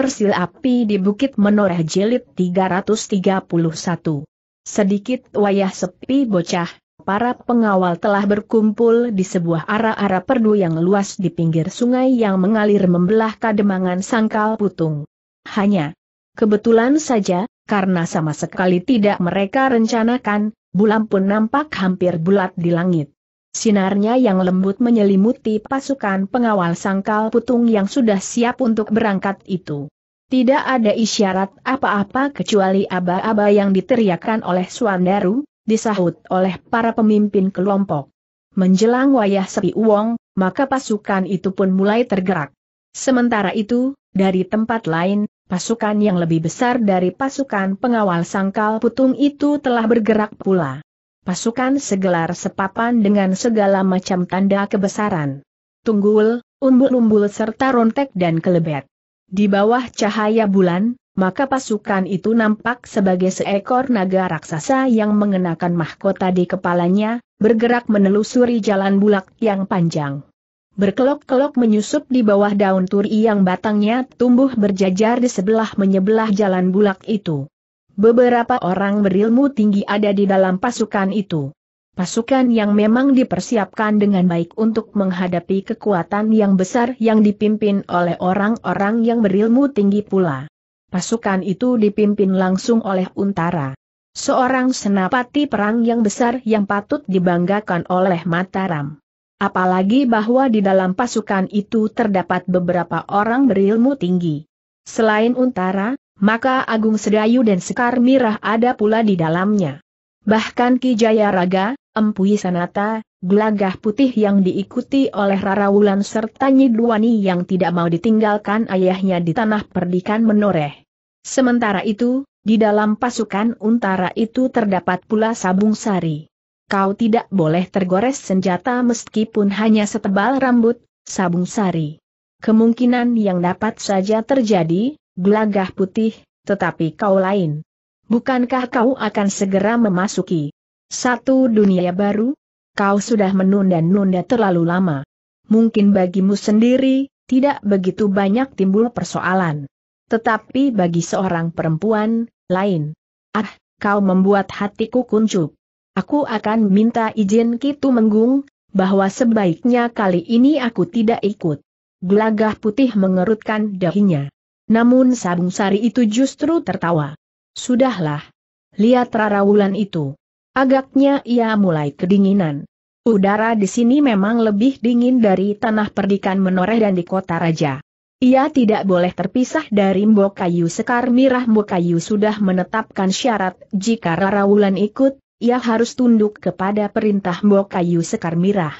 Sil api di Bukit Menoreh Jelit 331. Sedikit wayah sepi bocah, para pengawal telah berkumpul di sebuah ara-ara perdu yang luas di pinggir sungai yang mengalir membelah kademangan sangkal putung. Hanya kebetulan saja, karena sama sekali tidak mereka rencanakan, bulan pun nampak hampir bulat di langit. Sinarnya yang lembut menyelimuti pasukan pengawal sangkal putung yang sudah siap untuk berangkat itu. Tidak ada isyarat apa-apa kecuali aba-aba yang diteriakkan oleh Suandaru, disahut oleh para pemimpin kelompok. Menjelang wayah sepi uong, maka pasukan itu pun mulai tergerak. Sementara itu, dari tempat lain, pasukan yang lebih besar dari pasukan pengawal sangkal putung itu telah bergerak pula pasukan segelar sepapan dengan segala macam tanda kebesaran. Tunggul, umbul-umbul serta rontek dan kelebet. Di bawah cahaya bulan, maka pasukan itu nampak sebagai seekor naga raksasa yang mengenakan mahkota di kepalanya, bergerak menelusuri jalan bulak yang panjang berkelok-kelok menyusup di bawah daun turi yang batangnya tumbuh berjajar di sebelah menyebelah jalan bulak itu. Beberapa orang berilmu tinggi ada di dalam pasukan itu. Pasukan yang memang dipersiapkan dengan baik untuk menghadapi kekuatan yang besar yang dipimpin oleh orang-orang yang berilmu tinggi pula. Pasukan itu dipimpin langsung oleh Untara. Seorang senapati perang yang besar yang patut dibanggakan oleh Mataram. Apalagi bahwa di dalam pasukan itu terdapat beberapa orang berilmu tinggi. Selain Untara, maka Agung Sedayu dan Sekar Mirah ada pula di dalamnya. Bahkan Ki Jaya Raga, Sanata, Gelagah Putih yang diikuti oleh Rara Wulan serta Nyidwani yang tidak mau ditinggalkan ayahnya di tanah perdikan menoreh. Sementara itu, di dalam pasukan untara itu terdapat pula Sabung Sari. Kau tidak boleh tergores senjata meskipun hanya setebal rambut, Sabung Sari. Kemungkinan yang dapat saja terjadi, gelagah putih, tetapi kau lain. Bukankah kau akan segera memasuki satu dunia baru? Kau sudah menunda-nunda terlalu lama. Mungkin bagimu sendiri, tidak begitu banyak timbul persoalan. Tetapi bagi seorang perempuan, lain. Ah, kau membuat hatiku kuncup. Aku akan minta izin Kitu Menggung, bahwa sebaiknya kali ini aku tidak ikut. Gelagah putih mengerutkan dahinya. Namun Sabung Sari itu justru tertawa. Sudahlah. Lihat Rara Wulan itu. Agaknya ia mulai kedinginan. Udara di sini memang lebih dingin dari tanah perdikan menoreh dan di kota raja. Ia tidak boleh terpisah dari Mbok Kayu Sekar Mirah Mbok Kayu sudah menetapkan syarat jika Rara Wulan ikut, ia harus tunduk kepada perintah Mbok Kayu Sekar Mirah.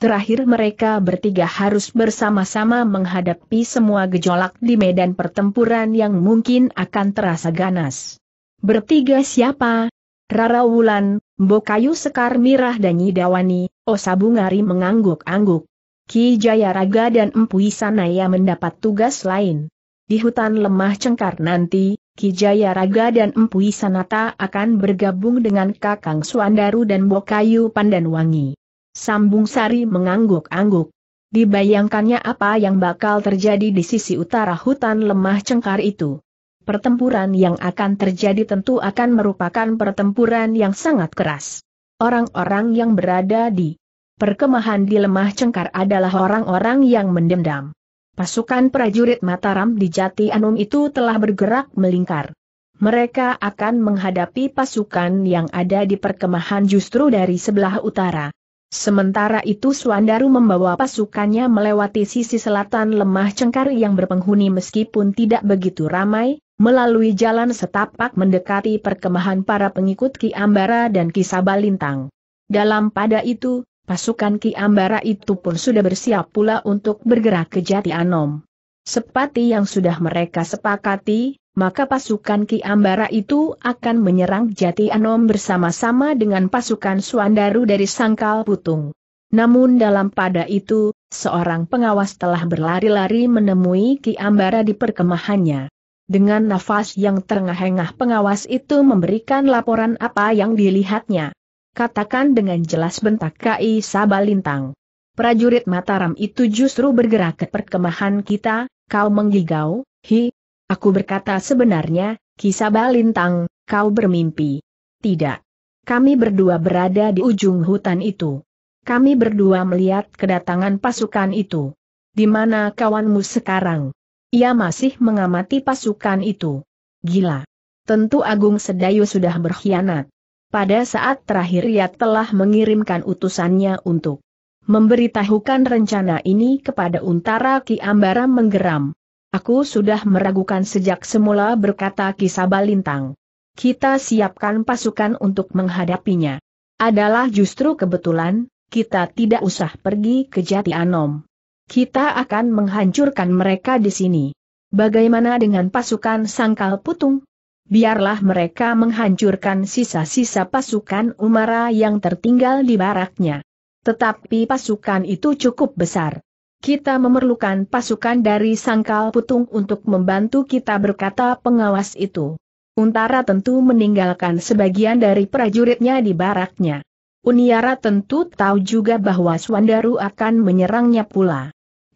Terakhir mereka bertiga harus bersama-sama menghadapi semua gejolak di medan pertempuran yang mungkin akan terasa ganas. Bertiga siapa? Rara Wulan, Bokayu Sekar Mirah dan Nyidawani, Osabungari mengangguk-angguk. Ki Raga dan Empu Isanaya mendapat tugas lain. Di hutan lemah cengkar nanti, Ki Raga dan Empu Isanata akan bergabung dengan Kakang Suandaru dan Bokayu Pandanwangi. Sambung Sari mengangguk-angguk. Dibayangkannya apa yang bakal terjadi di sisi utara hutan lemah cengkar itu. Pertempuran yang akan terjadi tentu akan merupakan pertempuran yang sangat keras. Orang-orang yang berada di perkemahan di lemah cengkar adalah orang-orang yang mendendam. Pasukan prajurit Mataram di Jati Anum itu telah bergerak melingkar. Mereka akan menghadapi pasukan yang ada di perkemahan justru dari sebelah utara. Sementara itu Suandaru membawa pasukannya melewati sisi selatan lemah cengkari yang berpenghuni meskipun tidak begitu ramai, melalui jalan setapak mendekati perkemahan para pengikut Ki Ambara dan Ki Sabalintang. Dalam pada itu, pasukan Ki Ambara itu pun sudah bersiap pula untuk bergerak ke Jati Anom. seperti yang sudah mereka sepakati, maka pasukan Ki Ambara itu akan menyerang Jati Anom bersama-sama dengan pasukan Suandaru dari Sangkal Putung. Namun dalam pada itu, seorang pengawas telah berlari-lari menemui Ki Ambara di perkemahannya. Dengan nafas yang terengah-engah pengawas itu memberikan laporan apa yang dilihatnya. Katakan dengan jelas bentak Ki Sabalintang. Prajurit Mataram itu justru bergerak ke perkemahan kita, kau menggigau, hi, Aku berkata sebenarnya, kisah balintang, kau bermimpi. Tidak. Kami berdua berada di ujung hutan itu. Kami berdua melihat kedatangan pasukan itu. Di mana kawanmu sekarang? Ia masih mengamati pasukan itu. Gila. Tentu Agung Sedayu sudah berkhianat. Pada saat terakhir ia telah mengirimkan utusannya untuk memberitahukan rencana ini kepada Untara Ki Ambara menggeram. Aku sudah meragukan sejak semula berkata kisah balintang. Kita siapkan pasukan untuk menghadapinya. Adalah justru kebetulan, kita tidak usah pergi ke Jati Anom. Kita akan menghancurkan mereka di sini. Bagaimana dengan pasukan Sangkal Putung? Biarlah mereka menghancurkan sisa-sisa pasukan Umara yang tertinggal di baraknya. Tetapi pasukan itu cukup besar kita memerlukan pasukan dari sangkal putung untuk membantu kita berkata pengawas itu. Untara tentu meninggalkan sebagian dari prajuritnya di baraknya. Uniara tentu tahu juga bahwa Swandaru akan menyerangnya pula.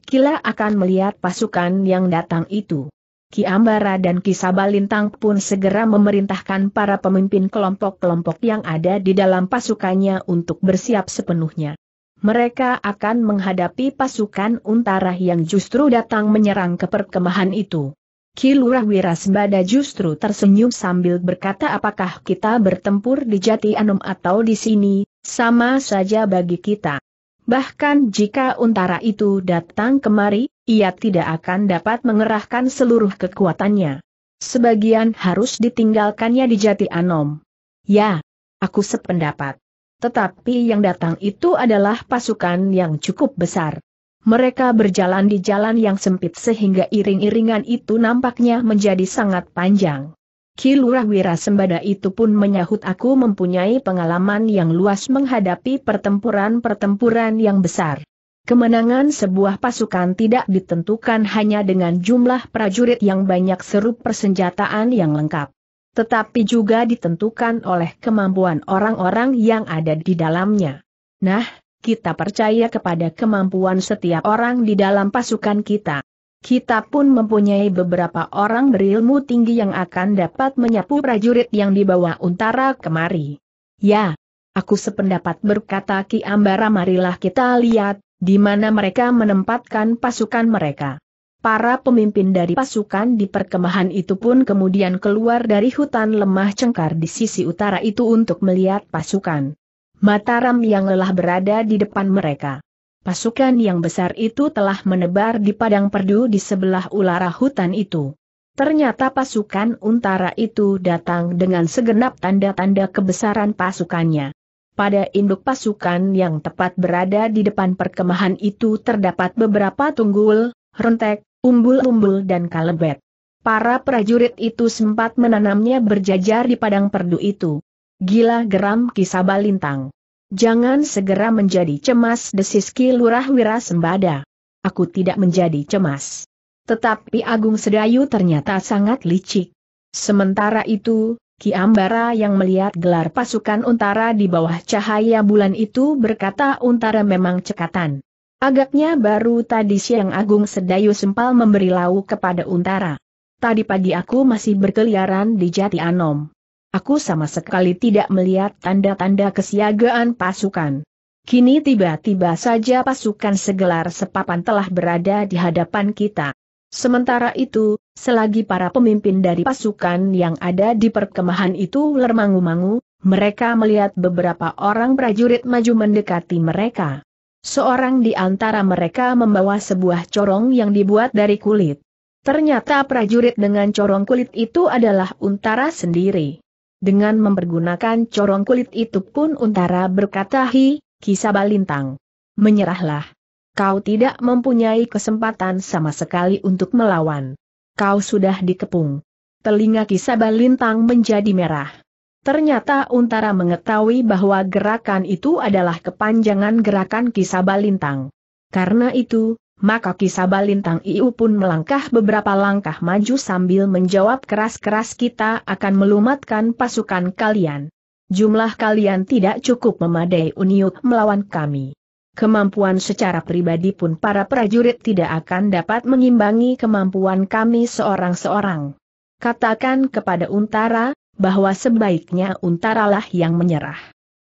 Kila akan melihat pasukan yang datang itu. Ki Ambara dan Ki Sabalintang pun segera memerintahkan para pemimpin kelompok-kelompok yang ada di dalam pasukannya untuk bersiap sepenuhnya mereka akan menghadapi pasukan untara yang justru datang menyerang ke perkemahan itu. Kilurah Wirasbada justru tersenyum sambil berkata apakah kita bertempur di Jati Anom atau di sini, sama saja bagi kita. Bahkan jika untara itu datang kemari, ia tidak akan dapat mengerahkan seluruh kekuatannya. Sebagian harus ditinggalkannya di Jati Anom. Ya, aku sependapat. Tetapi yang datang itu adalah pasukan yang cukup besar. Mereka berjalan di jalan yang sempit sehingga iring-iringan itu nampaknya menjadi sangat panjang. Kilurah Wira Sembada itu pun menyahut aku mempunyai pengalaman yang luas menghadapi pertempuran-pertempuran yang besar. Kemenangan sebuah pasukan tidak ditentukan hanya dengan jumlah prajurit yang banyak serup persenjataan yang lengkap tetapi juga ditentukan oleh kemampuan orang-orang yang ada di dalamnya. Nah, kita percaya kepada kemampuan setiap orang di dalam pasukan kita. Kita pun mempunyai beberapa orang berilmu tinggi yang akan dapat menyapu prajurit yang dibawa untara kemari. Ya, aku sependapat berkata Ki Ambara marilah kita lihat, di mana mereka menempatkan pasukan mereka. Para pemimpin dari pasukan di perkemahan itu pun kemudian keluar dari hutan lemah cengkar di sisi utara itu untuk melihat pasukan. Mataram yang lelah berada di depan mereka. Pasukan yang besar itu telah menebar di padang perdu di sebelah ulara hutan itu. Ternyata pasukan untara itu datang dengan segenap tanda-tanda kebesaran pasukannya. Pada induk pasukan yang tepat berada di depan perkemahan itu terdapat beberapa tunggul, rentek, umbul-umbul dan kalebet. Para prajurit itu sempat menanamnya berjajar di padang perdu itu. Gila geram kisah Lintang. Jangan segera menjadi cemas desiski lurah wira sembada. Aku tidak menjadi cemas. Tetapi Agung Sedayu ternyata sangat licik. Sementara itu, Ki Ambara yang melihat gelar pasukan Untara di bawah cahaya bulan itu berkata Untara memang cekatan. Agaknya baru tadi siang Agung Sedayu Sempal memberi lauk kepada Untara. Tadi pagi aku masih berkeliaran di Jati Anom. Aku sama sekali tidak melihat tanda-tanda kesiagaan pasukan. Kini tiba-tiba saja pasukan segelar sepapan telah berada di hadapan kita. Sementara itu, selagi para pemimpin dari pasukan yang ada di perkemahan itu lermangu-mangu, mereka melihat beberapa orang prajurit maju mendekati mereka. Seorang di antara mereka membawa sebuah corong yang dibuat dari kulit. Ternyata prajurit dengan corong kulit itu adalah Untara sendiri. Dengan mempergunakan corong kulit itu pun Untara berkata hi, kisah balintang. Menyerahlah. Kau tidak mempunyai kesempatan sama sekali untuk melawan. Kau sudah dikepung. Telinga kisah balintang menjadi merah. Ternyata Untara mengetahui bahwa gerakan itu adalah kepanjangan gerakan Kisabalintang. Karena itu, maka Kisabalintang Iu pun melangkah beberapa langkah maju sambil menjawab keras-keras kita akan melumatkan pasukan kalian. Jumlah kalian tidak cukup memadai Uniuk melawan kami. Kemampuan secara pribadi pun para prajurit tidak akan dapat mengimbangi kemampuan kami seorang-seorang. Katakan kepada Untara, bahwa sebaiknya untaralah yang menyerah.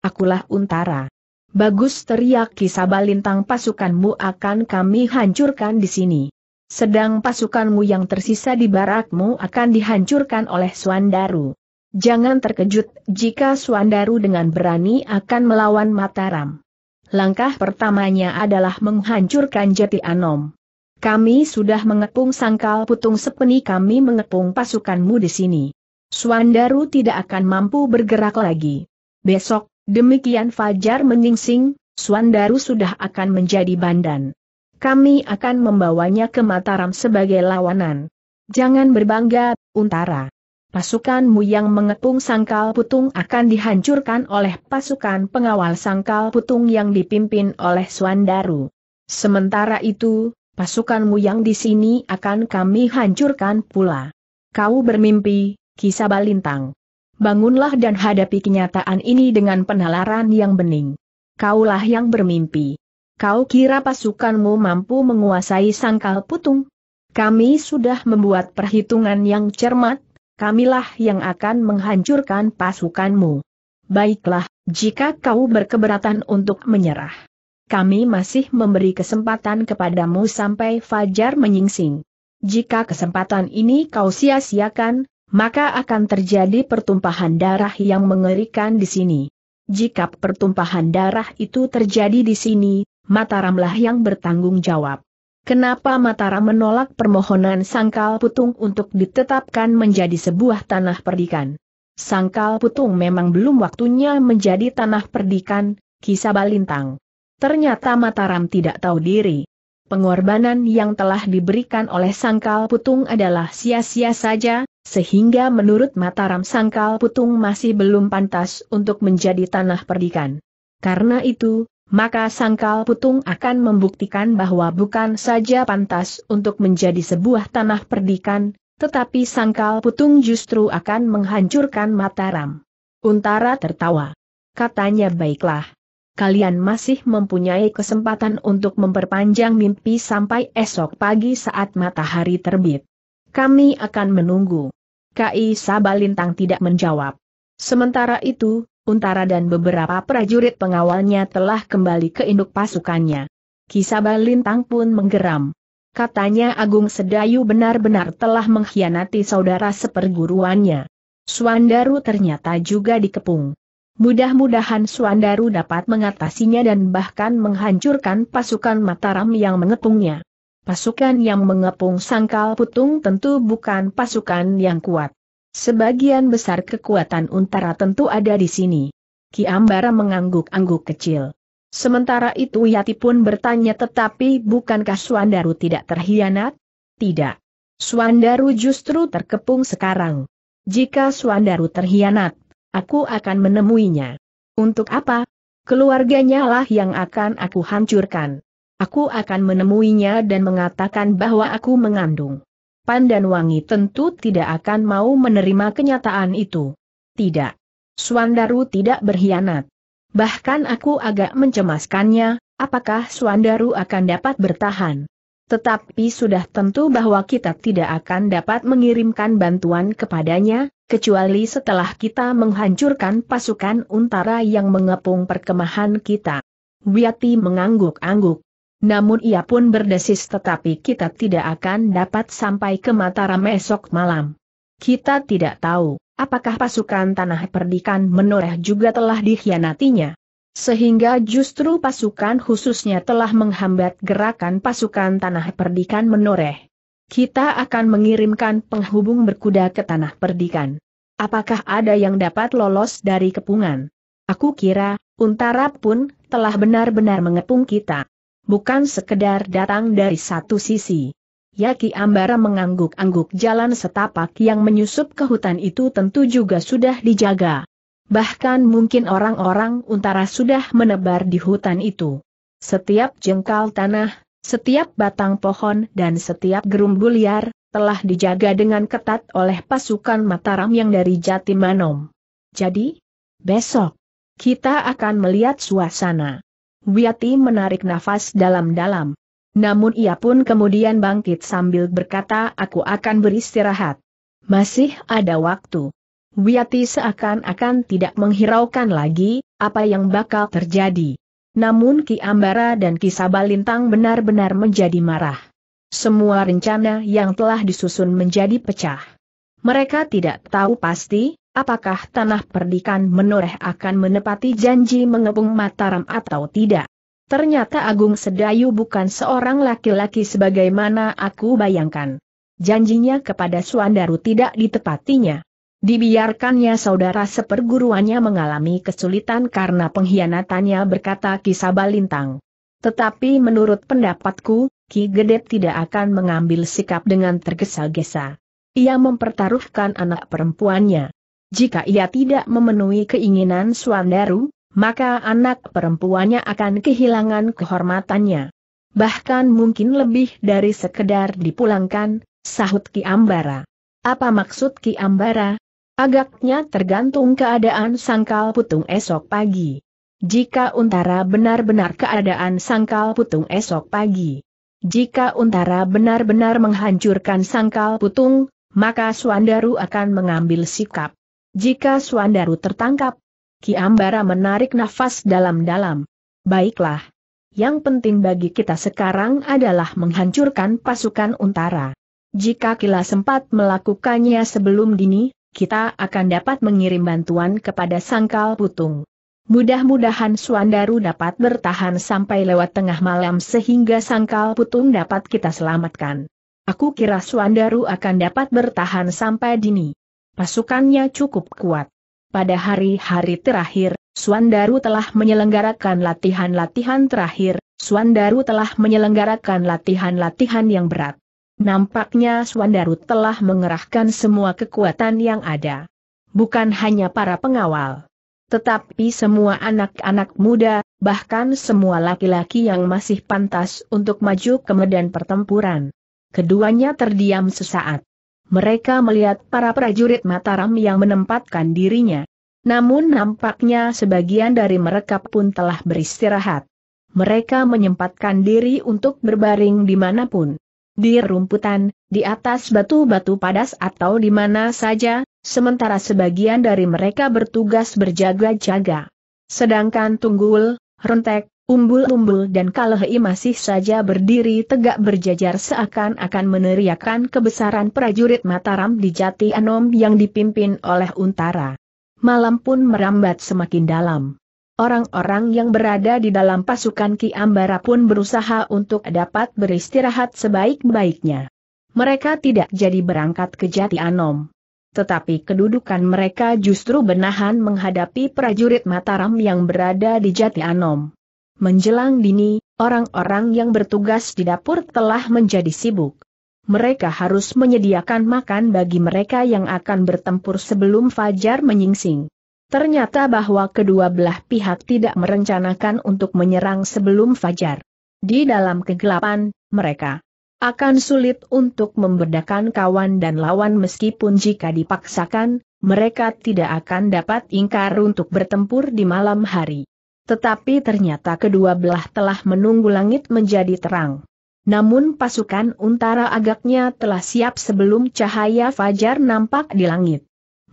Akulah untara. Bagus teriak lintang pasukanmu akan kami hancurkan di sini. Sedang pasukanmu yang tersisa di barakmu akan dihancurkan oleh Suandaru. Jangan terkejut jika Suandaru dengan berani akan melawan Mataram. Langkah pertamanya adalah menghancurkan Jati Anom. Kami sudah mengepung sangkal putung sepeni kami mengepung pasukanmu di sini. Suandaru tidak akan mampu bergerak lagi. Besok, demikian Fajar menyingsing, Suandaru sudah akan menjadi bandan. Kami akan membawanya ke Mataram sebagai lawanan. Jangan berbangga, Untara. Pasukanmu yang mengepung sangkal putung akan dihancurkan oleh pasukan pengawal sangkal putung yang dipimpin oleh Suandaru. Sementara itu, pasukanmu yang di sini akan kami hancurkan pula. Kau bermimpi, Lintang. Bangunlah dan hadapi kenyataan ini dengan penalaran yang bening. Kaulah yang bermimpi. Kau kira pasukanmu mampu menguasai sangkal putung? Kami sudah membuat perhitungan yang cermat, kamilah yang akan menghancurkan pasukanmu. Baiklah, jika kau berkeberatan untuk menyerah. Kami masih memberi kesempatan kepadamu sampai fajar menyingsing. Jika kesempatan ini kau sia-siakan, maka akan terjadi pertumpahan darah yang mengerikan di sini. Jika pertumpahan darah itu terjadi di sini, Mataramlah yang bertanggung jawab. Kenapa Mataram menolak permohonan Sangkal Putung untuk ditetapkan menjadi sebuah tanah perdikan? Sangkal Putung memang belum waktunya menjadi tanah perdikan, kisah Balintang. Ternyata Mataram tidak tahu diri pengorbanan yang telah diberikan oleh Sangkal Putung adalah sia-sia saja, sehingga menurut Mataram Sangkal Putung masih belum pantas untuk menjadi tanah perdikan. Karena itu, maka Sangkal Putung akan membuktikan bahwa bukan saja pantas untuk menjadi sebuah tanah perdikan, tetapi Sangkal Putung justru akan menghancurkan Mataram. Untara tertawa. Katanya baiklah kalian masih mempunyai kesempatan untuk memperpanjang mimpi sampai esok pagi saat matahari terbit. Kami akan menunggu. Kai Sabalintang tidak menjawab. Sementara itu, Untara dan beberapa prajurit pengawalnya telah kembali ke induk pasukannya. Ki Kisabalintang pun menggeram. Katanya Agung Sedayu benar-benar telah mengkhianati saudara seperguruannya. Suandaru ternyata juga dikepung. Mudah-mudahan Suandaru dapat mengatasinya dan bahkan menghancurkan pasukan Mataram yang mengepungnya. Pasukan yang mengepung Sangkal Putung tentu bukan pasukan yang kuat. Sebagian besar kekuatan Untara tentu ada di sini. Ki Ambara mengangguk-angguk kecil. Sementara itu Yati pun bertanya tetapi bukankah Suandaru tidak terhianat? Tidak. Suandaru justru terkepung sekarang. Jika Suandaru terhianat, aku akan menemuinya. Untuk apa? Keluarganya lah yang akan aku hancurkan. Aku akan menemuinya dan mengatakan bahwa aku mengandung. Wangi tentu tidak akan mau menerima kenyataan itu. Tidak. Suandaru tidak berkhianat. Bahkan aku agak mencemaskannya, apakah Suandaru akan dapat bertahan. Tetapi sudah tentu bahwa kita tidak akan dapat mengirimkan bantuan kepadanya, kecuali setelah kita menghancurkan pasukan untara yang mengepung perkemahan kita. Wiyati mengangguk-angguk. Namun ia pun berdesis tetapi kita tidak akan dapat sampai ke Mataram esok malam. Kita tidak tahu, apakah pasukan tanah perdikan menoreh juga telah dikhianatinya sehingga justru pasukan khususnya telah menghambat gerakan pasukan tanah perdikan menoreh. Kita akan mengirimkan penghubung berkuda ke tanah perdikan. Apakah ada yang dapat lolos dari kepungan? Aku kira, Untara pun telah benar-benar mengepung kita. Bukan sekedar datang dari satu sisi. Yaki Ambara mengangguk-angguk jalan setapak yang menyusup ke hutan itu tentu juga sudah dijaga. Bahkan mungkin orang-orang Untara sudah menebar di hutan itu. Setiap jengkal tanah, setiap batang pohon dan setiap gerumbu liar, telah dijaga dengan ketat oleh pasukan Mataram yang dari Jatimanom. Jadi, besok, kita akan melihat suasana. Wiyati menarik nafas dalam-dalam. Namun ia pun kemudian bangkit sambil berkata aku akan beristirahat. Masih ada waktu. Wiyati seakan-akan tidak menghiraukan lagi, apa yang bakal terjadi. Namun Ki Ambara dan Ki Sabalintang benar-benar menjadi marah. Semua rencana yang telah disusun menjadi pecah. Mereka tidak tahu pasti, apakah tanah perdikan menoreh akan menepati janji mengepung Mataram atau tidak. Ternyata Agung Sedayu bukan seorang laki-laki sebagaimana aku bayangkan. Janjinya kepada Suandaru tidak ditepatinya. Dibiarkannya saudara seperguruannya mengalami kesulitan karena pengkhianatannya berkata balintang. Tetapi menurut pendapatku, Ki Gedep tidak akan mengambil sikap dengan tergesa-gesa. Ia mempertaruhkan anak perempuannya. Jika ia tidak memenuhi keinginan Swandaru, maka anak perempuannya akan kehilangan kehormatannya. Bahkan mungkin lebih dari sekedar dipulangkan, sahut Ki Ambara. Apa maksud Ki Ambara? Agaknya tergantung keadaan sangkal putung esok pagi. Jika untara benar-benar keadaan sangkal putung esok pagi. Jika untara benar-benar menghancurkan sangkal putung, maka Suandaru akan mengambil sikap. Jika Suandaru tertangkap, Ki Ambara menarik nafas dalam-dalam. Baiklah. Yang penting bagi kita sekarang adalah menghancurkan pasukan untara. Jika Kila sempat melakukannya sebelum dini, kita akan dapat mengirim bantuan kepada Sangkal Putung. Mudah-mudahan Suandaru dapat bertahan sampai lewat tengah malam sehingga Sangkal Putung dapat kita selamatkan. Aku kira Suandaru akan dapat bertahan sampai dini. Pasukannya cukup kuat. Pada hari-hari terakhir, Suandaru telah menyelenggarakan latihan-latihan terakhir, Suandaru telah menyelenggarakan latihan-latihan yang berat. Nampaknya Swandaru telah mengerahkan semua kekuatan yang ada. Bukan hanya para pengawal. Tetapi semua anak-anak muda, bahkan semua laki-laki yang masih pantas untuk maju ke medan pertempuran. Keduanya terdiam sesaat. Mereka melihat para prajurit Mataram yang menempatkan dirinya. Namun nampaknya sebagian dari mereka pun telah beristirahat. Mereka menyempatkan diri untuk berbaring dimanapun di rumputan, di atas batu-batu padas atau di mana saja, sementara sebagian dari mereka bertugas berjaga-jaga. Sedangkan Tunggul, Rentek, Umbul-umbul dan Kalehi masih saja berdiri tegak berjajar seakan-akan meneriakan kebesaran prajurit Mataram di Jati Anom yang dipimpin oleh Untara. Malam pun merambat semakin dalam. Orang-orang yang berada di dalam pasukan Ki Ambara pun berusaha untuk dapat beristirahat sebaik-baiknya. Mereka tidak jadi berangkat ke Jati Anom. Tetapi kedudukan mereka justru benahan menghadapi prajurit Mataram yang berada di Jati Anom. Menjelang dini, orang-orang yang bertugas di dapur telah menjadi sibuk. Mereka harus menyediakan makan bagi mereka yang akan bertempur sebelum fajar menyingsing. Ternyata bahwa kedua belah pihak tidak merencanakan untuk menyerang sebelum fajar. Di dalam kegelapan, mereka akan sulit untuk membedakan kawan dan lawan meskipun jika dipaksakan, mereka tidak akan dapat ingkar untuk bertempur di malam hari. Tetapi ternyata kedua belah telah menunggu langit menjadi terang. Namun pasukan untara agaknya telah siap sebelum cahaya fajar nampak di langit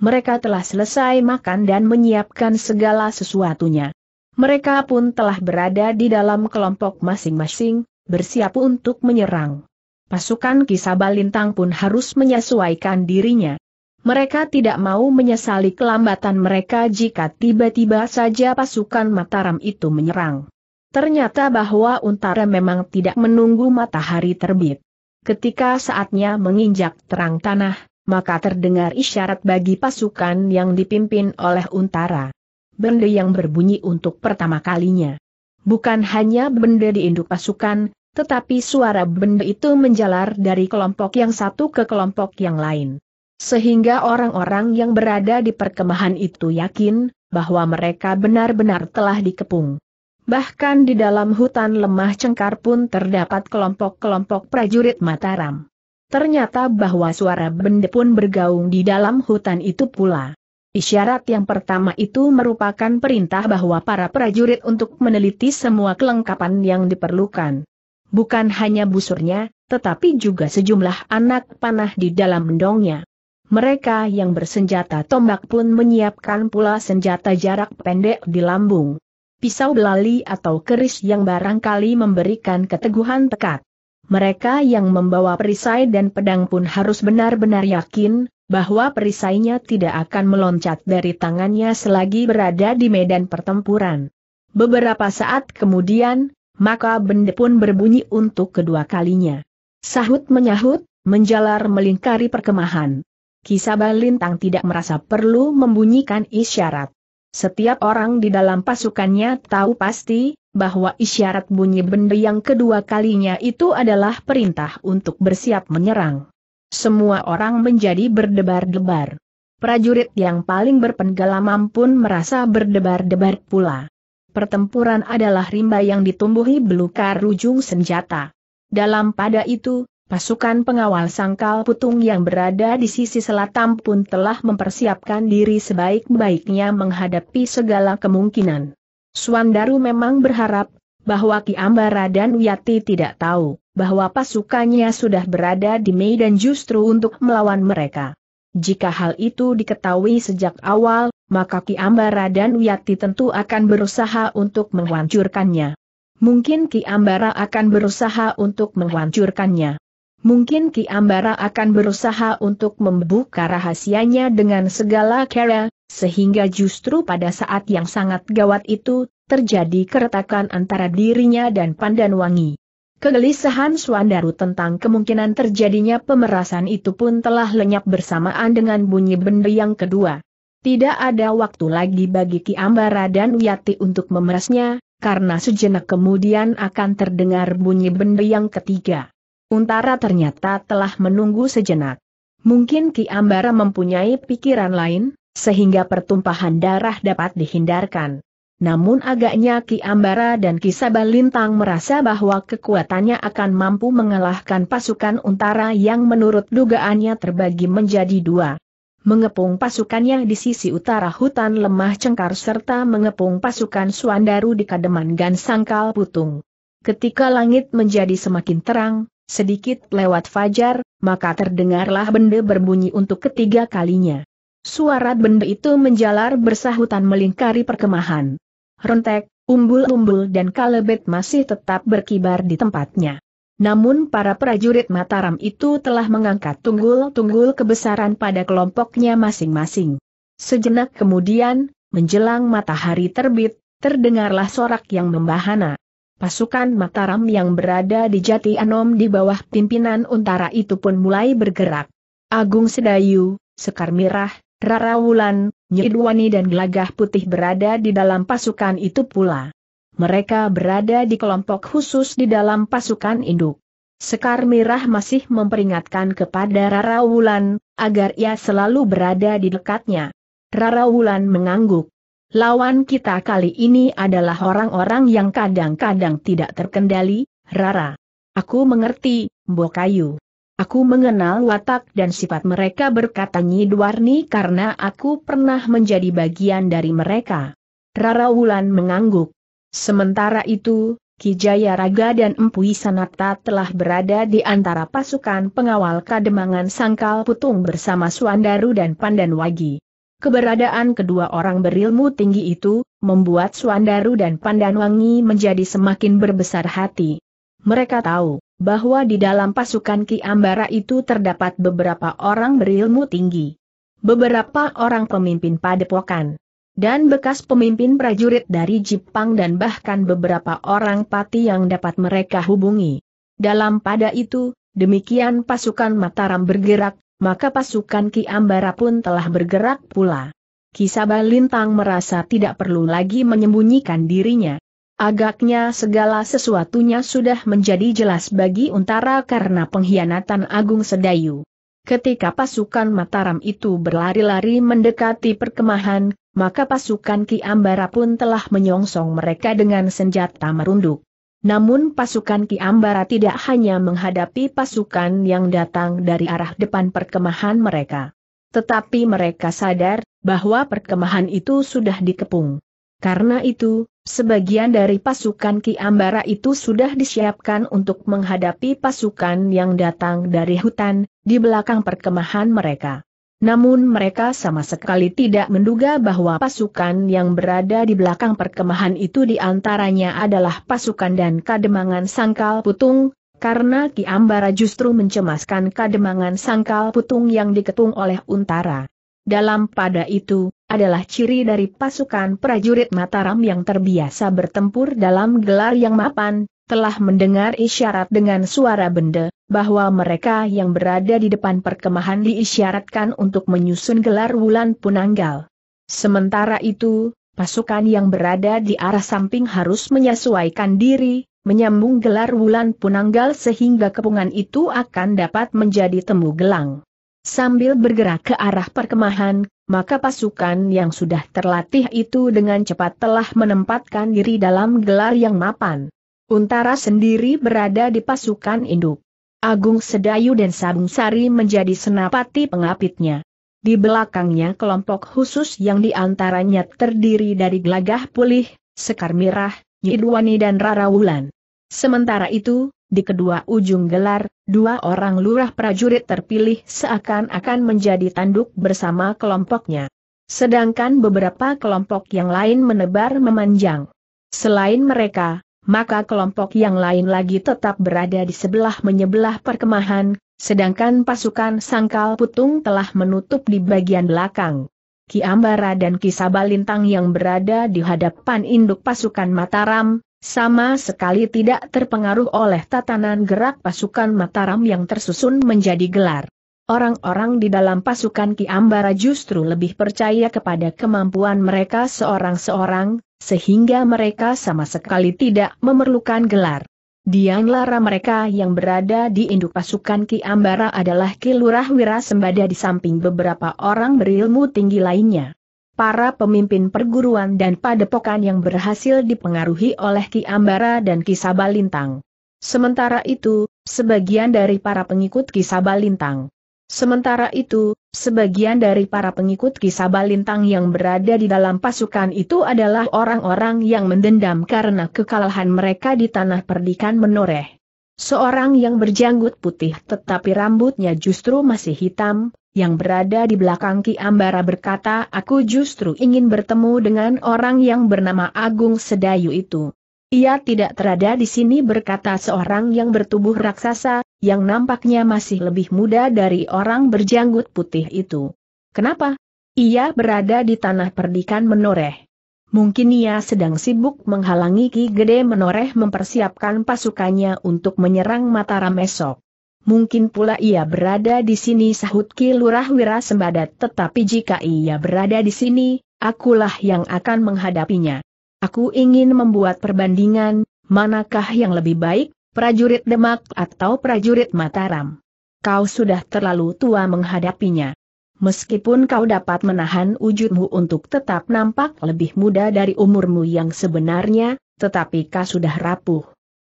mereka telah selesai makan dan menyiapkan segala sesuatunya. Mereka pun telah berada di dalam kelompok masing-masing, bersiap untuk menyerang. Pasukan Kisabalintang pun harus menyesuaikan dirinya. Mereka tidak mau menyesali kelambatan mereka jika tiba-tiba saja pasukan Mataram itu menyerang. Ternyata bahwa Untara memang tidak menunggu matahari terbit. Ketika saatnya menginjak terang tanah, maka terdengar isyarat bagi pasukan yang dipimpin oleh Untara. Benda yang berbunyi untuk pertama kalinya. Bukan hanya benda di induk pasukan, tetapi suara benda itu menjalar dari kelompok yang satu ke kelompok yang lain. Sehingga orang-orang yang berada di perkemahan itu yakin, bahwa mereka benar-benar telah dikepung. Bahkan di dalam hutan lemah cengkar pun terdapat kelompok-kelompok prajurit Mataram. Ternyata bahwa suara benda pun bergaung di dalam hutan itu pula. Isyarat yang pertama itu merupakan perintah bahwa para prajurit untuk meneliti semua kelengkapan yang diperlukan. Bukan hanya busurnya, tetapi juga sejumlah anak panah di dalam mendongnya. Mereka yang bersenjata tombak pun menyiapkan pula senjata jarak pendek di lambung. Pisau belali atau keris yang barangkali memberikan keteguhan tekat mereka yang membawa perisai dan pedang pun harus benar-benar yakin, bahwa perisainya tidak akan meloncat dari tangannya selagi berada di medan pertempuran. Beberapa saat kemudian, maka benda pun berbunyi untuk kedua kalinya. Sahut menyahut, menjalar melingkari perkemahan. Kisabah Lintang tidak merasa perlu membunyikan isyarat. Setiap orang di dalam pasukannya tahu pasti, bahwa isyarat bunyi benda yang kedua kalinya itu adalah perintah untuk bersiap menyerang. Semua orang menjadi berdebar-debar. Prajurit yang paling berpengalaman pun merasa berdebar-debar pula. Pertempuran adalah rimba yang ditumbuhi belukar ujung senjata. Dalam pada itu, Pasukan pengawal sangkal putung yang berada di sisi selatan pun telah mempersiapkan diri sebaik-baiknya menghadapi segala kemungkinan. Suandaru memang berharap bahwa Ki Ambara dan Wiyati tidak tahu bahwa pasukannya sudah berada di Mei dan justru untuk melawan mereka. Jika hal itu diketahui sejak awal, maka Ki Ambara dan Wiyati tentu akan berusaha untuk menghancurkannya. Mungkin Ki Ambara akan berusaha untuk menghancurkannya. Mungkin Ki Ambara akan berusaha untuk membuka rahasianya dengan segala cara, sehingga justru pada saat yang sangat gawat itu, terjadi keretakan antara dirinya dan Pandan Wangi. Kegelisahan Swandaru tentang kemungkinan terjadinya pemerasan itu pun telah lenyap bersamaan dengan bunyi benda yang kedua. Tidak ada waktu lagi bagi Ki Ambara dan Wiyati untuk memerasnya, karena sejenak kemudian akan terdengar bunyi benda yang ketiga. Untara ternyata telah menunggu sejenak. Mungkin Ki Ambara mempunyai pikiran lain, sehingga pertumpahan darah dapat dihindarkan. Namun agaknya Ki Ambara dan Ki Sabalintang merasa bahwa kekuatannya akan mampu mengalahkan pasukan Untara yang menurut dugaannya terbagi menjadi dua. Mengepung pasukannya di sisi utara hutan lemah cengkar serta mengepung pasukan Suandaru di Kademan Gan Sangkal Putung. Ketika langit menjadi semakin terang, Sedikit lewat fajar, maka terdengarlah benda berbunyi untuk ketiga kalinya. Suara benda itu menjalar bersahutan melingkari perkemahan. Rentek, umbul-umbul dan kalebet masih tetap berkibar di tempatnya. Namun para prajurit Mataram itu telah mengangkat tunggul-tunggul kebesaran pada kelompoknya masing-masing. Sejenak kemudian, menjelang matahari terbit, terdengarlah sorak yang membahana. Pasukan Mataram yang berada di Jati Anom di bawah pimpinan Untara itu pun mulai bergerak. Agung Sedayu, Sekar Mirah, Rara Wulan, Nyidwani dan Gelagah Putih berada di dalam pasukan itu pula. Mereka berada di kelompok khusus di dalam pasukan induk. Sekar Mirah masih memperingatkan kepada Rara Wulan, agar ia selalu berada di dekatnya. Rara Wulan mengangguk. Lawan kita kali ini adalah orang-orang yang kadang-kadang tidak terkendali, Rara. Aku mengerti, Mbokayu. Aku mengenal watak dan sifat mereka berkata Nyidwarni karena aku pernah menjadi bagian dari mereka. Rara Wulan mengangguk. Sementara itu, Kijaya Raga dan Empu Sanata telah berada di antara pasukan pengawal Kademangan Sangkal Putung bersama Suandaru dan Pandan Pandanwagi. Keberadaan kedua orang berilmu tinggi itu, membuat Suandaru dan Pandanwangi menjadi semakin berbesar hati. Mereka tahu, bahwa di dalam pasukan Ki Ambara itu terdapat beberapa orang berilmu tinggi. Beberapa orang pemimpin padepokan. Dan bekas pemimpin prajurit dari Jepang dan bahkan beberapa orang pati yang dapat mereka hubungi. Dalam pada itu, demikian pasukan Mataram bergerak, maka pasukan Ki Ambara pun telah bergerak pula. Kisaba Lintang merasa tidak perlu lagi menyembunyikan dirinya. Agaknya segala sesuatunya sudah menjadi jelas bagi Untara karena pengkhianatan Agung Sedayu. Ketika pasukan Mataram itu berlari-lari mendekati perkemahan, maka pasukan Ki Ambara pun telah menyongsong mereka dengan senjata merunduk. Namun pasukan Ki Ambara tidak hanya menghadapi pasukan yang datang dari arah depan perkemahan mereka. Tetapi mereka sadar bahwa perkemahan itu sudah dikepung. Karena itu, sebagian dari pasukan Ki Ambara itu sudah disiapkan untuk menghadapi pasukan yang datang dari hutan, di belakang perkemahan mereka. Namun mereka sama sekali tidak menduga bahwa pasukan yang berada di belakang perkemahan itu diantaranya adalah pasukan dan kademangan sangkal putung, karena Ki Ambara justru mencemaskan kademangan sangkal putung yang diketung oleh Untara. Dalam pada itu, adalah ciri dari pasukan prajurit Mataram yang terbiasa bertempur dalam gelar yang mapan, telah mendengar isyarat dengan suara benda, bahwa mereka yang berada di depan perkemahan diisyaratkan untuk menyusun gelar wulan punanggal. Sementara itu, pasukan yang berada di arah samping harus menyesuaikan diri, menyambung gelar wulan punanggal sehingga kepungan itu akan dapat menjadi temu gelang. Sambil bergerak ke arah perkemahan, maka pasukan yang sudah terlatih itu dengan cepat telah menempatkan diri dalam gelar yang mapan. Untara sendiri berada di pasukan induk. Agung Sedayu dan Sabung Sari menjadi senapati pengapitnya. Di belakangnya kelompok khusus yang diantaranya terdiri dari Glagah Pulih, Sekar Mirah, Yidwani dan Rara Wulan. Sementara itu, di kedua ujung gelar, dua orang lurah prajurit terpilih seakan-akan menjadi tanduk bersama kelompoknya. Sedangkan beberapa kelompok yang lain menebar memanjang. Selain mereka, maka kelompok yang lain lagi tetap berada di sebelah menyebelah perkemahan, sedangkan pasukan sangkal putung telah menutup di bagian belakang. Ki Ambara dan Ki Sabalintang yang berada di hadapan induk pasukan Mataram, sama sekali tidak terpengaruh oleh tatanan gerak pasukan Mataram yang tersusun menjadi gelar. Orang-orang di dalam pasukan Ki Ambara justru lebih percaya kepada kemampuan mereka seorang-seorang, sehingga mereka sama sekali tidak memerlukan gelar. Dian lara mereka yang berada di induk pasukan Ki Ambara adalah Ki Lurah Wirasembada di samping beberapa orang berilmu tinggi lainnya. Para pemimpin perguruan dan padepokan yang berhasil dipengaruhi oleh Ki Ambara dan Ki Sabalintang. Sementara itu, sebagian dari para pengikut Ki Sabalintang Sementara itu, sebagian dari para pengikut kisah balintang yang berada di dalam pasukan itu adalah orang-orang yang mendendam karena kekalahan mereka di tanah perdikan menoreh. Seorang yang berjanggut putih tetapi rambutnya justru masih hitam, yang berada di belakang Ki Ambara berkata aku justru ingin bertemu dengan orang yang bernama Agung Sedayu itu. Ia tidak terada di sini berkata seorang yang bertubuh raksasa, yang nampaknya masih lebih muda dari orang berjanggut putih itu. Kenapa? Ia berada di tanah perdikan menoreh. Mungkin ia sedang sibuk menghalangi Ki Gede menoreh mempersiapkan pasukannya untuk menyerang Mataram esok. Mungkin pula ia berada di sini sahut Ki Lurah Wira Sembadat tetapi jika ia berada di sini, akulah yang akan menghadapinya. Aku ingin membuat perbandingan, manakah yang lebih baik, prajurit Demak atau prajurit Mataram? Kau sudah terlalu tua menghadapinya. Meskipun kau dapat menahan wujudmu untuk tetap nampak lebih muda dari umurmu yang sebenarnya, tetapi kau sudah rapuh.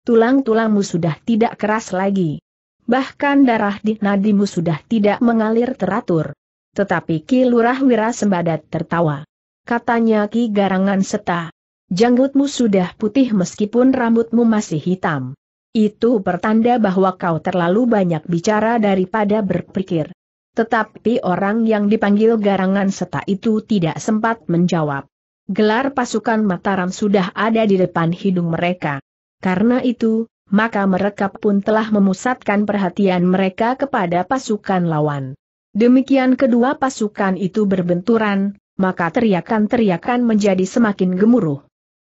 Tulang-tulangmu sudah tidak keras lagi. Bahkan darah di nadimu sudah tidak mengalir teratur. Tetapi Ki Lurah Wirasembadat tertawa. Katanya Ki Garangan Seta, Janggutmu sudah putih meskipun rambutmu masih hitam. Itu pertanda bahwa kau terlalu banyak bicara daripada berpikir. Tetapi orang yang dipanggil garangan seta itu tidak sempat menjawab. Gelar pasukan Mataram sudah ada di depan hidung mereka. Karena itu, maka mereka pun telah memusatkan perhatian mereka kepada pasukan lawan. Demikian kedua pasukan itu berbenturan, maka teriakan-teriakan menjadi semakin gemuruh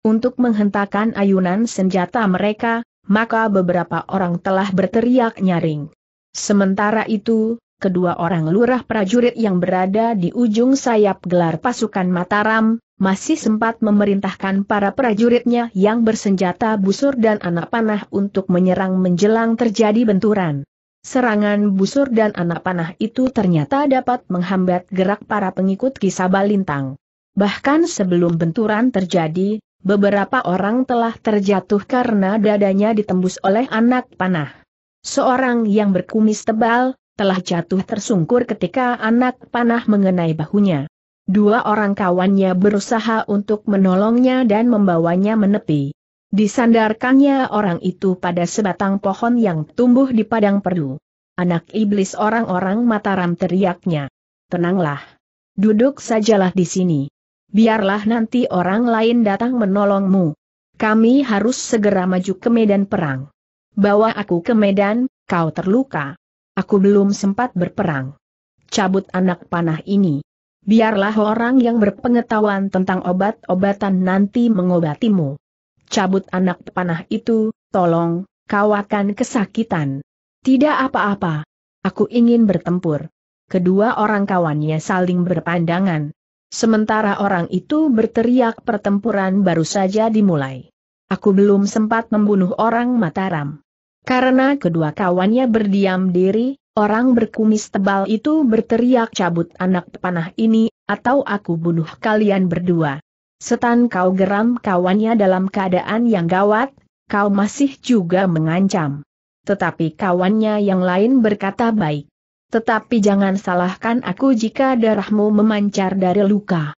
untuk menghentakkan ayunan senjata mereka, maka beberapa orang telah berteriak nyaring. Sementara itu, kedua orang lurah prajurit yang berada di ujung sayap gelar pasukan Mataram, masih sempat memerintahkan para prajuritnya yang bersenjata busur dan anak panah untuk menyerang menjelang terjadi benturan. Serangan busur dan anak panah itu ternyata dapat menghambat gerak para pengikut kisah balintang. Bahkan sebelum benturan terjadi, Beberapa orang telah terjatuh karena dadanya ditembus oleh anak panah. Seorang yang berkumis tebal, telah jatuh tersungkur ketika anak panah mengenai bahunya. Dua orang kawannya berusaha untuk menolongnya dan membawanya menepi. Disandarkannya orang itu pada sebatang pohon yang tumbuh di padang perdu. Anak iblis orang-orang Mataram teriaknya. Tenanglah. Duduk sajalah di sini biarlah nanti orang lain datang menolongmu. Kami harus segera maju ke medan perang. Bawa aku ke medan, kau terluka. Aku belum sempat berperang. Cabut anak panah ini. Biarlah orang yang berpengetahuan tentang obat-obatan nanti mengobatimu. Cabut anak panah itu, tolong, kau akan kesakitan. Tidak apa-apa. Aku ingin bertempur. Kedua orang kawannya saling berpandangan. Sementara orang itu berteriak pertempuran baru saja dimulai. Aku belum sempat membunuh orang Mataram. Karena kedua kawannya berdiam diri, orang berkumis tebal itu berteriak cabut anak panah ini, atau aku bunuh kalian berdua. Setan kau geram kawannya dalam keadaan yang gawat, kau masih juga mengancam. Tetapi kawannya yang lain berkata baik. Tetapi jangan salahkan aku jika darahmu memancar dari luka.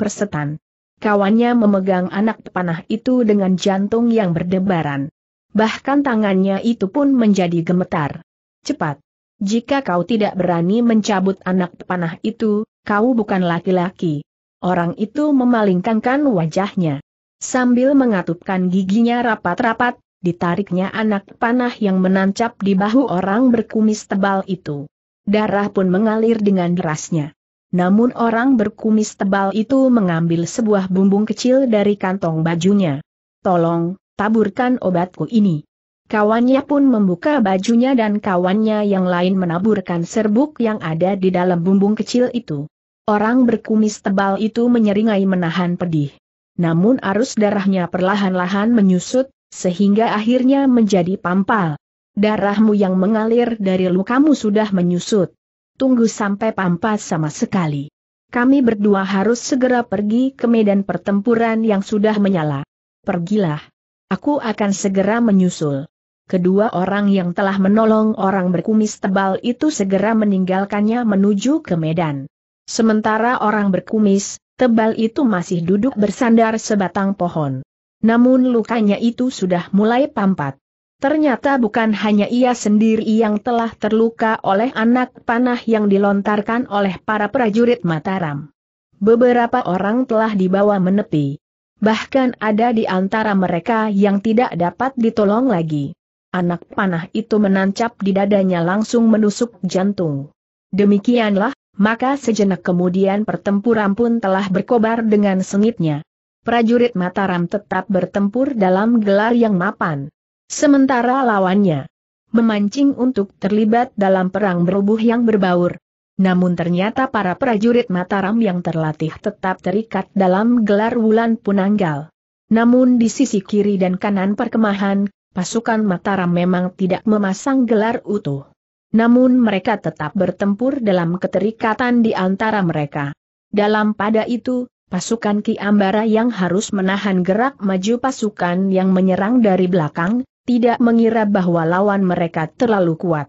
Persetan. Kawannya memegang anak panah itu dengan jantung yang berdebaran. Bahkan tangannya itu pun menjadi gemetar. Cepat. Jika kau tidak berani mencabut anak panah itu, kau bukan laki-laki. Orang itu memalingkankan wajahnya. Sambil mengatupkan giginya rapat-rapat, ditariknya anak panah yang menancap di bahu orang berkumis tebal itu darah pun mengalir dengan derasnya. Namun orang berkumis tebal itu mengambil sebuah bumbung kecil dari kantong bajunya. Tolong, taburkan obatku ini. Kawannya pun membuka bajunya dan kawannya yang lain menaburkan serbuk yang ada di dalam bumbung kecil itu. Orang berkumis tebal itu menyeringai menahan pedih. Namun arus darahnya perlahan-lahan menyusut, sehingga akhirnya menjadi pampal. Darahmu yang mengalir dari lukamu sudah menyusut. Tunggu sampai pampas sama sekali. Kami berdua harus segera pergi ke medan pertempuran yang sudah menyala. Pergilah. Aku akan segera menyusul. Kedua orang yang telah menolong orang berkumis tebal itu segera meninggalkannya menuju ke medan. Sementara orang berkumis tebal itu masih duduk bersandar sebatang pohon. Namun lukanya itu sudah mulai pampat. Ternyata bukan hanya ia sendiri yang telah terluka oleh anak panah yang dilontarkan oleh para prajurit Mataram. Beberapa orang telah dibawa menepi. Bahkan ada di antara mereka yang tidak dapat ditolong lagi. Anak panah itu menancap di dadanya langsung menusuk jantung. Demikianlah, maka sejenak kemudian pertempuran pun telah berkobar dengan sengitnya. Prajurit Mataram tetap bertempur dalam gelar yang mapan. Sementara lawannya memancing untuk terlibat dalam perang berubuh yang berbaur. Namun ternyata para prajurit Mataram yang terlatih tetap terikat dalam gelar wulan punanggal. Namun di sisi kiri dan kanan perkemahan, pasukan Mataram memang tidak memasang gelar utuh. Namun mereka tetap bertempur dalam keterikatan di antara mereka. Dalam pada itu, pasukan Ki Ambara yang harus menahan gerak maju pasukan yang menyerang dari belakang, tidak mengira bahwa lawan mereka terlalu kuat.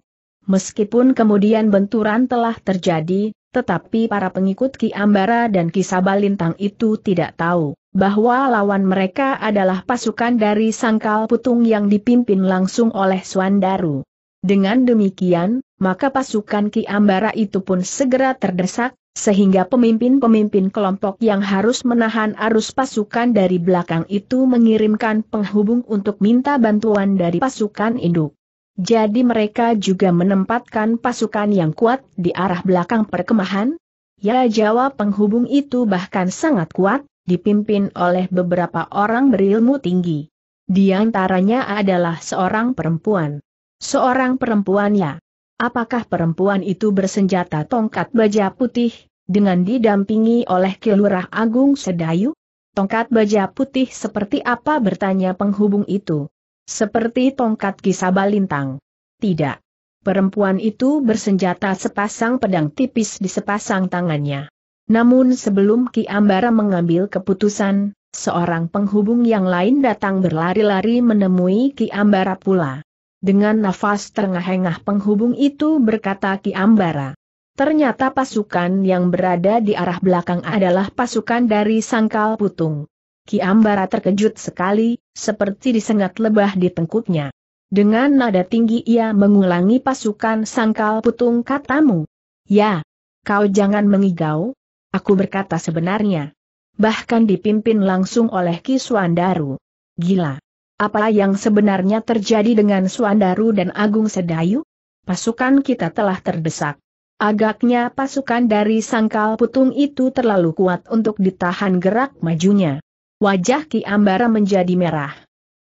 Meskipun kemudian benturan telah terjadi, tetapi para pengikut Ki Ambara dan Ki Sabalintang itu tidak tahu bahwa lawan mereka adalah pasukan dari Sangkal Putung yang dipimpin langsung oleh Swandaru. Dengan demikian, maka pasukan Ki Ambara itu pun segera terdesak, sehingga pemimpin-pemimpin kelompok yang harus menahan arus pasukan dari belakang itu mengirimkan penghubung untuk minta bantuan dari pasukan induk. Jadi mereka juga menempatkan pasukan yang kuat di arah belakang perkemahan? Ya jawab penghubung itu bahkan sangat kuat, dipimpin oleh beberapa orang berilmu tinggi. Di antaranya adalah seorang perempuan. Seorang perempuan ya. Apakah perempuan itu bersenjata tongkat baja putih, dengan didampingi oleh Kilurah Agung Sedayu? Tongkat baja putih seperti apa bertanya penghubung itu? Seperti tongkat kisah kisabalintang. Tidak. Perempuan itu bersenjata sepasang pedang tipis di sepasang tangannya. Namun sebelum Ki Ambara mengambil keputusan, seorang penghubung yang lain datang berlari-lari menemui Ki Ambara pula. Dengan nafas terengah-engah penghubung itu berkata Ki Ambara. Ternyata pasukan yang berada di arah belakang adalah pasukan dari Sangkal Putung. Ki Ambara terkejut sekali, seperti disengat lebah di tengkuknya. Dengan nada tinggi ia mengulangi pasukan Sangkal Putung katamu. Ya, kau jangan mengigau. Aku berkata sebenarnya. Bahkan dipimpin langsung oleh Ki Suandaru. Gila. Apa yang sebenarnya terjadi dengan Suandaru dan Agung Sedayu? Pasukan kita telah terdesak. Agaknya pasukan dari Sangkal Putung itu terlalu kuat untuk ditahan gerak majunya. Wajah Ki Ambara menjadi merah.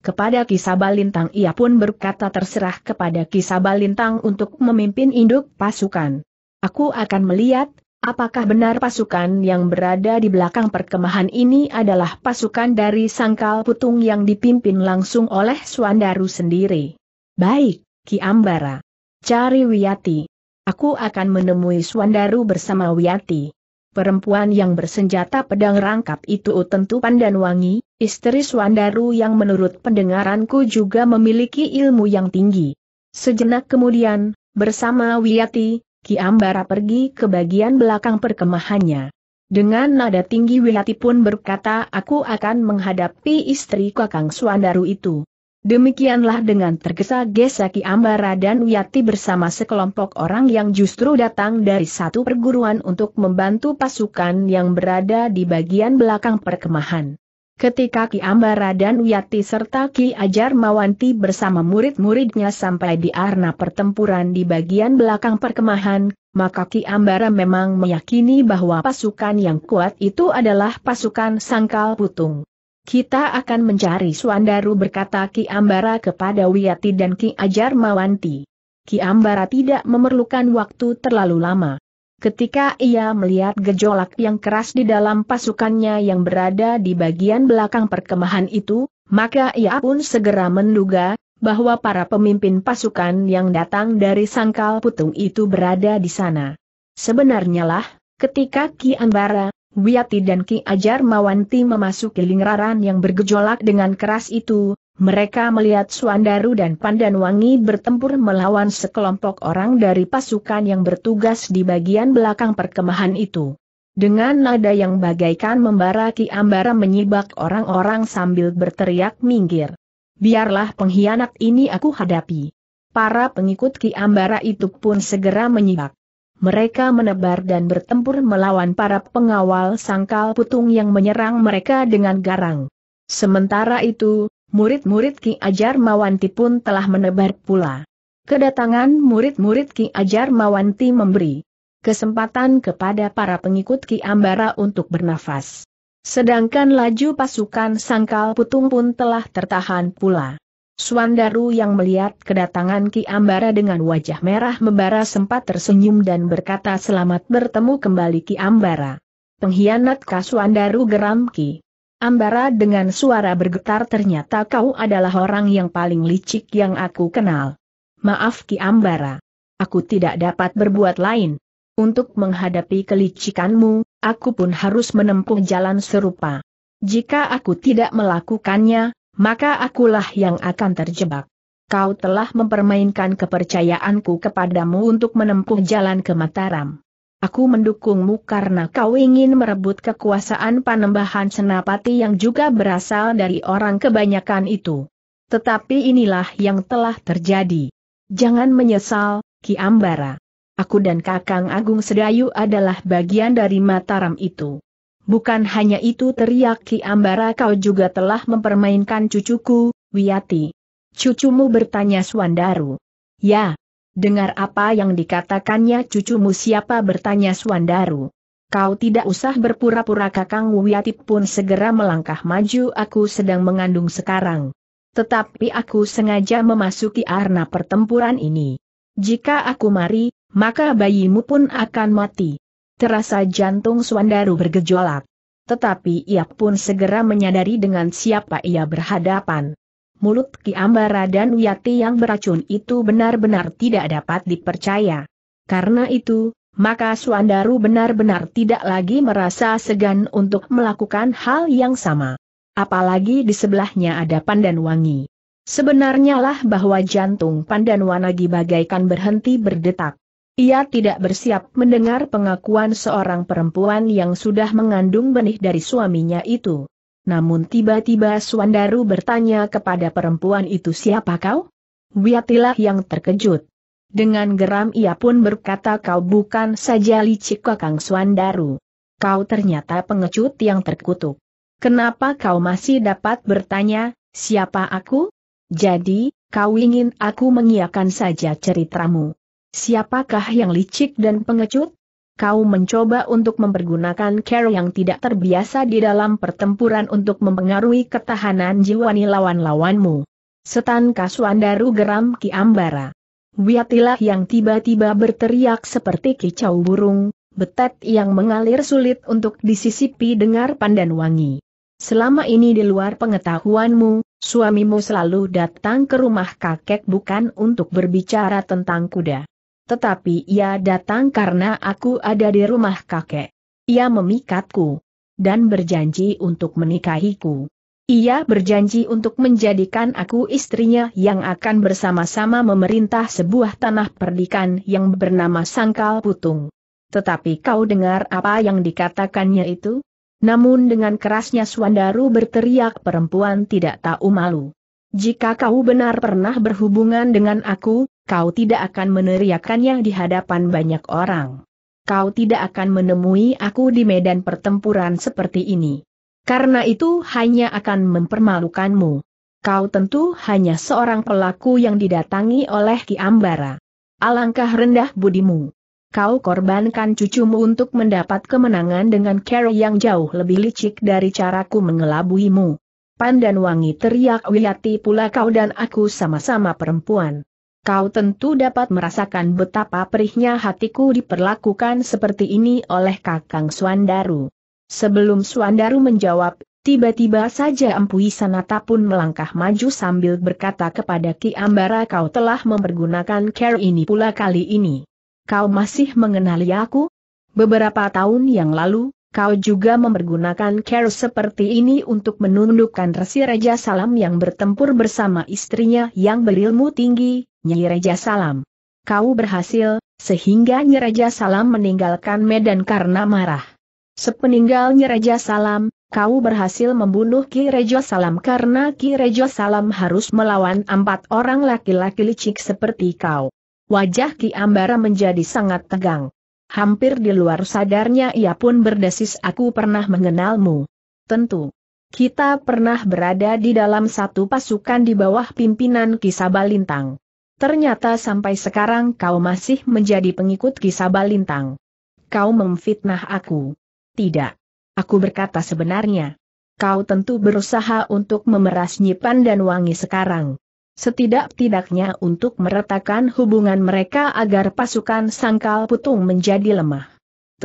Kepada Ki Sabalintang ia pun berkata terserah kepada Ki Sabalintang untuk memimpin induk pasukan. Aku akan melihat Apakah benar pasukan yang berada di belakang perkemahan ini adalah pasukan dari Sangkal Putung yang dipimpin langsung oleh Suandaru sendiri? Baik, Ki Ambara. Cari Wiyati. Aku akan menemui Suandaru bersama Wiyati. Perempuan yang bersenjata pedang rangkap itu tentu pandan wangi, istri Suandaru yang menurut pendengaranku juga memiliki ilmu yang tinggi. Sejenak kemudian, bersama Wiyati, Ki Ambara pergi ke bagian belakang perkemahannya. Dengan nada tinggi Wihati pun berkata aku akan menghadapi istri Kakang Suandaru itu. Demikianlah dengan tergesa-gesa Ki Ambara dan Wiyati bersama sekelompok orang yang justru datang dari satu perguruan untuk membantu pasukan yang berada di bagian belakang perkemahan. Ketika Ki Ambara dan Wiyati serta Ki Ajar Mawanti bersama murid-muridnya sampai di arena pertempuran di bagian belakang perkemahan, maka Ki Ambara memang meyakini bahwa pasukan yang kuat itu adalah pasukan sangkal putung. Kita akan mencari Suandaru berkata Ki Ambara kepada Wiyati dan Ki Ajar Mawanti. Ki Ambara tidak memerlukan waktu terlalu lama. Ketika ia melihat gejolak yang keras di dalam pasukannya yang berada di bagian belakang perkemahan itu, maka ia pun segera menduga bahwa para pemimpin pasukan yang datang dari sangkal putung itu berada di sana. Sebenarnya lah, ketika Ki Anbara, Wiyati dan Ki Ajar Mawanti memasuki lingkaran yang bergejolak dengan keras itu, mereka melihat Suandaru dan Pandanwangi bertempur melawan sekelompok orang dari pasukan yang bertugas di bagian belakang perkemahan itu. Dengan nada yang bagaikan membara Ki Ambara menyibak orang-orang sambil berteriak minggir. Biarlah pengkhianat ini aku hadapi. Para pengikut Ki Ambara itu pun segera menyibak. Mereka menebar dan bertempur melawan para pengawal sangkal putung yang menyerang mereka dengan garang. Sementara itu, Murid-murid Ki Ajar Mawanti pun telah menebar pula. Kedatangan murid-murid Ki Ajar Mawanti memberi kesempatan kepada para pengikut Ki Ambara untuk bernafas. Sedangkan laju pasukan Sangkal Putung pun telah tertahan pula. Suandaru yang melihat kedatangan Ki Ambara dengan wajah merah membara sempat tersenyum dan berkata selamat bertemu kembali Ki Ambara. Pengkhianat Kasuandaru geram Ki. Ambara dengan suara bergetar ternyata kau adalah orang yang paling licik yang aku kenal. Maaf Ki Ambara. Aku tidak dapat berbuat lain. Untuk menghadapi kelicikanmu, aku pun harus menempuh jalan serupa. Jika aku tidak melakukannya, maka akulah yang akan terjebak. Kau telah mempermainkan kepercayaanku kepadamu untuk menempuh jalan ke Mataram. Aku mendukungmu karena kau ingin merebut kekuasaan panembahan senapati yang juga berasal dari orang kebanyakan itu. Tetapi inilah yang telah terjadi. Jangan menyesal, Ki Ambara. Aku dan Kakang Agung Sedayu adalah bagian dari Mataram itu. Bukan hanya itu teriak Ki Ambara kau juga telah mempermainkan cucuku, Wiyati. Cucumu bertanya Swandaru. Ya, Dengar apa yang dikatakannya cucumu siapa bertanya Swandaru. Kau tidak usah berpura-pura kakang Wiatip pun segera melangkah maju aku sedang mengandung sekarang. Tetapi aku sengaja memasuki arena pertempuran ini. Jika aku mari, maka bayimu pun akan mati. Terasa jantung Swandaru bergejolak. Tetapi ia pun segera menyadari dengan siapa ia berhadapan mulut Ki Ambara dan Wiyati yang beracun itu benar-benar tidak dapat dipercaya. Karena itu, maka Suandaru benar-benar tidak lagi merasa segan untuk melakukan hal yang sama. Apalagi di sebelahnya ada pandan wangi. Sebenarnya lah bahwa jantung pandan wanagi bagaikan berhenti berdetak. Ia tidak bersiap mendengar pengakuan seorang perempuan yang sudah mengandung benih dari suaminya itu. Namun tiba-tiba Suandaru bertanya kepada perempuan itu siapa kau? Wiatilah yang terkejut. Dengan geram ia pun berkata kau bukan saja licik kakang Suandaru. Kau ternyata pengecut yang terkutuk. Kenapa kau masih dapat bertanya, siapa aku? Jadi, kau ingin aku mengiakan saja ceritamu. Siapakah yang licik dan pengecut? kau mencoba untuk mempergunakan care yang tidak terbiasa di dalam pertempuran untuk mempengaruhi ketahanan jiwani lawan-lawanmu. Setan Kaswandaru geram Ki Ambara. Wiatilah yang tiba-tiba berteriak seperti kicau burung, betet yang mengalir sulit untuk disisipi dengar pandan wangi. Selama ini di luar pengetahuanmu, suamimu selalu datang ke rumah kakek bukan untuk berbicara tentang kuda. Tetapi ia datang karena aku ada di rumah kakek. Ia memikatku. Dan berjanji untuk menikahiku. Ia berjanji untuk menjadikan aku istrinya yang akan bersama-sama memerintah sebuah tanah perdikan yang bernama Sangkal Putung. Tetapi kau dengar apa yang dikatakannya itu? Namun dengan kerasnya Swandaru berteriak perempuan tidak tahu malu. Jika kau benar pernah berhubungan dengan aku, kau tidak akan meneriakannya di hadapan banyak orang. Kau tidak akan menemui aku di medan pertempuran seperti ini. Karena itu hanya akan mempermalukanmu. Kau tentu hanya seorang pelaku yang didatangi oleh Ki Ambara. Alangkah rendah budimu. Kau korbankan cucumu untuk mendapat kemenangan dengan cara yang jauh lebih licik dari caraku mengelabuimu. Pandan wangi teriak Wiyati pula kau dan aku sama-sama perempuan. Kau tentu dapat merasakan betapa perihnya hatiku diperlakukan seperti ini oleh Kakang Suandaru. Sebelum Suandaru menjawab, tiba-tiba saja Empu Sanata pun melangkah maju sambil berkata kepada Ki Ambara kau telah mempergunakan care ini pula kali ini. Kau masih mengenali aku? Beberapa tahun yang lalu, kau juga mempergunakan care seperti ini untuk menundukkan Resi Raja Salam yang bertempur bersama istrinya yang berilmu tinggi, Raja Salam. Kau berhasil, sehingga Raja Salam meninggalkan Medan karena marah. Sepeninggal Raja Salam, kau berhasil membunuh Ki Rejo Salam karena Ki Rejo Salam harus melawan empat orang laki-laki licik seperti kau. Wajah Ki Ambara menjadi sangat tegang. Hampir di luar sadarnya ia pun berdesis aku pernah mengenalmu. Tentu. Kita pernah berada di dalam satu pasukan di bawah pimpinan Ki Kisabalintang. Ternyata sampai sekarang kau masih menjadi pengikut kisah Balintang. Kau memfitnah aku. Tidak. Aku berkata sebenarnya. Kau tentu berusaha untuk memeras Nyipan dan Wangi sekarang. Setidak-tidaknya untuk meretakan hubungan mereka agar pasukan sangkal putung menjadi lemah.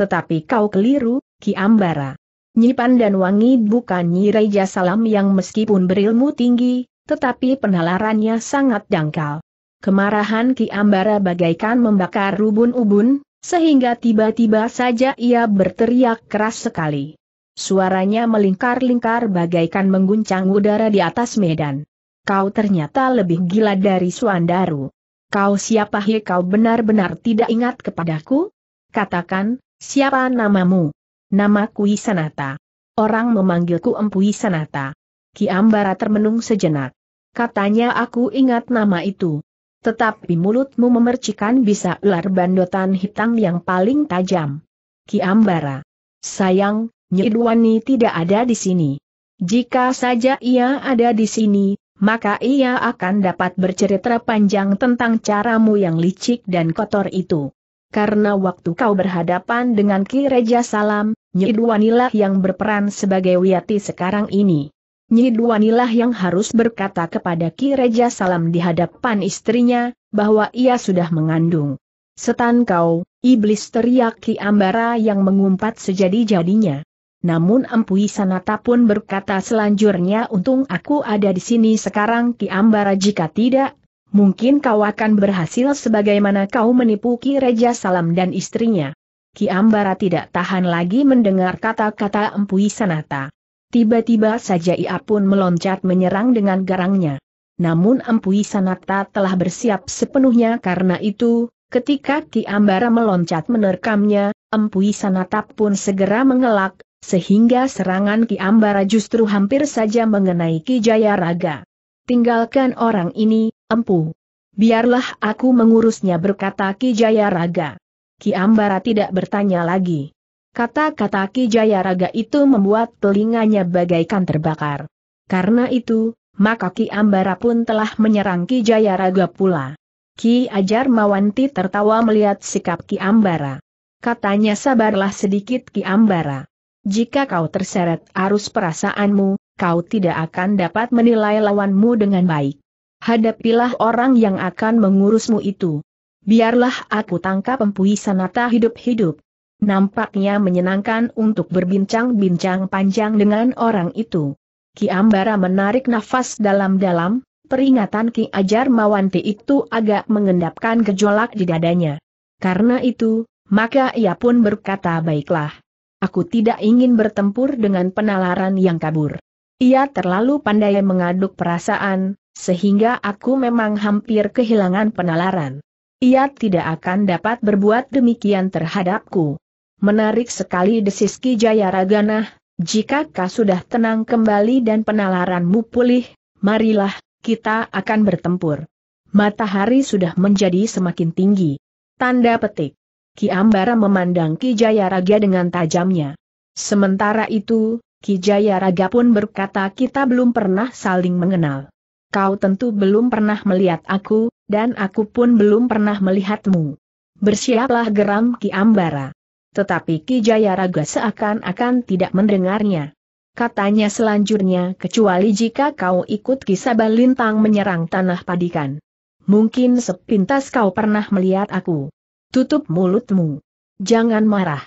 Tetapi kau keliru, Ki Ambara. Nyipan dan Wangi bukan Nyi Reja Salam yang meskipun berilmu tinggi, tetapi penalarannya sangat dangkal. Kemarahan Ki Ambara bagaikan membakar rubun ubun, sehingga tiba-tiba saja ia berteriak keras sekali. Suaranya melingkar-lingkar bagaikan mengguncang udara di atas medan. Kau ternyata lebih gila dari Suandaru. Kau siapa he kau benar-benar tidak ingat kepadaku? Katakan, siapa namamu? Nama Namaku Isanata. Orang memanggilku Empu Sanata. Ki Ambara termenung sejenak. Katanya aku ingat nama itu. Tetapi mulutmu memercikan bisa ular bandotan hitam yang paling tajam. Ki Ambara, Sayang, Nyidwani tidak ada di sini. Jika saja ia ada di sini, maka ia akan dapat bercerita panjang tentang caramu yang licik dan kotor itu. Karena waktu kau berhadapan dengan Ki Reja Salam, Nyidwanilah yang berperan sebagai Wiyati sekarang ini. Nyi Duanilah yang harus berkata kepada Ki Reja Salam di hadapan istrinya, bahwa ia sudah mengandung. Setan kau, iblis teriak Ki Ambara yang mengumpat sejadi-jadinya. Namun Empu Sanata pun berkata selanjutnya untung aku ada di sini sekarang Ki Ambara jika tidak, mungkin kau akan berhasil sebagaimana kau menipu Ki Reja Salam dan istrinya. Ki Ambara tidak tahan lagi mendengar kata-kata Empu Sanata. Tiba-tiba saja ia pun meloncat menyerang dengan garangnya. Namun Empui Sanata telah bersiap sepenuhnya karena itu, ketika Ki Ambara meloncat menerkamnya, Empui Sanata pun segera mengelak, sehingga serangan Ki Ambara justru hampir saja mengenai Ki Jayaraga. Tinggalkan orang ini, Empu. Biarlah aku mengurusnya berkata Ki Jayaraga. Ki Ambara tidak bertanya lagi. Kata-kata Ki Jayaraga itu membuat telinganya bagaikan terbakar. Karena itu, maka Ki Ambara pun telah menyerang Ki Jayaraga pula. Ki Ajar Mawanti tertawa melihat sikap Ki Ambara. Katanya sabarlah sedikit Ki Ambara. Jika kau terseret arus perasaanmu, kau tidak akan dapat menilai lawanmu dengan baik. Hadapilah orang yang akan mengurusmu itu. Biarlah aku tangkap empui sanata hidup-hidup. Nampaknya menyenangkan untuk berbincang-bincang panjang dengan orang itu. Ki Ambara menarik nafas dalam-dalam, peringatan Ki Ajar Mawanti itu agak mengendapkan gejolak di dadanya. Karena itu, maka ia pun berkata baiklah. Aku tidak ingin bertempur dengan penalaran yang kabur. Ia terlalu pandai mengaduk perasaan, sehingga aku memang hampir kehilangan penalaran. Ia tidak akan dapat berbuat demikian terhadapku. Menarik sekali desis Ki Jaya jika kau sudah tenang kembali dan penalaranmu pulih, marilah, kita akan bertempur. Matahari sudah menjadi semakin tinggi. Tanda petik. Ki Ambara memandang Ki Jayaraga dengan tajamnya. Sementara itu, Ki Jayaraga pun berkata kita belum pernah saling mengenal. Kau tentu belum pernah melihat aku, dan aku pun belum pernah melihatmu. Bersiaplah geram Ki Ambara. Tetapi Ki Jayaraga seakan-akan tidak mendengarnya. Katanya selanjutnya kecuali jika kau ikut Ki Lintang menyerang tanah padikan. Mungkin sepintas kau pernah melihat aku. Tutup mulutmu. Jangan marah.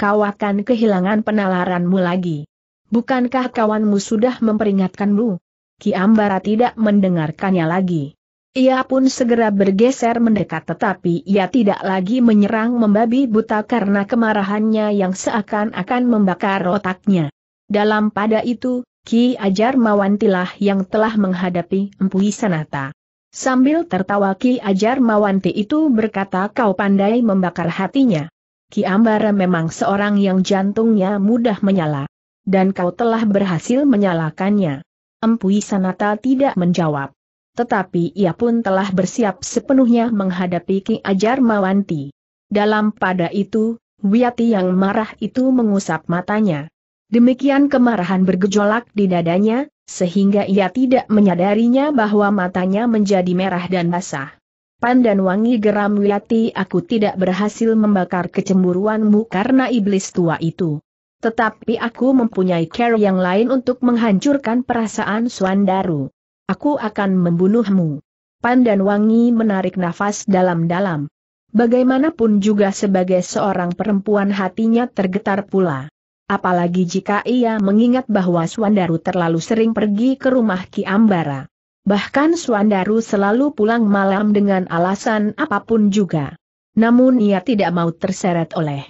Kau akan kehilangan penalaranmu lagi. Bukankah kawanmu sudah memperingatkanmu? Ki Ambara tidak mendengarkannya lagi. Ia pun segera bergeser mendekat tetapi ia tidak lagi menyerang membabi buta karena kemarahannya yang seakan-akan membakar otaknya. Dalam pada itu, Ki Ajar Mawantilah yang telah menghadapi Empu Sanata. Sambil tertawa Ki Ajar Mawanti itu berkata kau pandai membakar hatinya. Ki Ambara memang seorang yang jantungnya mudah menyala. Dan kau telah berhasil menyalakannya. Empu Sanata tidak menjawab tetapi ia pun telah bersiap sepenuhnya menghadapi Ki Ajar Mawanti. Dalam pada itu, Wiyati yang marah itu mengusap matanya. Demikian kemarahan bergejolak di dadanya, sehingga ia tidak menyadarinya bahwa matanya menjadi merah dan basah. Pandan wangi geram Wiyati aku tidak berhasil membakar kecemburuanmu karena iblis tua itu. Tetapi aku mempunyai care yang lain untuk menghancurkan perasaan Suandaru aku akan membunuhmu. Pandan Wangi menarik nafas dalam-dalam. Bagaimanapun juga sebagai seorang perempuan hatinya tergetar pula. Apalagi jika ia mengingat bahwa Swandaru terlalu sering pergi ke rumah Ki Ambara. Bahkan Swandaru selalu pulang malam dengan alasan apapun juga. Namun ia tidak mau terseret oleh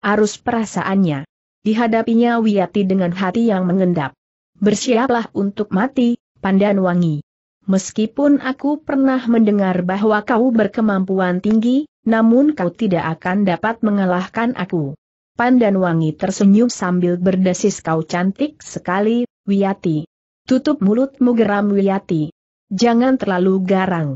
arus perasaannya. Dihadapinya Wiyati dengan hati yang mengendap. Bersiaplah untuk mati, Pandan Wangi. Meskipun aku pernah mendengar bahwa kau berkemampuan tinggi, namun kau tidak akan dapat mengalahkan aku. Pandan Wangi tersenyum sambil berdesis kau cantik sekali, Wiyati. Tutup mulutmu geram Wiyati. Jangan terlalu garang.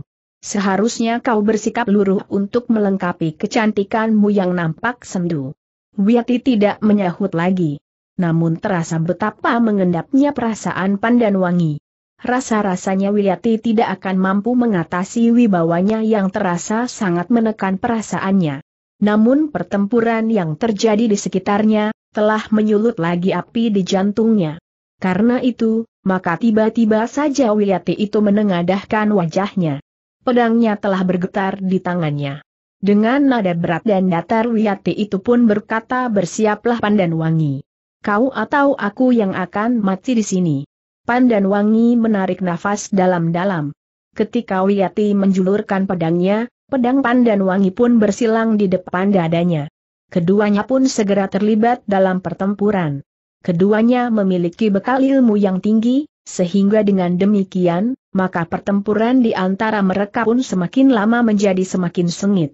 Seharusnya kau bersikap luruh untuk melengkapi kecantikanmu yang nampak sendu. Wiyati tidak menyahut lagi. Namun terasa betapa mengendapnya perasaan Pandan Wangi. Rasa-rasanya Wiliati tidak akan mampu mengatasi wibawanya yang terasa sangat menekan perasaannya. Namun pertempuran yang terjadi di sekitarnya, telah menyulut lagi api di jantungnya. Karena itu, maka tiba-tiba saja Wiliati itu menengadahkan wajahnya. Pedangnya telah bergetar di tangannya. Dengan nada berat dan datar Wiliati itu pun berkata bersiaplah pandan wangi. Kau atau aku yang akan mati di sini. Pandan Wangi menarik nafas dalam-dalam. Ketika Wiyati menjulurkan pedangnya, pedang Pandan Wangi pun bersilang di depan dadanya. Keduanya pun segera terlibat dalam pertempuran. Keduanya memiliki bekal ilmu yang tinggi, sehingga dengan demikian, maka pertempuran di antara mereka pun semakin lama menjadi semakin sengit.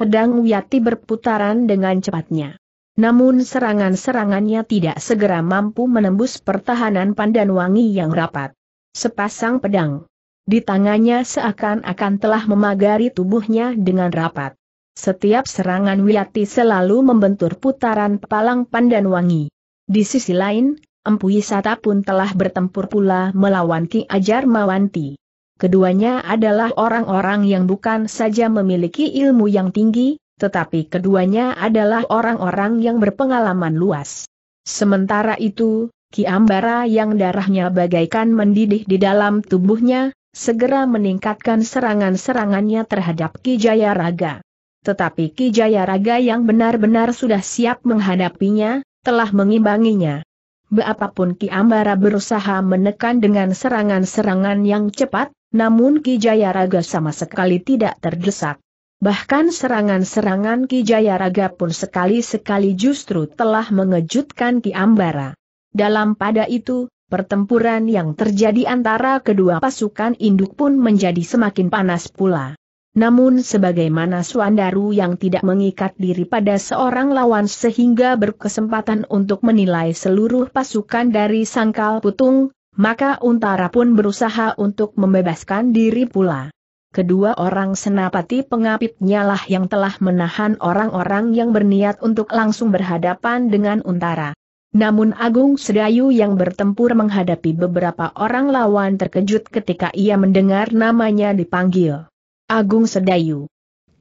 Pedang Wiyati berputaran dengan cepatnya. Namun serangan-serangannya tidak segera mampu menembus pertahanan Pandan Wangi yang rapat. Sepasang pedang. Di tangannya seakan-akan telah memagari tubuhnya dengan rapat. Setiap serangan Wiyati selalu membentur putaran palang Pandan Wangi. Di sisi lain, Empu Yisata pun telah bertempur pula melawan Ki Ajar Mawanti. Keduanya adalah orang-orang yang bukan saja memiliki ilmu yang tinggi, tetapi keduanya adalah orang-orang yang berpengalaman luas. Sementara itu, Ki Ambara yang darahnya bagaikan mendidih di dalam tubuhnya, segera meningkatkan serangan-serangannya terhadap Ki Jayaraga. Tetapi Ki Jayaraga yang benar-benar sudah siap menghadapinya, telah mengimbanginya. Beapapun Ki Ambara berusaha menekan dengan serangan-serangan yang cepat, namun Ki Jayaraga sama sekali tidak terdesak. Bahkan serangan-serangan Ki Jayaraga pun sekali-sekali justru telah mengejutkan Ki Ambara. Dalam pada itu, pertempuran yang terjadi antara kedua pasukan induk pun menjadi semakin panas pula. Namun sebagaimana Suandaru yang tidak mengikat diri pada seorang lawan sehingga berkesempatan untuk menilai seluruh pasukan dari sangkal putung, maka Untara pun berusaha untuk membebaskan diri pula kedua orang senapati pengapitnya lah yang telah menahan orang-orang yang berniat untuk langsung berhadapan dengan Untara. Namun Agung Sedayu yang bertempur menghadapi beberapa orang lawan terkejut ketika ia mendengar namanya dipanggil. Agung Sedayu.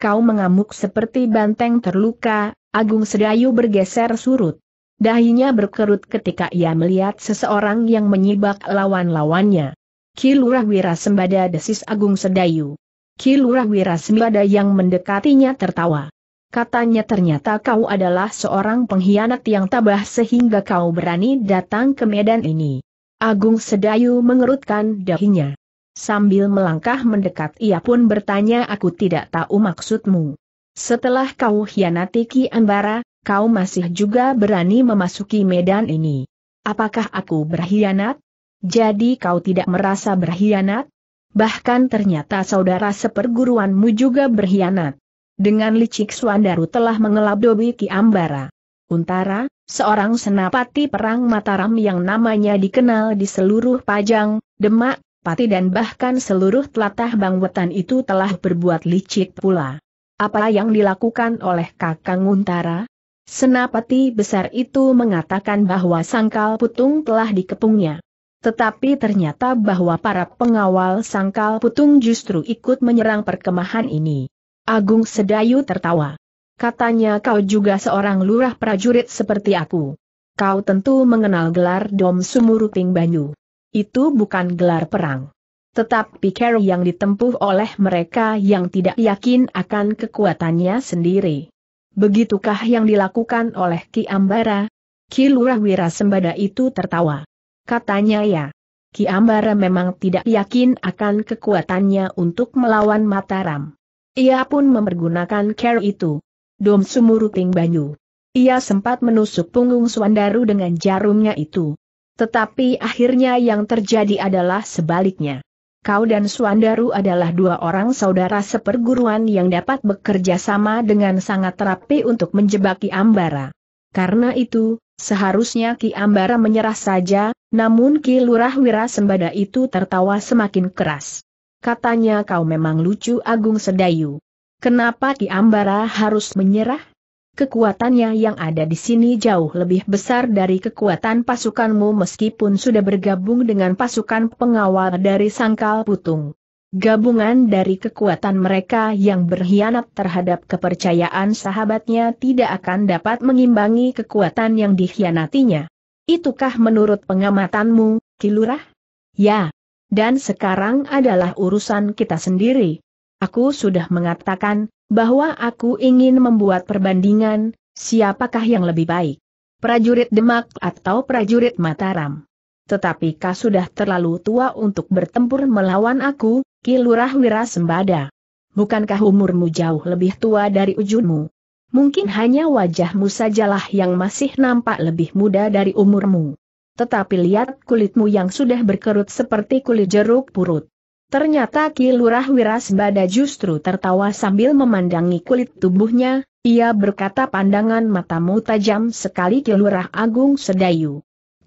Kau mengamuk seperti banteng terluka, Agung Sedayu bergeser surut. Dahinya berkerut ketika ia melihat seseorang yang menyibak lawan-lawannya. Kilurah Wira Sembada Desis Agung Sedayu. Kilurah Wirasmiada yang mendekatinya tertawa. Katanya ternyata kau adalah seorang pengkhianat yang tabah sehingga kau berani datang ke medan ini. Agung Sedayu mengerutkan dahinya. Sambil melangkah mendekat ia pun bertanya aku tidak tahu maksudmu. Setelah kau hianati Ki Ambara, kau masih juga berani memasuki medan ini. Apakah aku berkhianat? Jadi kau tidak merasa berkhianat? bahkan ternyata saudara seperguruanmu juga berkhianat. Dengan licik Swandaru telah mengelab Ki Ambara. Untara, seorang senapati perang Mataram yang namanya dikenal di seluruh Pajang, Demak, Pati dan bahkan seluruh telatah Bangwetan itu telah berbuat licik pula. Apa yang dilakukan oleh Kakang Untara? Senapati besar itu mengatakan bahwa Sangkal Putung telah dikepungnya. Tetapi ternyata bahwa para pengawal sangkal putung justru ikut menyerang perkemahan ini. Agung Sedayu tertawa. Katanya kau juga seorang lurah prajurit seperti aku. Kau tentu mengenal gelar Dom Sumuruting Banyu. Itu bukan gelar perang. Tetapi care yang ditempuh oleh mereka yang tidak yakin akan kekuatannya sendiri. Begitukah yang dilakukan oleh Ki Ambara? Ki Lurah Wirasembada itu tertawa katanya ya. Ki Ambara memang tidak yakin akan kekuatannya untuk melawan Mataram. Ia pun mempergunakan care itu. Dom sumuruting banyu. Ia sempat menusuk punggung Swandaru dengan jarumnya itu. Tetapi akhirnya yang terjadi adalah sebaliknya. Kau dan Swandaru adalah dua orang saudara seperguruan yang dapat bekerja sama dengan sangat rapi untuk menjebaki Ambara. Karena itu, Seharusnya Ki Ambara menyerah saja, namun Ki Lurah Wirasembada itu tertawa semakin keras. Katanya kau memang lucu Agung Sedayu. Kenapa Ki Ambara harus menyerah? Kekuatannya yang ada di sini jauh lebih besar dari kekuatan pasukanmu meskipun sudah bergabung dengan pasukan pengawal dari Sangkal Putung. Gabungan dari kekuatan mereka yang berkhianat terhadap kepercayaan sahabatnya tidak akan dapat mengimbangi kekuatan yang dikhianatinya. Itukah menurut pengamatanmu, Kilurah? Ya. Dan sekarang adalah urusan kita sendiri. Aku sudah mengatakan, bahwa aku ingin membuat perbandingan, siapakah yang lebih baik? Prajurit Demak atau prajurit Mataram? Tetapi kau sudah terlalu tua untuk bertempur melawan aku, Ki Lurah Wirasembada. Bukankah umurmu jauh lebih tua dari ujungmu? Mungkin hanya wajahmu sajalah yang masih nampak lebih muda dari umurmu. Tetapi lihat kulitmu yang sudah berkerut seperti kulit jeruk purut. Ternyata Ki Lurah Wirasembada justru tertawa sambil memandangi kulit tubuhnya, ia berkata pandangan matamu tajam sekali Ki Lurah Agung Sedayu.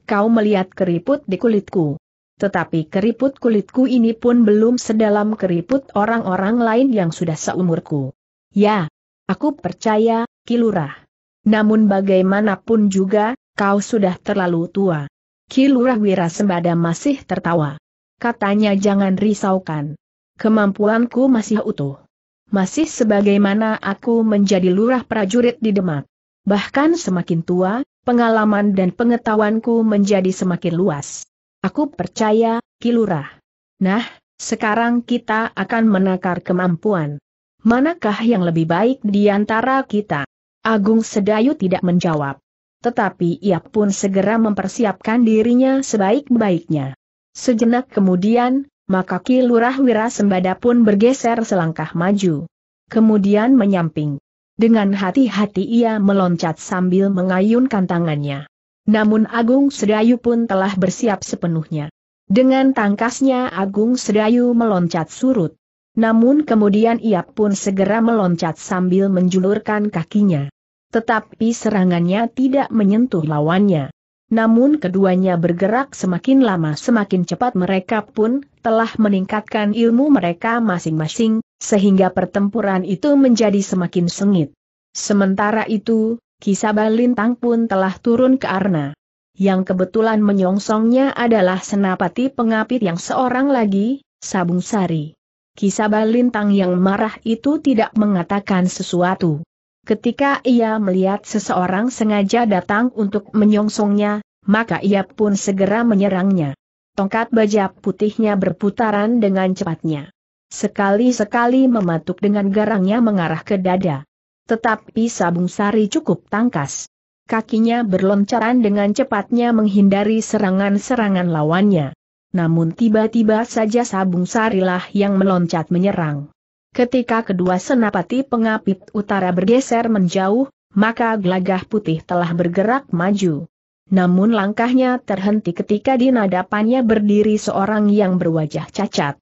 Kau melihat keriput di kulitku. Tetapi keriput kulitku ini pun belum sedalam keriput orang-orang lain yang sudah seumurku. Ya, aku percaya, Kilurah. Namun bagaimanapun juga, kau sudah terlalu tua. Kilurah Wirasembada masih tertawa. Katanya jangan risaukan. Kemampuanku masih utuh. Masih sebagaimana aku menjadi lurah prajurit di Demak. Bahkan semakin tua, pengalaman dan pengetahuanku menjadi semakin luas. Aku percaya, Kilurah. Nah, sekarang kita akan menakar kemampuan. Manakah yang lebih baik di antara kita? Agung Sedayu tidak menjawab. Tetapi ia pun segera mempersiapkan dirinya sebaik-baiknya. Sejenak kemudian, maka Ki Lurah Wirasembada pun bergeser selangkah maju. Kemudian menyamping. Dengan hati-hati ia meloncat sambil mengayunkan tangannya. Namun Agung Sedayu pun telah bersiap sepenuhnya. Dengan tangkasnya Agung Sedayu meloncat surut. Namun kemudian ia pun segera meloncat sambil menjulurkan kakinya. Tetapi serangannya tidak menyentuh lawannya. Namun keduanya bergerak semakin lama semakin cepat mereka pun telah meningkatkan ilmu mereka masing-masing, sehingga pertempuran itu menjadi semakin sengit. Sementara itu, Kisabah Lintang pun telah turun ke Arna. Yang kebetulan menyongsongnya adalah senapati pengapit yang seorang lagi, Sabung Sari. Kisabah Lintang yang marah itu tidak mengatakan sesuatu. Ketika ia melihat seseorang sengaja datang untuk menyongsongnya, maka ia pun segera menyerangnya. Tongkat baja putihnya berputaran dengan cepatnya. Sekali-sekali mematuk dengan garangnya mengarah ke dada tetapi Sabung Sari cukup tangkas. Kakinya berloncaran dengan cepatnya menghindari serangan-serangan lawannya. Namun tiba-tiba saja Sabung Sarilah yang meloncat menyerang. Ketika kedua senapati pengapit utara bergeser menjauh, maka gelagah putih telah bergerak maju. Namun langkahnya terhenti ketika di nadapannya berdiri seorang yang berwajah cacat.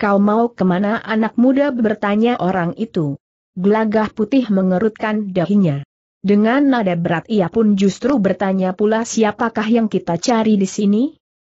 Kau mau kemana anak muda bertanya orang itu. Gelagah putih mengerutkan dahinya. Dengan nada berat ia pun justru bertanya pula siapakah yang kita cari di sini?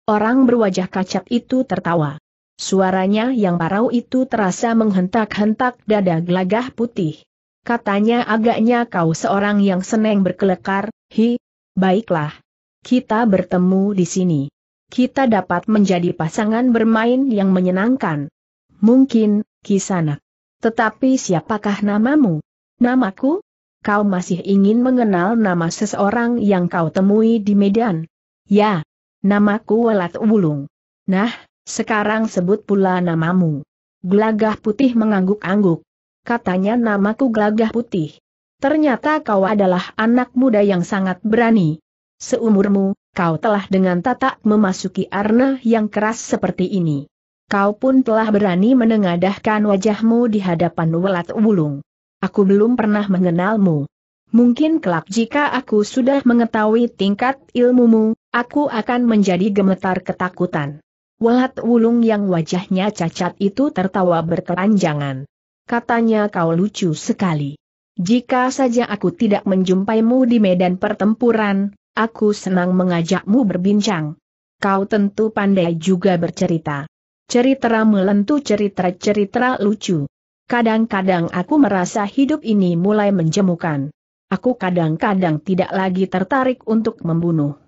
Orang berwajah kacat itu tertawa. Suaranya yang parau itu terasa menghentak-hentak dada gelagah putih. Katanya agaknya kau seorang yang seneng berkelekar, hi, baiklah. Kita bertemu di sini. Kita dapat menjadi pasangan bermain yang menyenangkan. Mungkin, kisanak. Tetapi siapakah namamu? Namaku? Kau masih ingin mengenal nama seseorang yang kau temui di Medan? Ya, namaku Welat Wulung. Nah, sekarang sebut pula namamu. Gelagah putih mengangguk-angguk. Katanya namaku Gelagah putih. Ternyata kau adalah anak muda yang sangat berani. Seumurmu, kau telah dengan tatak memasuki arna yang keras seperti ini. Kau pun telah berani menengadahkan wajahmu di hadapan welat wulung. Aku belum pernah mengenalmu. Mungkin kelak jika aku sudah mengetahui tingkat ilmumu, aku akan menjadi gemetar ketakutan. Welat wulung yang wajahnya cacat itu tertawa berkelanjangan. Katanya kau lucu sekali. Jika saja aku tidak menjumpaimu di medan pertempuran, aku senang mengajakmu berbincang. Kau tentu pandai juga bercerita. Ceritera melentu cerita ceritera lucu. Kadang-kadang aku merasa hidup ini mulai menjemukan. Aku kadang-kadang tidak lagi tertarik untuk membunuh.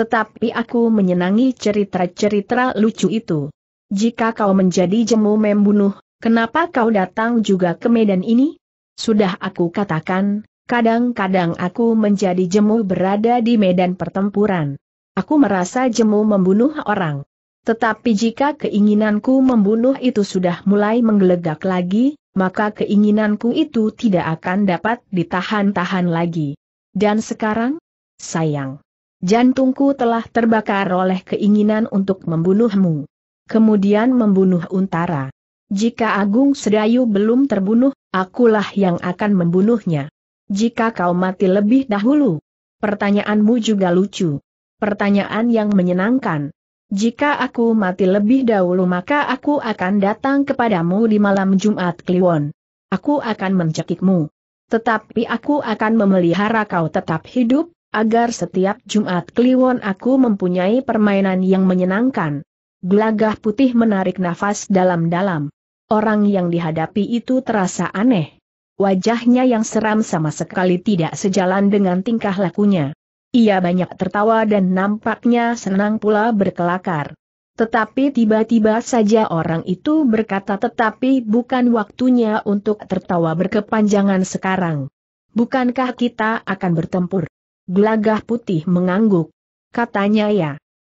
Tetapi aku menyenangi ceritera ceritera lucu itu. Jika kau menjadi jemu membunuh, kenapa kau datang juga ke medan ini? Sudah aku katakan, kadang-kadang aku menjadi jemu berada di medan pertempuran. Aku merasa jemu membunuh orang. Tetapi jika keinginanku membunuh itu sudah mulai menggelegak lagi, maka keinginanku itu tidak akan dapat ditahan-tahan lagi. Dan sekarang? Sayang. Jantungku telah terbakar oleh keinginan untuk membunuhmu. Kemudian membunuh Untara. Jika Agung Sedayu belum terbunuh, akulah yang akan membunuhnya. Jika kau mati lebih dahulu. Pertanyaanmu juga lucu. Pertanyaan yang menyenangkan. Jika aku mati lebih dahulu maka aku akan datang kepadamu di malam Jumat Kliwon. Aku akan mencekikmu. Tetapi aku akan memelihara kau tetap hidup, agar setiap Jumat Kliwon aku mempunyai permainan yang menyenangkan. Gelagah putih menarik nafas dalam-dalam. Orang yang dihadapi itu terasa aneh. Wajahnya yang seram sama sekali tidak sejalan dengan tingkah lakunya. Ia banyak tertawa dan nampaknya senang pula berkelakar. Tetapi tiba-tiba saja orang itu berkata tetapi bukan waktunya untuk tertawa berkepanjangan sekarang. Bukankah kita akan bertempur? Gelagah putih mengangguk. Katanya ya.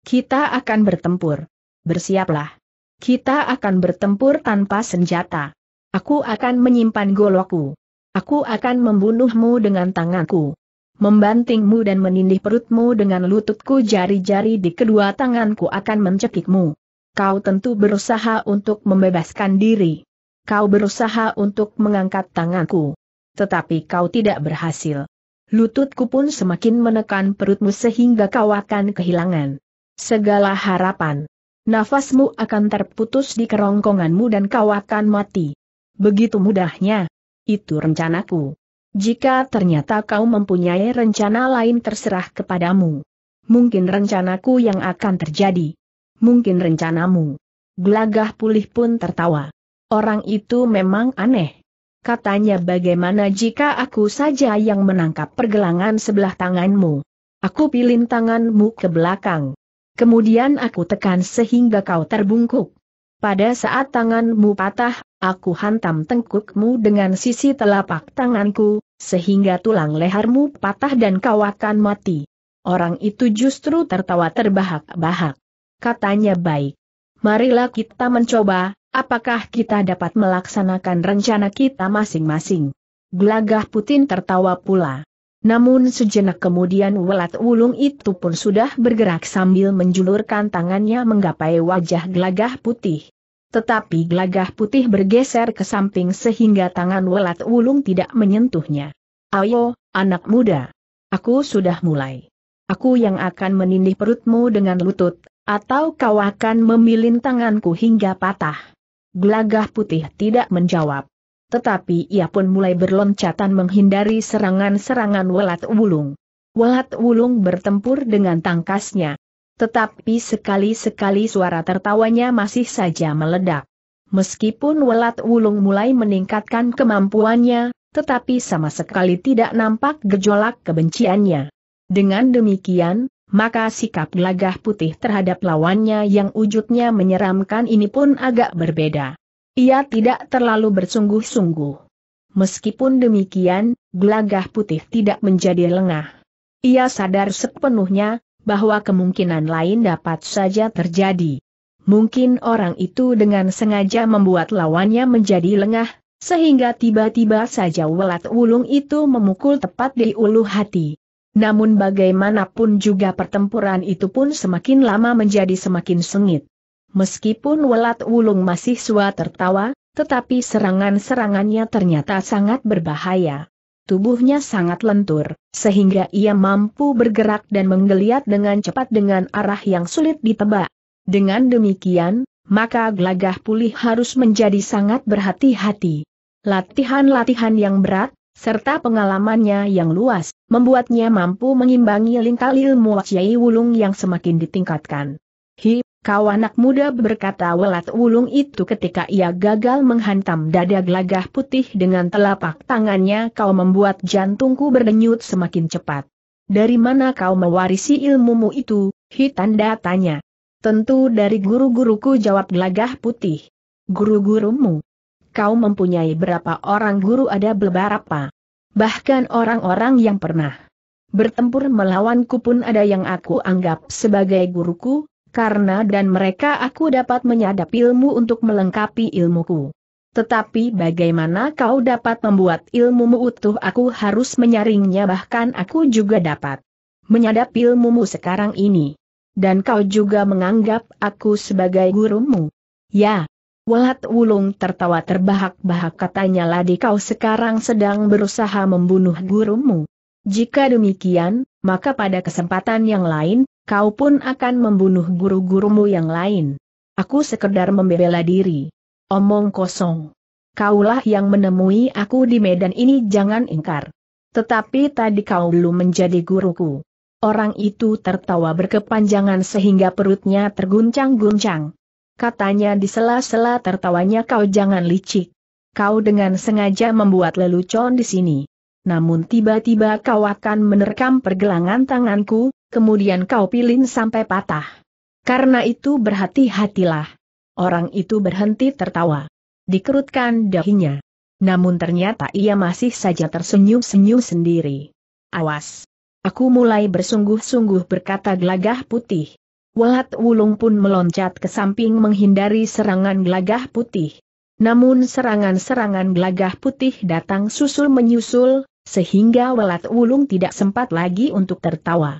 Kita akan bertempur. Bersiaplah. Kita akan bertempur tanpa senjata. Aku akan menyimpan golokku. Aku akan membunuhmu dengan tanganku membantingmu dan menindih perutmu dengan lututku jari-jari di kedua tanganku akan mencekikmu. Kau tentu berusaha untuk membebaskan diri. Kau berusaha untuk mengangkat tanganku. Tetapi kau tidak berhasil. Lututku pun semakin menekan perutmu sehingga kau akan kehilangan segala harapan. Nafasmu akan terputus di kerongkonganmu dan kau akan mati. Begitu mudahnya. Itu rencanaku. Jika ternyata kau mempunyai rencana lain terserah kepadamu. Mungkin rencanaku yang akan terjadi. Mungkin rencanamu. Gelagah pulih pun tertawa. Orang itu memang aneh. Katanya bagaimana jika aku saja yang menangkap pergelangan sebelah tanganmu. Aku pilih tanganmu ke belakang. Kemudian aku tekan sehingga kau terbungkuk. Pada saat tanganmu patah, aku hantam tengkukmu dengan sisi telapak tanganku, sehingga tulang lehermu patah dan kau akan mati. Orang itu justru tertawa terbahak-bahak. Katanya baik. Marilah kita mencoba, apakah kita dapat melaksanakan rencana kita masing-masing. Gelagah Putin tertawa pula. Namun sejenak kemudian welat ulung itu pun sudah bergerak sambil menjulurkan tangannya menggapai wajah gelagah putih. Tetapi gelagah putih bergeser ke samping sehingga tangan welat ulung tidak menyentuhnya. Ayo, anak muda. Aku sudah mulai. Aku yang akan menindih perutmu dengan lutut, atau kau akan memilin tanganku hingga patah. Gelagah putih tidak menjawab. Tetapi ia pun mulai berloncatan menghindari serangan-serangan welat wulung. Welat wulung bertempur dengan tangkasnya, tetapi sekali-sekali suara tertawanya masih saja meledak. Meskipun Welat Wulung mulai meningkatkan kemampuannya, tetapi sama sekali tidak nampak gejolak kebenciannya. Dengan demikian, maka sikap gelagah putih terhadap lawannya yang wujudnya menyeramkan ini pun agak berbeda. Ia tidak terlalu bersungguh-sungguh. Meskipun demikian, gelagah putih tidak menjadi lengah. Ia sadar sepenuhnya bahwa kemungkinan lain dapat saja terjadi. Mungkin orang itu dengan sengaja membuat lawannya menjadi lengah, sehingga tiba-tiba saja welat wulung itu memukul tepat di ulu hati. Namun bagaimanapun juga pertempuran itu pun semakin lama menjadi semakin sengit. Meskipun Welat Wulung masih sua tertawa, tetapi serangan-serangannya ternyata sangat berbahaya. Tubuhnya sangat lentur, sehingga ia mampu bergerak dan menggeliat dengan cepat dengan arah yang sulit ditebak. Dengan demikian, maka gelagah pulih harus menjadi sangat berhati-hati. Latihan-latihan yang berat, serta pengalamannya yang luas, membuatnya mampu mengimbangi lingkal ilmu Wajai Wulung yang semakin ditingkatkan. Hi, kau anak muda berkata welat ulung itu ketika ia gagal menghantam dada gelagah putih dengan telapak tangannya kau membuat jantungku berdenyut semakin cepat. Dari mana kau mewarisi ilmumu itu, Hi tanda tanya. Tentu dari guru-guruku jawab gelagah putih. Guru-gurumu? Kau mempunyai berapa orang guru ada beberapa. Bahkan orang-orang yang pernah bertempur melawanku pun ada yang aku anggap sebagai guruku, karena dan mereka aku dapat menyadap ilmu untuk melengkapi ilmuku. Tetapi bagaimana kau dapat membuat ilmumu utuh aku harus menyaringnya bahkan aku juga dapat menyadap ilmumu sekarang ini. Dan kau juga menganggap aku sebagai gurumu. Ya. Walat Wulung tertawa terbahak-bahak katanya Ladi kau sekarang sedang berusaha membunuh gurumu. Jika demikian, maka pada kesempatan yang lain, kau pun akan membunuh guru-gurumu yang lain. Aku sekedar membela diri. Omong kosong. Kaulah yang menemui aku di medan ini jangan ingkar. Tetapi tadi kau belum menjadi guruku. Orang itu tertawa berkepanjangan sehingga perutnya terguncang-guncang. Katanya di sela-sela tertawanya kau jangan licik. Kau dengan sengaja membuat lelucon di sini. Namun tiba-tiba kau akan menerkam pergelangan tanganku, kemudian kau pilin sampai patah. Karena itu berhati-hatilah. Orang itu berhenti tertawa. Dikerutkan dahinya. Namun ternyata ia masih saja tersenyum-senyum sendiri. Awas! Aku mulai bersungguh-sungguh berkata gelagah putih. Walat Wulung pun meloncat ke samping menghindari serangan gelagah putih. Namun serangan-serangan gelagah putih datang susul-menyusul, sehingga Walat Wulung tidak sempat lagi untuk tertawa.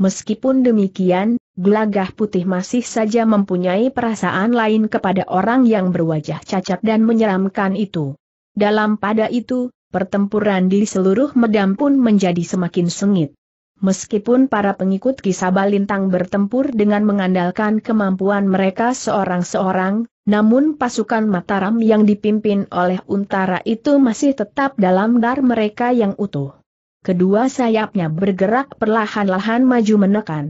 Meskipun demikian, gelagah putih masih saja mempunyai perasaan lain kepada orang yang berwajah cacat dan menyeramkan itu. Dalam pada itu, pertempuran di seluruh medan pun menjadi semakin sengit. Meskipun para pengikut Kisaba Lintang bertempur dengan mengandalkan kemampuan mereka seorang-seorang, namun pasukan Mataram yang dipimpin oleh Untara itu masih tetap dalam dar mereka yang utuh kedua sayapnya bergerak perlahan-lahan maju menekan.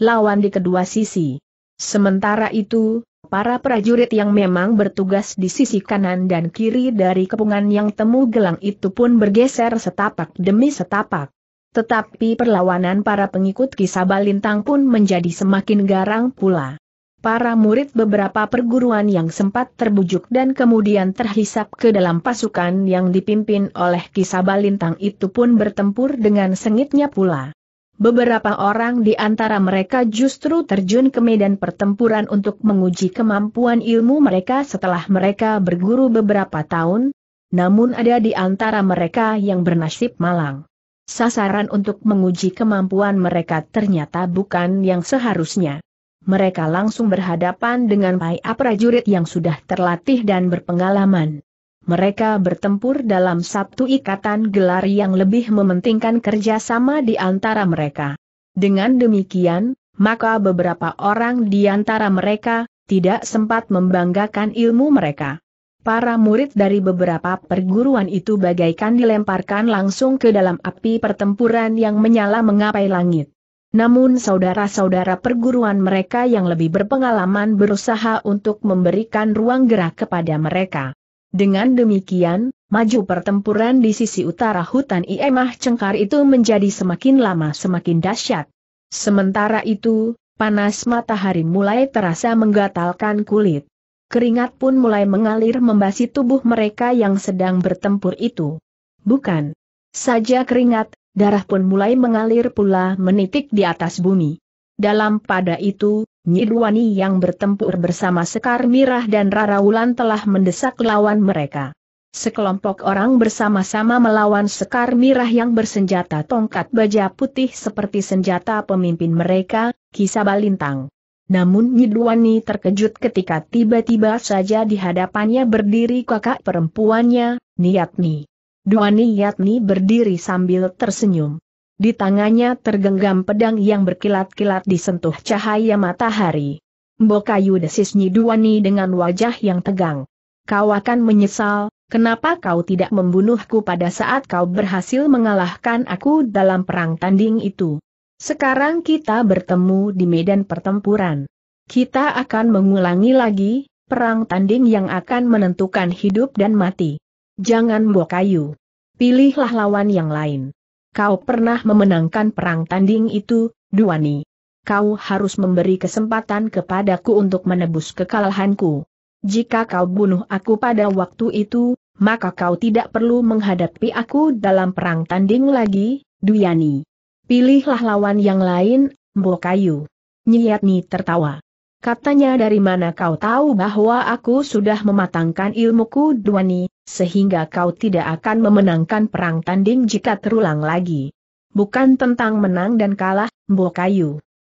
Lawan di kedua sisi. Sementara itu, para prajurit yang memang bertugas di sisi kanan dan kiri dari kepungan yang temu gelang itu pun bergeser setapak demi setapak. Tetapi perlawanan para pengikut kisah balintang pun menjadi semakin garang pula. Para murid beberapa perguruan yang sempat terbujuk dan kemudian terhisap ke dalam pasukan yang dipimpin oleh Kisabalintang itu pun bertempur dengan sengitnya pula. Beberapa orang di antara mereka justru terjun ke medan pertempuran untuk menguji kemampuan ilmu mereka setelah mereka berguru beberapa tahun, namun ada di antara mereka yang bernasib malang. Sasaran untuk menguji kemampuan mereka ternyata bukan yang seharusnya mereka langsung berhadapan dengan para prajurit yang sudah terlatih dan berpengalaman. Mereka bertempur dalam satu ikatan gelar yang lebih mementingkan kerjasama di antara mereka. Dengan demikian, maka beberapa orang di antara mereka tidak sempat membanggakan ilmu mereka. Para murid dari beberapa perguruan itu bagaikan dilemparkan langsung ke dalam api pertempuran yang menyala mengapai langit. Namun saudara-saudara perguruan mereka yang lebih berpengalaman berusaha untuk memberikan ruang gerak kepada mereka. Dengan demikian, maju pertempuran di sisi utara hutan Iemah Cengkar itu menjadi semakin lama semakin dahsyat. Sementara itu, panas matahari mulai terasa menggatalkan kulit. Keringat pun mulai mengalir membasi tubuh mereka yang sedang bertempur itu. Bukan saja keringat, darah pun mulai mengalir pula menitik di atas bumi. Dalam pada itu, Nyidwani yang bertempur bersama Sekar Mirah dan Raraulan telah mendesak lawan mereka. Sekelompok orang bersama-sama melawan Sekar Mirah yang bersenjata tongkat baja putih seperti senjata pemimpin mereka, Kisabalintang. Namun Nyidwani terkejut ketika tiba-tiba saja di hadapannya berdiri kakak perempuannya, Niatni. Duani Yatni berdiri sambil tersenyum. Di tangannya tergenggam pedang yang berkilat-kilat disentuh cahaya matahari. Mbokayu desis Duani dengan wajah yang tegang. Kau akan menyesal, Kenapa kau tidak membunuhku pada saat kau berhasil mengalahkan aku dalam perang tanding itu? Sekarang kita bertemu di medan pertempuran. Kita akan mengulangi lagi perang tanding yang akan menentukan hidup dan mati. Jangan Bokayu. Pilihlah lawan yang lain. Kau pernah memenangkan perang tanding itu, Duani. Kau harus memberi kesempatan kepadaku untuk menebus kekalahanku. Jika kau bunuh aku pada waktu itu, maka kau tidak perlu menghadapi aku dalam perang tanding lagi, Duyani. Pilihlah lawan yang lain, Mbokayu. Nyiatni tertawa. Katanya dari mana kau tahu bahwa aku sudah mematangkan ilmuku Duani, sehingga kau tidak akan memenangkan perang tanding jika terulang lagi. Bukan tentang menang dan kalah, Mbokayu. Kayu.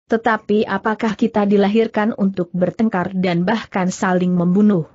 Tetapi apakah kita dilahirkan untuk bertengkar dan bahkan saling membunuh?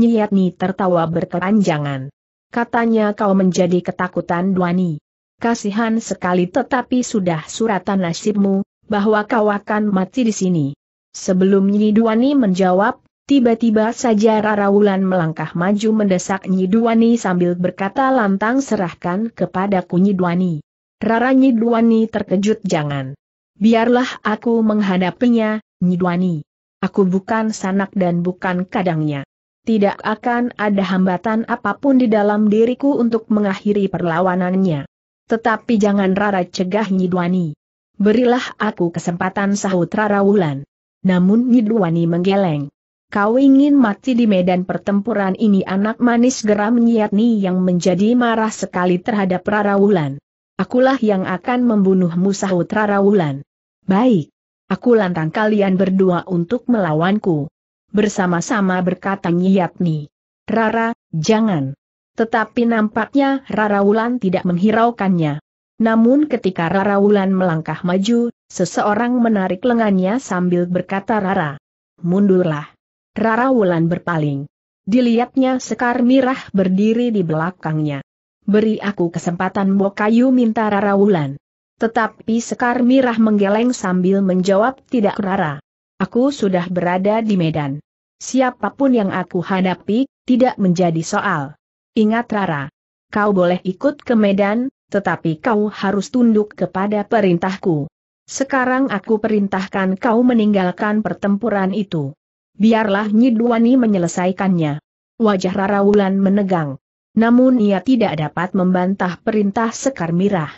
Nyiatni tertawa berkepanjangan. Katanya kau menjadi ketakutan Duani. Kasihan sekali tetapi sudah suratan nasibmu, bahwa kau akan mati di sini. Sebelum Nyiduani menjawab, tiba-tiba saja Rara Wulan melangkah maju mendesak Nyiduani sambil berkata lantang serahkan kepadaku Nyiduani. Rara Nyiduani terkejut jangan. Biarlah aku menghadapinya, Nyiduani. Aku bukan sanak dan bukan kadangnya. Tidak akan ada hambatan apapun di dalam diriku untuk mengakhiri perlawanannya. Tetapi jangan Rara cegah Nyiduani. Berilah aku kesempatan sahut Rara Wulan namun Nyidwani menggeleng. Kau ingin mati di medan pertempuran ini anak manis geram Nyiatni yang menjadi marah sekali terhadap Rara Wulan. Akulah yang akan membunuhmu sahut Wulan. Baik. Aku lantang kalian berdua untuk melawanku. Bersama-sama berkata Nyiatni. Rara, jangan. Tetapi nampaknya Rara Wulan tidak menghiraukannya. Namun ketika Rara Wulan melangkah maju, Seseorang menarik lengannya sambil berkata Rara. Mundurlah. Rara Wulan berpaling. Dilihatnya Sekar Mirah berdiri di belakangnya. Beri aku kesempatan Bokayu minta Rara Wulan. Tetapi Sekar Mirah menggeleng sambil menjawab tidak Rara. Aku sudah berada di Medan. Siapapun yang aku hadapi, tidak menjadi soal. Ingat Rara. Kau boleh ikut ke Medan, tetapi kau harus tunduk kepada perintahku. Sekarang aku perintahkan kau meninggalkan pertempuran itu. Biarlah Nyidwani menyelesaikannya. Wajah Rara Wulan menegang. Namun ia tidak dapat membantah perintah Sekar Mirah.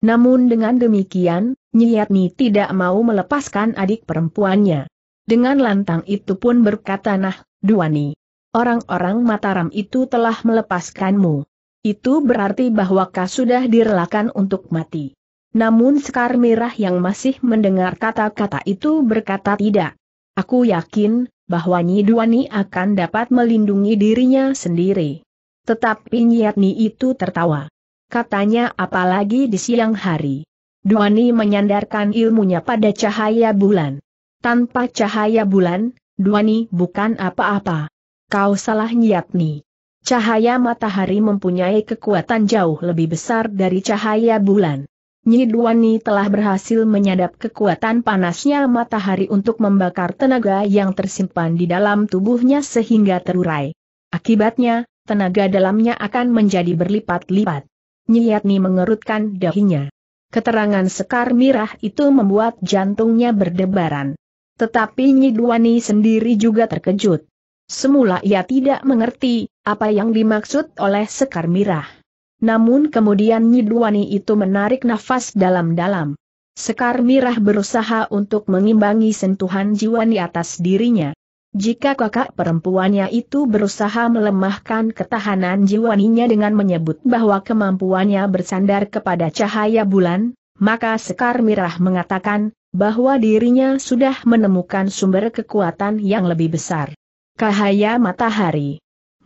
Namun dengan demikian, Nyiatni tidak mau melepaskan adik perempuannya. Dengan lantang itu pun berkata nah, Duani. Orang-orang Mataram itu telah melepaskanmu. Itu berarti bahwa kau sudah direlakan untuk mati. Namun Sekar Merah yang masih mendengar kata-kata itu berkata tidak. Aku yakin, bahwa Nyi Duani akan dapat melindungi dirinya sendiri. Tetapi Nyi itu tertawa. Katanya apalagi di siang hari. Duani menyandarkan ilmunya pada cahaya bulan. Tanpa cahaya bulan, Duani bukan apa-apa. Kau salah Nyiatni. Cahaya matahari mempunyai kekuatan jauh lebih besar dari cahaya bulan. Nyiduani telah berhasil menyadap kekuatan panasnya matahari untuk membakar tenaga yang tersimpan di dalam tubuhnya sehingga terurai. Akibatnya, tenaga dalamnya akan menjadi berlipat-lipat. Nyiatni mengerutkan dahinya. Keterangan sekar mirah itu membuat jantungnya berdebaran. Tetapi Nyiduani sendiri juga terkejut. Semula ia tidak mengerti apa yang dimaksud oleh sekar mirah. Namun kemudian Nyidwani itu menarik nafas dalam-dalam. Sekar Mirah berusaha untuk mengimbangi sentuhan jiwa di atas dirinya. Jika kakak perempuannya itu berusaha melemahkan ketahanan jiwaninya dengan menyebut bahwa kemampuannya bersandar kepada cahaya bulan, maka Sekar Mirah mengatakan, bahwa dirinya sudah menemukan sumber kekuatan yang lebih besar. Cahaya matahari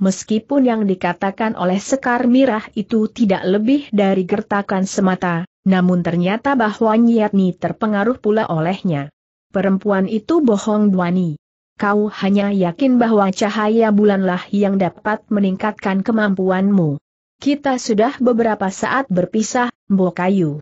meskipun yang dikatakan oleh Sekar Mirah itu tidak lebih dari gertakan semata, namun ternyata bahwa Nyiatni terpengaruh pula olehnya. Perempuan itu bohong Duani. Kau hanya yakin bahwa cahaya bulanlah yang dapat meningkatkan kemampuanmu. Kita sudah beberapa saat berpisah, Mbok Kayu.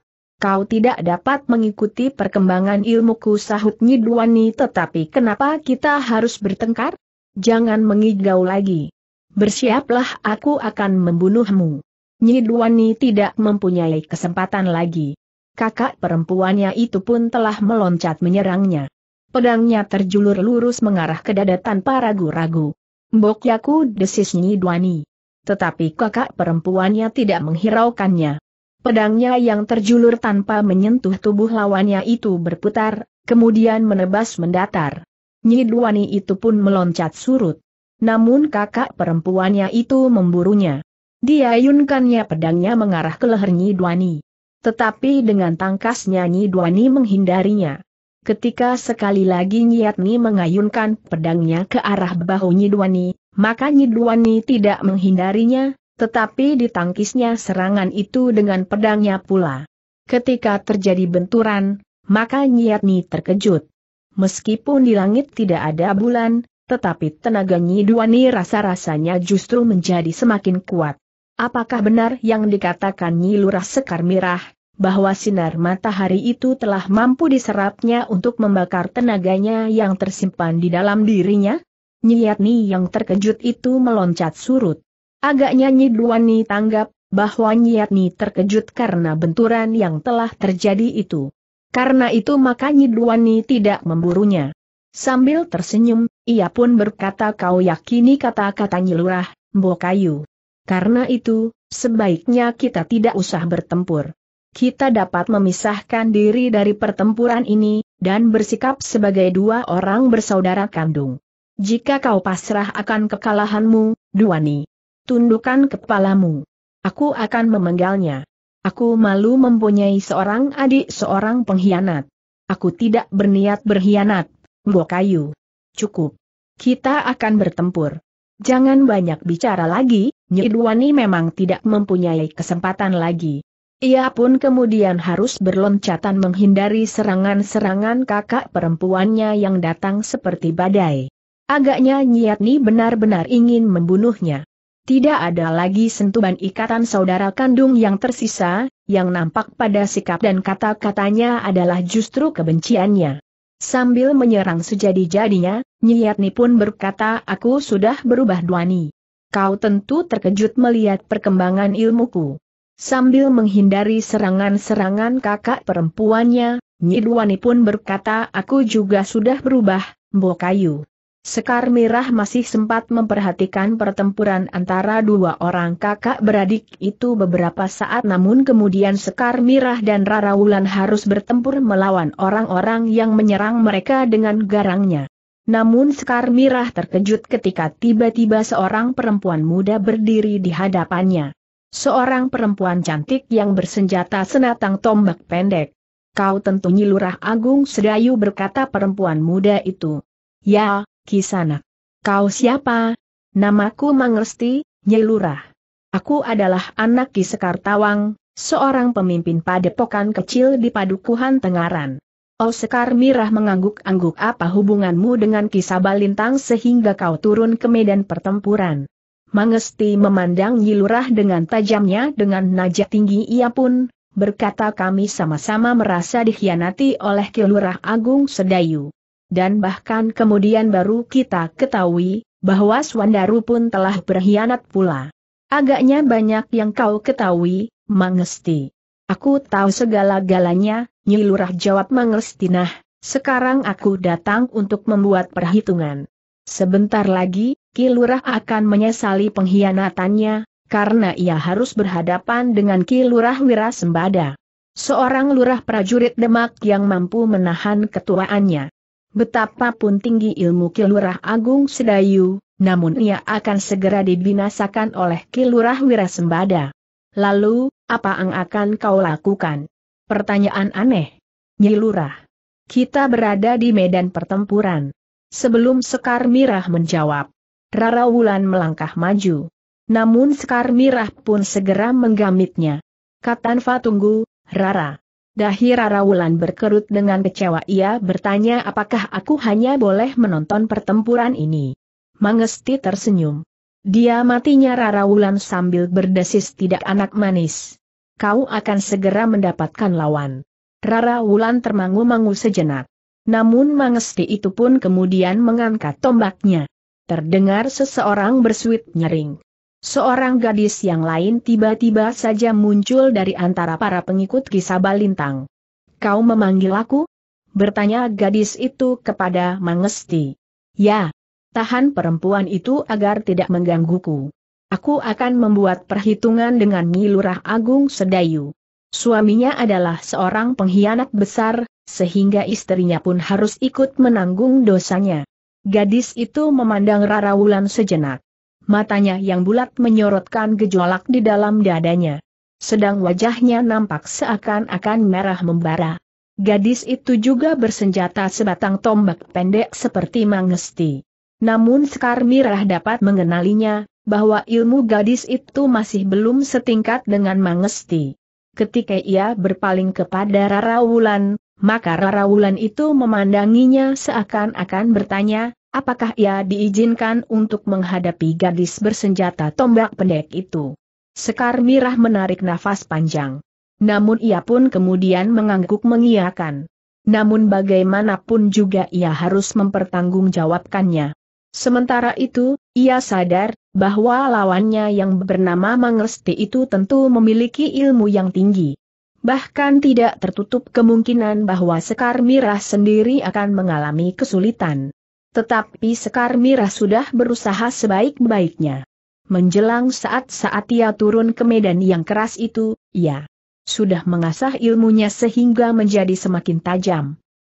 Kau tidak dapat mengikuti perkembangan ilmuku sahut Duani. tetapi kenapa kita harus bertengkar? Jangan mengigau lagi bersiaplah aku akan membunuhmu. Nyidwani tidak mempunyai kesempatan lagi. Kakak perempuannya itu pun telah meloncat menyerangnya. Pedangnya terjulur lurus mengarah ke dada tanpa ragu-ragu. yaku desis Nyidwani. Tetapi kakak perempuannya tidak menghiraukannya. Pedangnya yang terjulur tanpa menyentuh tubuh lawannya itu berputar, kemudian menebas mendatar. Nyidwani itu pun meloncat surut. Namun kakak perempuannya itu memburunya. Diayunkannya pedangnya mengarah ke leher Duani. Tetapi dengan tangkasnya Duani menghindarinya. Ketika sekali lagi Nyiatni mengayunkan pedangnya ke arah bahu Duani, maka Duani tidak menghindarinya, tetapi ditangkisnya serangan itu dengan pedangnya pula. Ketika terjadi benturan, maka Nyiatni terkejut. Meskipun di langit tidak ada bulan, tetapi tenaga Duani rasa-rasanya justru menjadi semakin kuat. Apakah benar yang dikatakan Nyi Lurah Sekar Mirah, bahwa sinar matahari itu telah mampu diserapnya untuk membakar tenaganya yang tersimpan di dalam dirinya? Yatni yang terkejut itu meloncat surut. Agaknya Nyi Duani tanggap, bahwa Nyi Yatni terkejut karena benturan yang telah terjadi itu. Karena itu maka Duani tidak memburunya. Sambil tersenyum, ia pun berkata kau yakini kata-katanya lurah, Mbokayu. Karena itu, sebaiknya kita tidak usah bertempur. Kita dapat memisahkan diri dari pertempuran ini, dan bersikap sebagai dua orang bersaudara kandung. Jika kau pasrah akan kekalahanmu, Duani. Tundukkan kepalamu. Aku akan memenggalnya. Aku malu mempunyai seorang adik seorang pengkhianat. Aku tidak berniat berkhianat, Mbokayu. Cukup. Kita akan bertempur. Jangan banyak bicara lagi, Nyidwani memang tidak mempunyai kesempatan lagi. Ia pun kemudian harus berloncatan menghindari serangan-serangan kakak perempuannya yang datang seperti badai. Agaknya Nyiatni benar-benar ingin membunuhnya. Tidak ada lagi sentuhan ikatan saudara kandung yang tersisa, yang nampak pada sikap dan kata-katanya adalah justru kebenciannya. Sambil menyerang sejadi-jadinya, Nyiatni pun berkata aku sudah berubah Duani. Kau tentu terkejut melihat perkembangan ilmuku. Sambil menghindari serangan-serangan kakak perempuannya, Nyiduani pun berkata aku juga sudah berubah, Mbokayu. Sekar Mirah masih sempat memperhatikan pertempuran antara dua orang kakak beradik itu beberapa saat namun kemudian Sekar Mirah dan Rara Wulan harus bertempur melawan orang-orang yang menyerang mereka dengan garangnya. Namun Sekar Mirah terkejut ketika tiba-tiba seorang perempuan muda berdiri di hadapannya. Seorang perempuan cantik yang bersenjata senatang tombak pendek. Kau tentunya Lurah Agung Sedayu berkata perempuan muda itu. Ya, Kisana, Kau siapa? Namaku Mangesti, Nyelurah. Aku adalah anak Ki Sekar Tawang, seorang pemimpin padepokan kecil di Padukuhan Tengaran. Oh Sekar Mirah mengangguk-angguk apa hubunganmu dengan kisah Balintang sehingga kau turun ke medan pertempuran. Mangesti memandang Nyelurah dengan tajamnya dengan najak tinggi ia pun, berkata kami sama-sama merasa dikhianati oleh Kilurah Agung Sedayu dan bahkan kemudian baru kita ketahui, bahwa Swandaru pun telah berkhianat pula. Agaknya banyak yang kau ketahui, Mangesti. Aku tahu segala-galanya, Lurah jawab Mangesti nah, sekarang aku datang untuk membuat perhitungan. Sebentar lagi, Ki Lurah akan menyesali pengkhianatannya, karena ia harus berhadapan dengan Ki Kilurah Wirasembada. Seorang lurah prajurit Demak yang mampu menahan ketuaannya. Betapapun tinggi ilmu Kilurah Agung Sedayu, namun ia akan segera dibinasakan oleh Kilurah Wirasembada. Lalu, apa yang akan kau lakukan? Pertanyaan aneh. Nyilurah. Kita berada di medan pertempuran. Sebelum Sekar Mirah menjawab, Rara Wulan melangkah maju. Namun Sekar Mirah pun segera menggamitnya. Katanfa tunggu, Rara. Dahi Rara Wulan berkerut dengan kecewa ia bertanya apakah aku hanya boleh menonton pertempuran ini. Mangesti tersenyum. Dia matinya Rara Wulan sambil berdesis tidak anak manis. Kau akan segera mendapatkan lawan. Rara Wulan termangu-mangu sejenak. Namun Mangesti itu pun kemudian mengangkat tombaknya. Terdengar seseorang bersuit nyering. Seorang gadis yang lain tiba-tiba saja muncul dari antara para pengikut kisah Balintang. Kau memanggil aku? Bertanya gadis itu kepada Mangesti. Ya. Tahan perempuan itu agar tidak menggangguku. Aku akan membuat perhitungan dengan Nyilurah Agung Sedayu. Suaminya adalah seorang pengkhianat besar, sehingga istrinya pun harus ikut menanggung dosanya. Gadis itu memandang Rara Wulan sejenak matanya yang bulat menyorotkan gejolak di dalam dadanya. Sedang wajahnya nampak seakan-akan merah membara. Gadis itu juga bersenjata sebatang tombak pendek seperti Mangesti. Namun Sekar Mirah dapat mengenalinya, bahwa ilmu gadis itu masih belum setingkat dengan Mangesti. Ketika ia berpaling kepada Rara Wulan, maka Rara Wulan itu memandanginya seakan-akan bertanya, apakah ia diizinkan untuk menghadapi gadis bersenjata tombak pendek itu. Sekar Mirah menarik nafas panjang. Namun ia pun kemudian mengangguk mengiakan. Namun bagaimanapun juga ia harus mempertanggungjawabkannya. Sementara itu, ia sadar bahwa lawannya yang bernama Mangesti itu tentu memiliki ilmu yang tinggi. Bahkan tidak tertutup kemungkinan bahwa Sekar Mirah sendiri akan mengalami kesulitan. Tetapi Sekar Mira sudah berusaha sebaik-baiknya. Menjelang saat-saat ia turun ke medan yang keras itu, ia sudah mengasah ilmunya sehingga menjadi semakin tajam.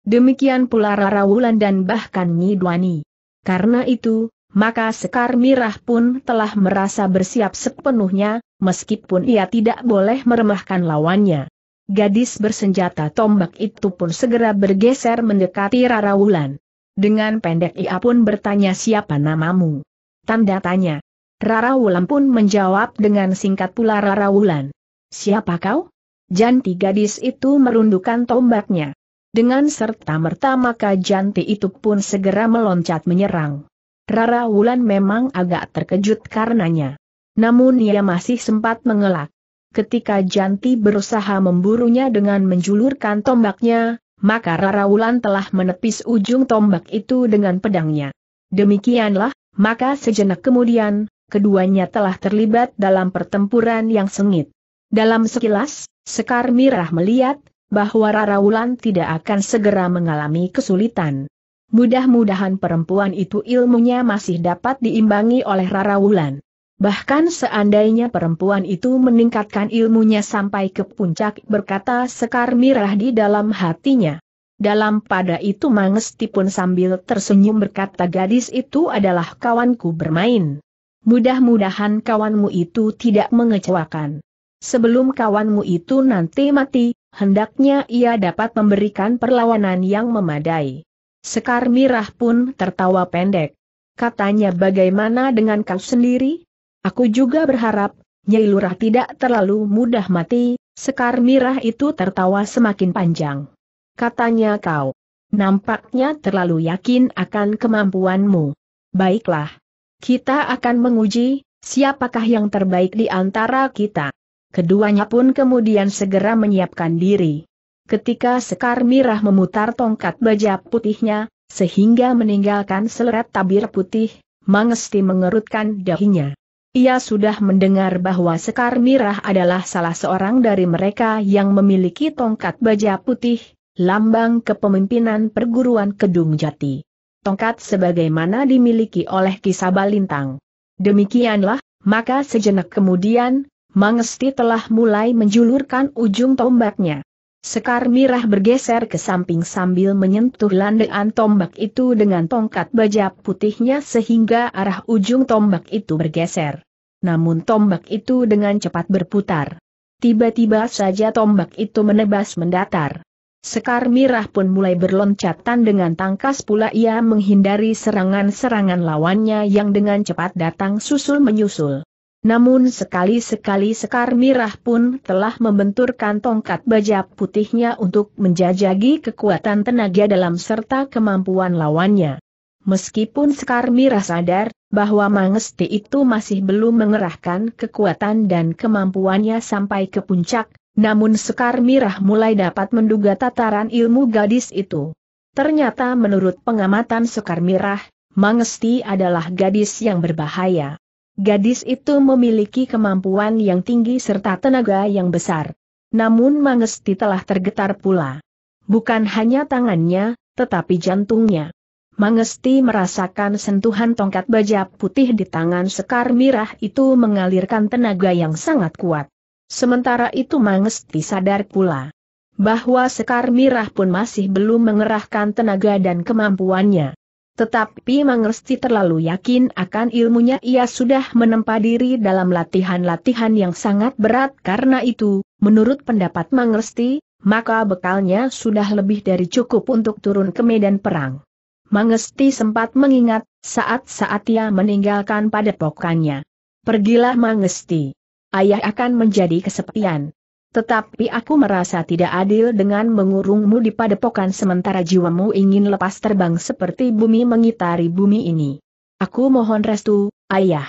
Demikian pula Rara Wulan dan bahkan Nyi Dwani. Karena itu, maka Sekar Mirah pun telah merasa bersiap sepenuhnya, meskipun ia tidak boleh meremahkan lawannya. Gadis bersenjata tombak itu pun segera bergeser mendekati Rara Wulan. Dengan pendek ia pun bertanya siapa namamu. Tanda tanya. Rara Wulan pun menjawab dengan singkat pula Rara Wulan. Siapa kau? Janti gadis itu merundukkan tombaknya. Dengan serta-merta maka Janti itu pun segera meloncat menyerang. Rara Wulan memang agak terkejut karenanya. Namun ia masih sempat mengelak. Ketika Janti berusaha memburunya dengan menjulurkan tombaknya, maka Rara Wulan telah menepis ujung tombak itu dengan pedangnya. Demikianlah, maka sejenak kemudian, keduanya telah terlibat dalam pertempuran yang sengit. Dalam sekilas, Sekar Mirah melihat, bahwa Rara Wulan tidak akan segera mengalami kesulitan. Mudah-mudahan perempuan itu ilmunya masih dapat diimbangi oleh Rara Wulan. Bahkan seandainya perempuan itu meningkatkan ilmunya sampai ke puncak berkata Sekar Mirah di dalam hatinya. Dalam pada itu Mangesti pun sambil tersenyum berkata gadis itu adalah kawanku bermain. Mudah-mudahan kawanmu itu tidak mengecewakan. Sebelum kawanmu itu nanti mati, hendaknya ia dapat memberikan perlawanan yang memadai. Sekar Mirah pun tertawa pendek. Katanya bagaimana dengan kau sendiri? Aku juga berharap, Nyai Lurah tidak terlalu mudah mati, Sekar Mirah itu tertawa semakin panjang. Katanya kau. Nampaknya terlalu yakin akan kemampuanmu. Baiklah. Kita akan menguji, siapakah yang terbaik di antara kita. Keduanya pun kemudian segera menyiapkan diri. Ketika Sekar Mirah memutar tongkat baja putihnya, sehingga meninggalkan seleret tabir putih, Mangesti mengerutkan dahinya. Ia sudah mendengar bahwa Sekar Mirah adalah salah seorang dari mereka yang memiliki tongkat baja putih, lambang kepemimpinan perguruan Kedung Jati. Tongkat sebagaimana dimiliki oleh Kisabalintang. Demikianlah, maka sejenak kemudian, Mangesti telah mulai menjulurkan ujung tombaknya. Sekar Mirah bergeser ke samping sambil menyentuh landaan tombak itu dengan tongkat baja putihnya sehingga arah ujung tombak itu bergeser. Namun tombak itu dengan cepat berputar. Tiba-tiba saja tombak itu menebas mendatar. Sekar Mirah pun mulai berloncatan dengan tangkas pula ia menghindari serangan-serangan lawannya yang dengan cepat datang susul-menyusul. Namun sekali-sekali Sekar Mirah pun telah membenturkan tongkat baja putihnya untuk menjajagi kekuatan tenaga dalam serta kemampuan lawannya. Meskipun Sekar Mirah sadar, bahwa Mangesti itu masih belum mengerahkan kekuatan dan kemampuannya sampai ke puncak, namun Sekar Mirah mulai dapat menduga tataran ilmu gadis itu. Ternyata menurut pengamatan Sekar Mirah, Mangesti adalah gadis yang berbahaya. Gadis itu memiliki kemampuan yang tinggi serta tenaga yang besar. Namun Mangesti telah tergetar pula. Bukan hanya tangannya, tetapi jantungnya. Mangesti merasakan sentuhan tongkat baja putih di tangan Sekar Mirah itu mengalirkan tenaga yang sangat kuat. Sementara itu Mangesti sadar pula bahwa Sekar Mirah pun masih belum mengerahkan tenaga dan kemampuannya. Tetapi Mangesti terlalu yakin akan ilmunya ia sudah menempa diri dalam latihan-latihan yang sangat berat karena itu, menurut pendapat Mangesti, maka bekalnya sudah lebih dari cukup untuk turun ke medan perang. Mangesti sempat mengingat, saat-saat ia meninggalkan padepokannya. Pergilah Mangesti. Ayah akan menjadi kesepian. Tetapi aku merasa tidak adil dengan mengurungmu di padepokan sementara jiwamu ingin lepas terbang seperti bumi mengitari bumi ini. Aku mohon restu, ayah.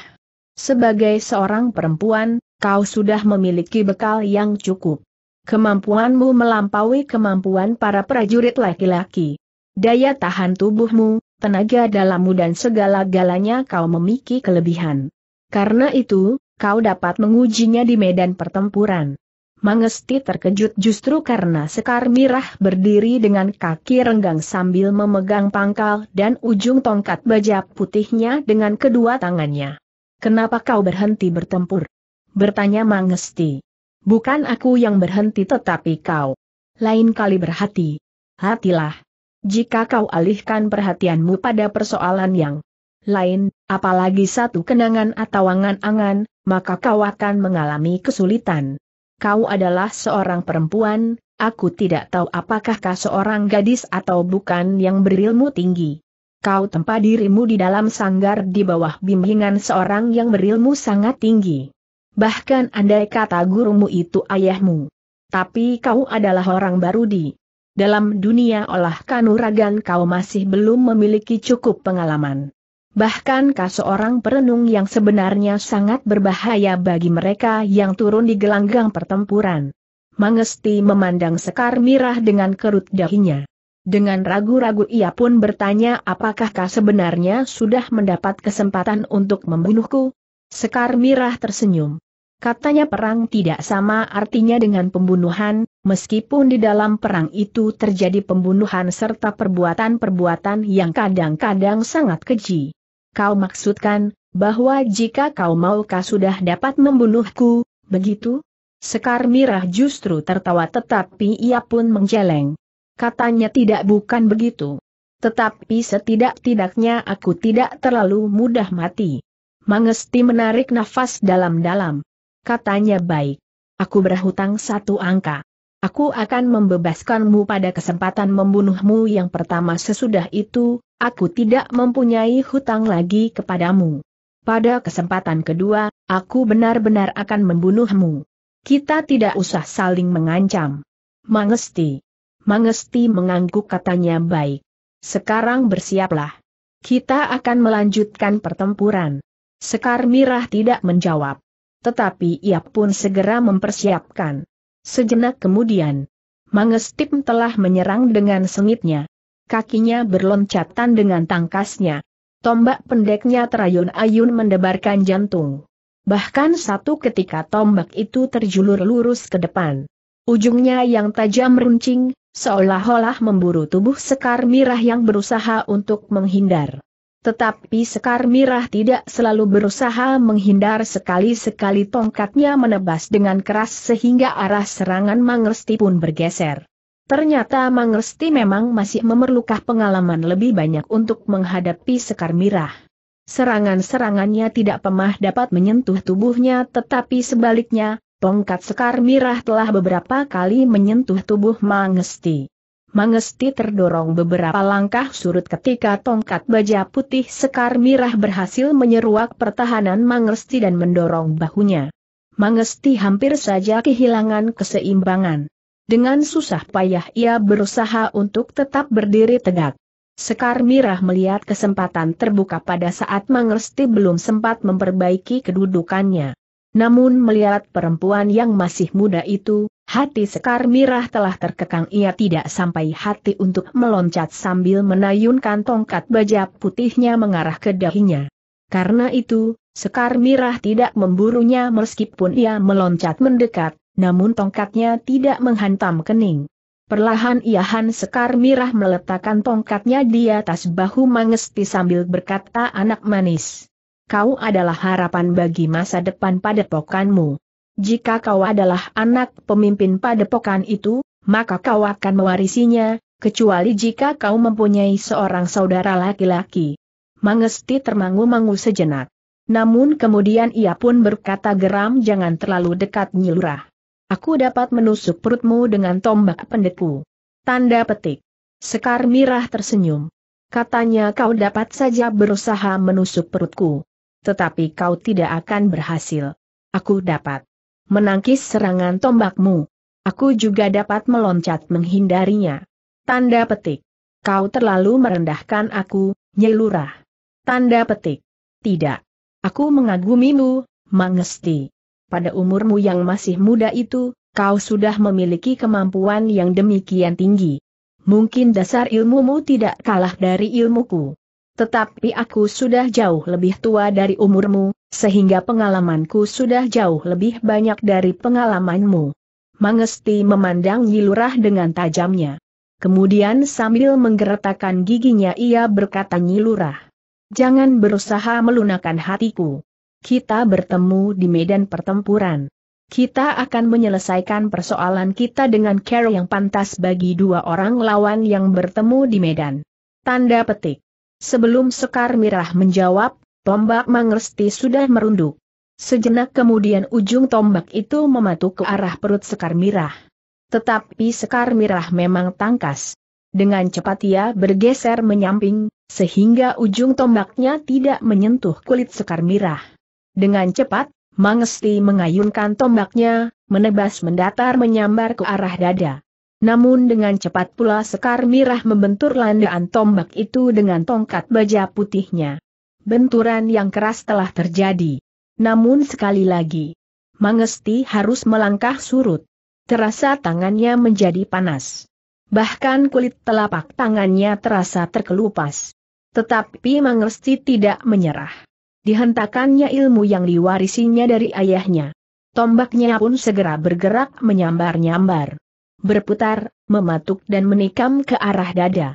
Sebagai seorang perempuan, kau sudah memiliki bekal yang cukup. Kemampuanmu melampaui kemampuan para prajurit laki-laki. Daya tahan tubuhmu, tenaga dalammu dan segala-galanya kau memiliki kelebihan. Karena itu, kau dapat mengujinya di medan pertempuran. Mangesti terkejut justru karena Sekar Mirah berdiri dengan kaki renggang sambil memegang pangkal dan ujung tongkat baja putihnya dengan kedua tangannya. Kenapa kau berhenti bertempur? Bertanya Mangesti. Bukan aku yang berhenti tetapi kau. Lain kali berhati. Hatilah. Jika kau alihkan perhatianmu pada persoalan yang lain, apalagi satu kenangan atau angan-angan, maka kau akan mengalami kesulitan. Kau adalah seorang perempuan, aku tidak tahu apakah kau seorang gadis atau bukan yang berilmu tinggi. Kau tempa dirimu di dalam sanggar di bawah bimbingan seorang yang berilmu sangat tinggi. Bahkan andai kata gurumu itu ayahmu. Tapi kau adalah orang baru di dalam dunia olah kanuragan kau masih belum memiliki cukup pengalaman. Bahkan kau seorang perenung yang sebenarnya sangat berbahaya bagi mereka yang turun di gelanggang pertempuran. Mangesti memandang Sekar Mirah dengan kerut dahinya. Dengan ragu-ragu ia pun bertanya apakah kau sebenarnya sudah mendapat kesempatan untuk membunuhku? Sekar Mirah tersenyum. Katanya perang tidak sama artinya dengan pembunuhan, meskipun di dalam perang itu terjadi pembunuhan serta perbuatan-perbuatan yang kadang-kadang sangat keji. Kau maksudkan, bahwa jika kau mau kau sudah dapat membunuhku, begitu? Sekar Mirah justru tertawa tetapi ia pun menjeleng. Katanya tidak bukan begitu. Tetapi setidak-tidaknya aku tidak terlalu mudah mati. Mangesti menarik nafas dalam-dalam katanya baik. Aku berhutang satu angka. Aku akan membebaskanmu pada kesempatan membunuhmu yang pertama sesudah itu, aku tidak mempunyai hutang lagi kepadamu. Pada kesempatan kedua, aku benar-benar akan membunuhmu. Kita tidak usah saling mengancam. Mangesti. Mangesti mengangguk katanya baik. Sekarang bersiaplah. Kita akan melanjutkan pertempuran. Sekar Mirah tidak menjawab. Tetapi ia pun segera mempersiapkan. Sejenak kemudian, Mangestim telah menyerang dengan sengitnya. Kakinya berloncatan dengan tangkasnya. Tombak pendeknya terayun-ayun mendebarkan jantung. Bahkan satu ketika tombak itu terjulur lurus ke depan. Ujungnya yang tajam runcing, seolah-olah memburu tubuh Sekar Mirah yang berusaha untuk menghindar. Tetapi Sekar Mirah tidak selalu berusaha menghindar sekali-sekali tongkatnya menebas dengan keras sehingga arah serangan Mangresti pun bergeser. Ternyata Mangresti memang masih memerlukan pengalaman lebih banyak untuk menghadapi Sekar Mirah. Serangan-serangannya tidak pemah dapat menyentuh tubuhnya tetapi sebaliknya, tongkat Sekar Mirah telah beberapa kali menyentuh tubuh Mangresti. Mangesti terdorong beberapa langkah surut ketika tongkat baja putih sekar mirah berhasil menyeruak pertahanan Mangesti dan mendorong bahunya. Mangesti hampir saja kehilangan keseimbangan. Dengan susah payah ia berusaha untuk tetap berdiri tegak. Sekar Mirah melihat kesempatan terbuka pada saat Mangesti belum sempat memperbaiki kedudukannya. Namun melihat perempuan yang masih muda itu, Hati Sekar Mirah telah terkekang ia tidak sampai hati untuk meloncat sambil menayunkan tongkat baja putihnya mengarah ke dahinya. Karena itu, Sekar Mirah tidak memburunya meskipun ia meloncat mendekat, namun tongkatnya tidak menghantam kening. Perlahan ia Han Sekar Mirah meletakkan tongkatnya di atas bahu Mangesti sambil berkata anak manis. Kau adalah harapan bagi masa depan pada pokanmu. Jika kau adalah anak pemimpin padepokan itu, maka kau akan mewarisinya, kecuali jika kau mempunyai seorang saudara laki-laki. Mangesti termangu-mangu sejenak. Namun kemudian ia pun berkata geram jangan terlalu dekat nyilurah. Aku dapat menusuk perutmu dengan tombak pendekku. Tanda petik. Sekar Mirah tersenyum. Katanya kau dapat saja berusaha menusuk perutku. Tetapi kau tidak akan berhasil. Aku dapat menangkis serangan tombakmu. Aku juga dapat meloncat menghindarinya. Tanda petik. Kau terlalu merendahkan aku, nyelurah. Tanda petik. Tidak. Aku mengagumimu, Mangesti. Pada umurmu yang masih muda itu, kau sudah memiliki kemampuan yang demikian tinggi. Mungkin dasar ilmumu tidak kalah dari ilmuku. Tetapi aku sudah jauh lebih tua dari umurmu, sehingga pengalamanku sudah jauh lebih banyak dari pengalamanmu. Mangesti memandang Nyilurah dengan tajamnya. Kemudian sambil menggeretakkan giginya ia berkata Nyilurah. Jangan berusaha melunakkan hatiku. Kita bertemu di medan pertempuran. Kita akan menyelesaikan persoalan kita dengan cara yang pantas bagi dua orang lawan yang bertemu di medan. Tanda petik. Sebelum Sekar Mirah menjawab, tombak Mangesti sudah merunduk. Sejenak kemudian ujung tombak itu mematuk ke arah perut Sekar Mirah. Tetapi Sekar Mirah memang tangkas. Dengan cepat ia bergeser menyamping, sehingga ujung tombaknya tidak menyentuh kulit Sekar Mirah. Dengan cepat, Mangesti mengayunkan tombaknya, menebas mendatar menyambar ke arah dada. Namun dengan cepat pula Sekar Mirah membentur landaan tombak itu dengan tongkat baja putihnya. Benturan yang keras telah terjadi. Namun sekali lagi, Mangesti harus melangkah surut. Terasa tangannya menjadi panas. Bahkan kulit telapak tangannya terasa terkelupas. Tetapi Mangesti tidak menyerah. Dihentakannya ilmu yang diwarisinya dari ayahnya. Tombaknya pun segera bergerak menyambar-nyambar berputar, mematuk dan menikam ke arah dada.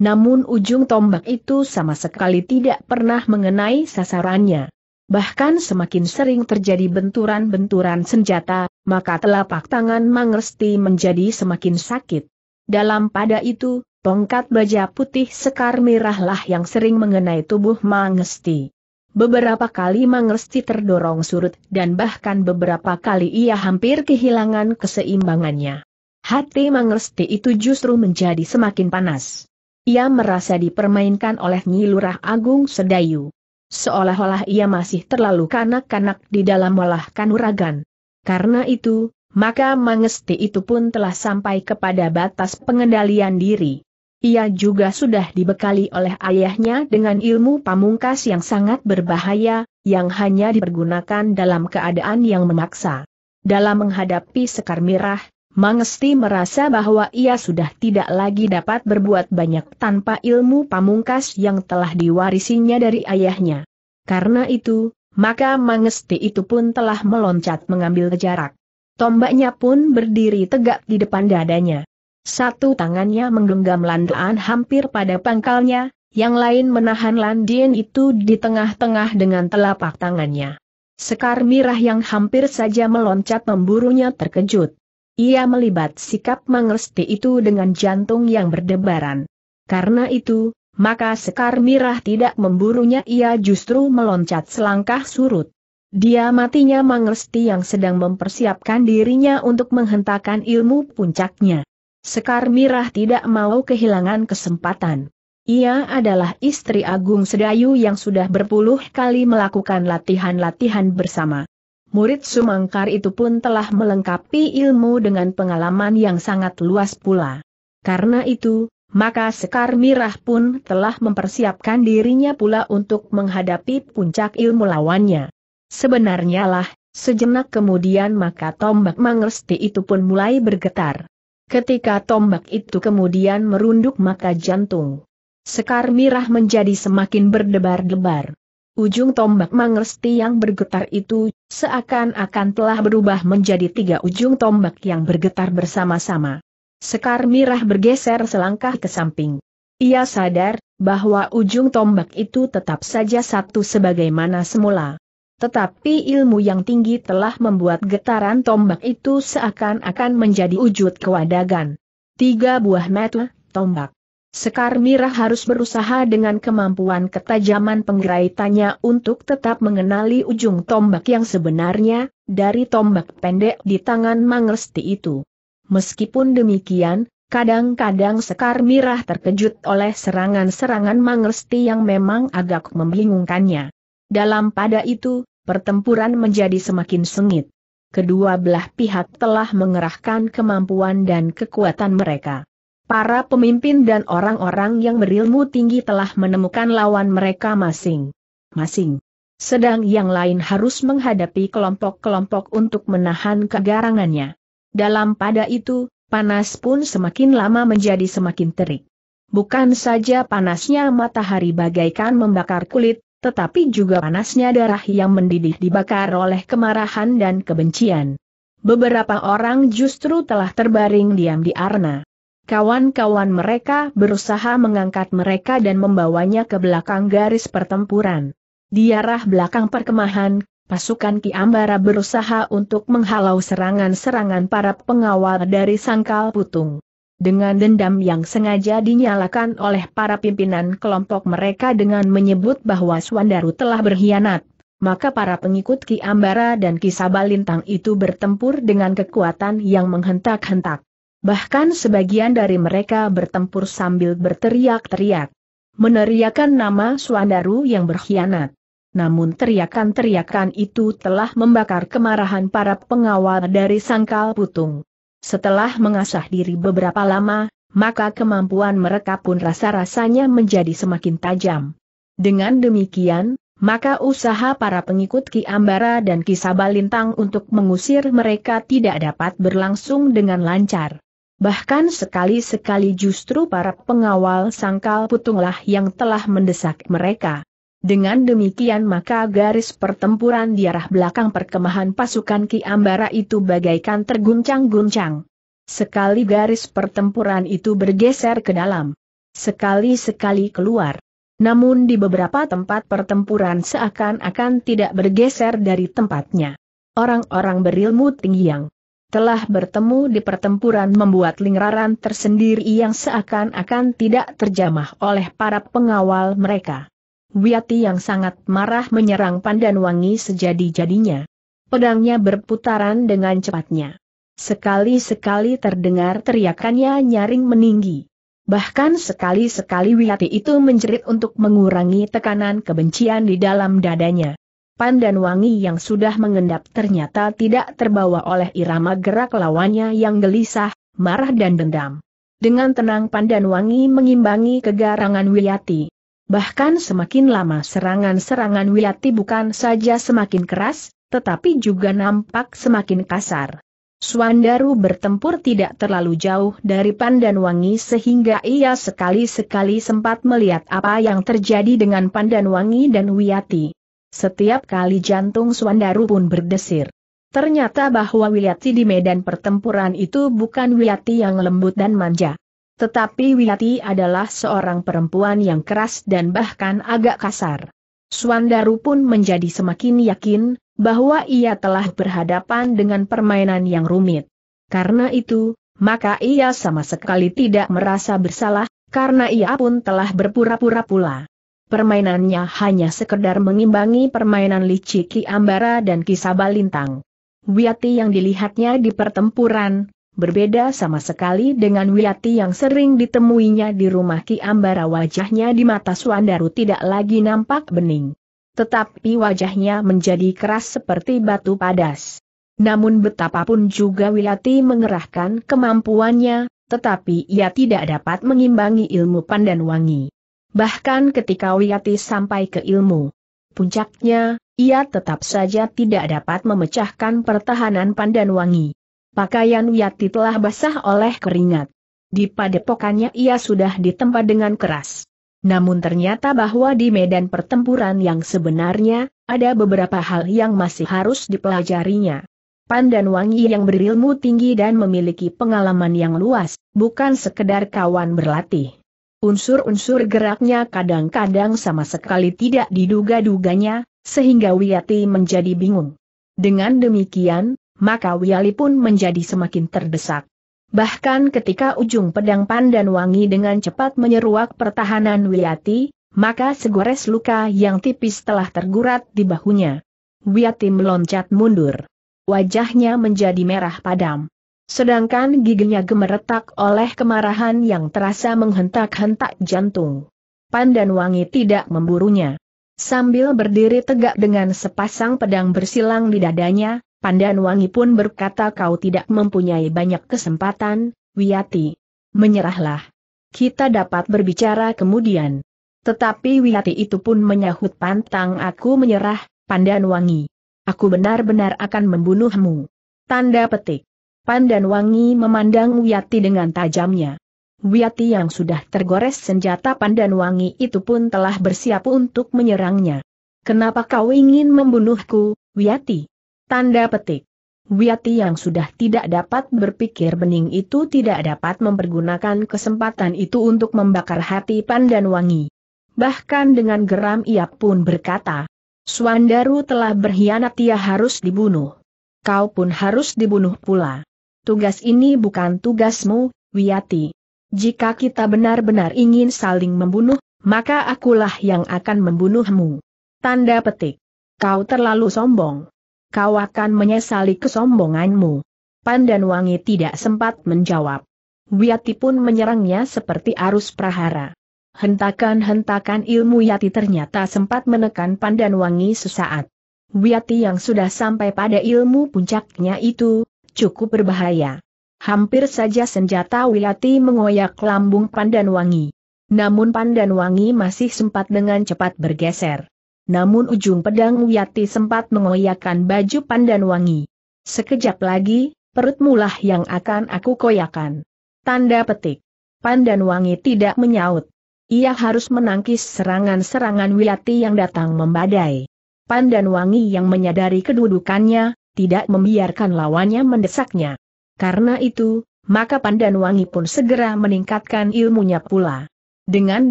Namun ujung tombak itu sama sekali tidak pernah mengenai sasarannya. Bahkan semakin sering terjadi benturan-benturan senjata, maka telapak tangan Mangesti menjadi semakin sakit. Dalam pada itu, tongkat baja putih sekar merahlah yang sering mengenai tubuh Mangesti. Beberapa kali Mangesti terdorong surut dan bahkan beberapa kali ia hampir kehilangan keseimbangannya. Hati Mangesti itu justru menjadi semakin panas. Ia merasa dipermainkan oleh Nyi Lurah Agung Sedayu. Seolah-olah ia masih terlalu kanak-kanak di dalam olah kanuragan. Karena itu, maka Mangesti itu pun telah sampai kepada batas pengendalian diri. Ia juga sudah dibekali oleh ayahnya dengan ilmu pamungkas yang sangat berbahaya, yang hanya dipergunakan dalam keadaan yang memaksa. Dalam menghadapi sekar mirah, Mangesti merasa bahwa ia sudah tidak lagi dapat berbuat banyak tanpa ilmu pamungkas yang telah diwarisinya dari ayahnya. Karena itu, maka Mangesti itu pun telah meloncat mengambil jarak. Tombaknya pun berdiri tegak di depan dadanya. Satu tangannya menggenggam landaan hampir pada pangkalnya, yang lain menahan landian itu di tengah-tengah dengan telapak tangannya. Sekar mirah yang hampir saja meloncat memburunya terkejut. Ia melibat sikap Mangesti itu dengan jantung yang berdebaran. Karena itu, maka Sekar Mirah tidak memburunya ia justru meloncat selangkah surut. Dia matinya Mangesti yang sedang mempersiapkan dirinya untuk menghentakkan ilmu puncaknya. Sekar Mirah tidak mau kehilangan kesempatan. Ia adalah istri Agung Sedayu yang sudah berpuluh kali melakukan latihan-latihan bersama murid Sumangkar itu pun telah melengkapi ilmu dengan pengalaman yang sangat luas pula. Karena itu, maka Sekar Mirah pun telah mempersiapkan dirinya pula untuk menghadapi puncak ilmu lawannya. Sebenarnya lah, sejenak kemudian maka tombak Mangersti itu pun mulai bergetar. Ketika tombak itu kemudian merunduk maka jantung. Sekar Mirah menjadi semakin berdebar-debar. Ujung tombak mangersti yang bergetar itu, seakan-akan telah berubah menjadi tiga ujung tombak yang bergetar bersama-sama. Sekar Mirah bergeser selangkah ke samping. Ia sadar, bahwa ujung tombak itu tetap saja satu sebagaimana semula. Tetapi ilmu yang tinggi telah membuat getaran tombak itu seakan-akan menjadi wujud kewadagan. Tiga buah metu tombak. Sekar Mira harus berusaha dengan kemampuan ketajaman penggeraitannya untuk tetap mengenali ujung tombak yang sebenarnya, dari tombak pendek di tangan Mangesti itu. Meskipun demikian, kadang-kadang Sekar Mirah terkejut oleh serangan-serangan Mangesti yang memang agak membingungkannya. Dalam pada itu, pertempuran menjadi semakin sengit. Kedua belah pihak telah mengerahkan kemampuan dan kekuatan mereka para pemimpin dan orang-orang yang berilmu tinggi telah menemukan lawan mereka masing-masing. Sedang yang lain harus menghadapi kelompok-kelompok untuk menahan kegarangannya. Dalam pada itu, panas pun semakin lama menjadi semakin terik. Bukan saja panasnya matahari bagaikan membakar kulit, tetapi juga panasnya darah yang mendidih dibakar oleh kemarahan dan kebencian. Beberapa orang justru telah terbaring diam di arna. Kawan-kawan mereka berusaha mengangkat mereka dan membawanya ke belakang garis pertempuran. Di arah belakang perkemahan, pasukan Ki Ambara berusaha untuk menghalau serangan-serangan para pengawal dari sangkal putung. Dengan dendam yang sengaja dinyalakan oleh para pimpinan kelompok mereka dengan menyebut bahwa Swandaru telah berkhianat, maka para pengikut Ki Ambara dan Ki Sabalintang itu bertempur dengan kekuatan yang menghentak-hentak. Bahkan sebagian dari mereka bertempur sambil berteriak-teriak. Meneriakan nama Suandaru yang berkhianat. Namun teriakan-teriakan itu telah membakar kemarahan para pengawal dari sangkal putung. Setelah mengasah diri beberapa lama, maka kemampuan mereka pun rasa-rasanya menjadi semakin tajam. Dengan demikian, maka usaha para pengikut Ki Ambara dan Ki Sabalintang untuk mengusir mereka tidak dapat berlangsung dengan lancar. Bahkan sekali-sekali justru para pengawal sangkal putunglah yang telah mendesak mereka. Dengan demikian maka garis pertempuran di arah belakang perkemahan pasukan Ki Ambara itu bagaikan terguncang-guncang. Sekali garis pertempuran itu bergeser ke dalam. Sekali-sekali keluar. Namun di beberapa tempat pertempuran seakan-akan tidak bergeser dari tempatnya. Orang-orang berilmu tinggi yang telah bertemu di pertempuran membuat lingkaran tersendiri yang seakan-akan tidak terjamah oleh para pengawal mereka. Wiati yang sangat marah menyerang pandan wangi sejadi-jadinya. Pedangnya berputaran dengan cepatnya. Sekali-sekali terdengar teriakannya nyaring meninggi. Bahkan sekali-sekali Wiati itu menjerit untuk mengurangi tekanan kebencian di dalam dadanya. Pandan dan wangi yang sudah mengendap ternyata tidak terbawa oleh irama gerak lawannya yang gelisah, marah dan dendam. Dengan tenang Pandan Wangi mengimbangi kegarangan Wiyati. Bahkan semakin lama serangan-serangan Wiyati bukan saja semakin keras, tetapi juga nampak semakin kasar. Suandaru bertempur tidak terlalu jauh dari Pandan Wangi sehingga ia sekali-sekali sempat melihat apa yang terjadi dengan Pandan Wangi dan Wiyati. Setiap kali jantung Swandaru pun berdesir. Ternyata bahwa Wiyati di medan pertempuran itu bukan Wiyati yang lembut dan manja. Tetapi Wiyati adalah seorang perempuan yang keras dan bahkan agak kasar. Swandaru pun menjadi semakin yakin, bahwa ia telah berhadapan dengan permainan yang rumit. Karena itu, maka ia sama sekali tidak merasa bersalah, karena ia pun telah berpura-pura pula permainannya hanya sekedar mengimbangi permainan liciki Ambara dan Kisabalintang. Wiyati yang dilihatnya di pertempuran, berbeda sama sekali dengan Wiyati yang sering ditemuinya di rumah Ki Ambara wajahnya di mata Suandaru tidak lagi nampak bening. Tetapi wajahnya menjadi keras seperti batu padas. Namun betapapun juga Wiyati mengerahkan kemampuannya, tetapi ia tidak dapat mengimbangi ilmu pandan wangi bahkan ketika Wiyati sampai ke ilmu. Puncaknya, ia tetap saja tidak dapat memecahkan pertahanan Pandan Wangi. Pakaian Wiyati telah basah oleh keringat. Di padepokannya ia sudah ditempa dengan keras. Namun ternyata bahwa di medan pertempuran yang sebenarnya, ada beberapa hal yang masih harus dipelajarinya. Pandan Wangi yang berilmu tinggi dan memiliki pengalaman yang luas, bukan sekedar kawan berlatih. Unsur-unsur geraknya kadang-kadang sama sekali tidak diduga-duganya, sehingga Wiyati menjadi bingung. Dengan demikian, maka Wiyali pun menjadi semakin terdesak. Bahkan ketika ujung pedang pandan wangi dengan cepat menyeruak pertahanan Wiyati, maka segores luka yang tipis telah tergurat di bahunya. Wiyati meloncat mundur. Wajahnya menjadi merah padam. Sedangkan giginya gemeretak oleh kemarahan yang terasa menghentak-hentak jantung. Pandan wangi tidak memburunya. Sambil berdiri tegak dengan sepasang pedang bersilang di dadanya, Pandan wangi pun berkata kau tidak mempunyai banyak kesempatan, Wiyati. Menyerahlah. Kita dapat berbicara kemudian. Tetapi Wiyati itu pun menyahut pantang aku menyerah, Pandan wangi. Aku benar-benar akan membunuhmu. Tanda petik. Pandan Wangi memandang Wiyati dengan tajamnya. Wiyati yang sudah tergores senjata Pandan Wangi itu pun telah bersiap untuk menyerangnya. Kenapa kau ingin membunuhku, Wiyati? Tanda petik. Wiyati yang sudah tidak dapat berpikir bening itu tidak dapat mempergunakan kesempatan itu untuk membakar hati Pandan Wangi. Bahkan dengan geram ia pun berkata, Suandaru telah berkhianat ia harus dibunuh. Kau pun harus dibunuh pula tugas ini bukan tugasmu, Wiyati. Jika kita benar-benar ingin saling membunuh, maka akulah yang akan membunuhmu. Tanda petik. Kau terlalu sombong. Kau akan menyesali kesombonganmu. Pandan Wangi tidak sempat menjawab. Wiyati pun menyerangnya seperti arus prahara. Hentakan-hentakan ilmu Yati ternyata sempat menekan Pandan Wangi sesaat. Wiyati yang sudah sampai pada ilmu puncaknya itu, cukup berbahaya. Hampir saja senjata Wilati mengoyak lambung Pandan Wangi. Namun Pandan Wangi masih sempat dengan cepat bergeser. Namun ujung pedang Wiyati sempat mengoyakkan baju Pandan Wangi. Sekejap lagi, perut mulah yang akan aku koyakan. Tanda petik. Pandan Wangi tidak menyaut. Ia harus menangkis serangan-serangan Wiyati yang datang membadai. Pandan Wangi yang menyadari kedudukannya, tidak membiarkan lawannya mendesaknya. Karena itu, maka Pandan Wangi pun segera meningkatkan ilmunya pula. Dengan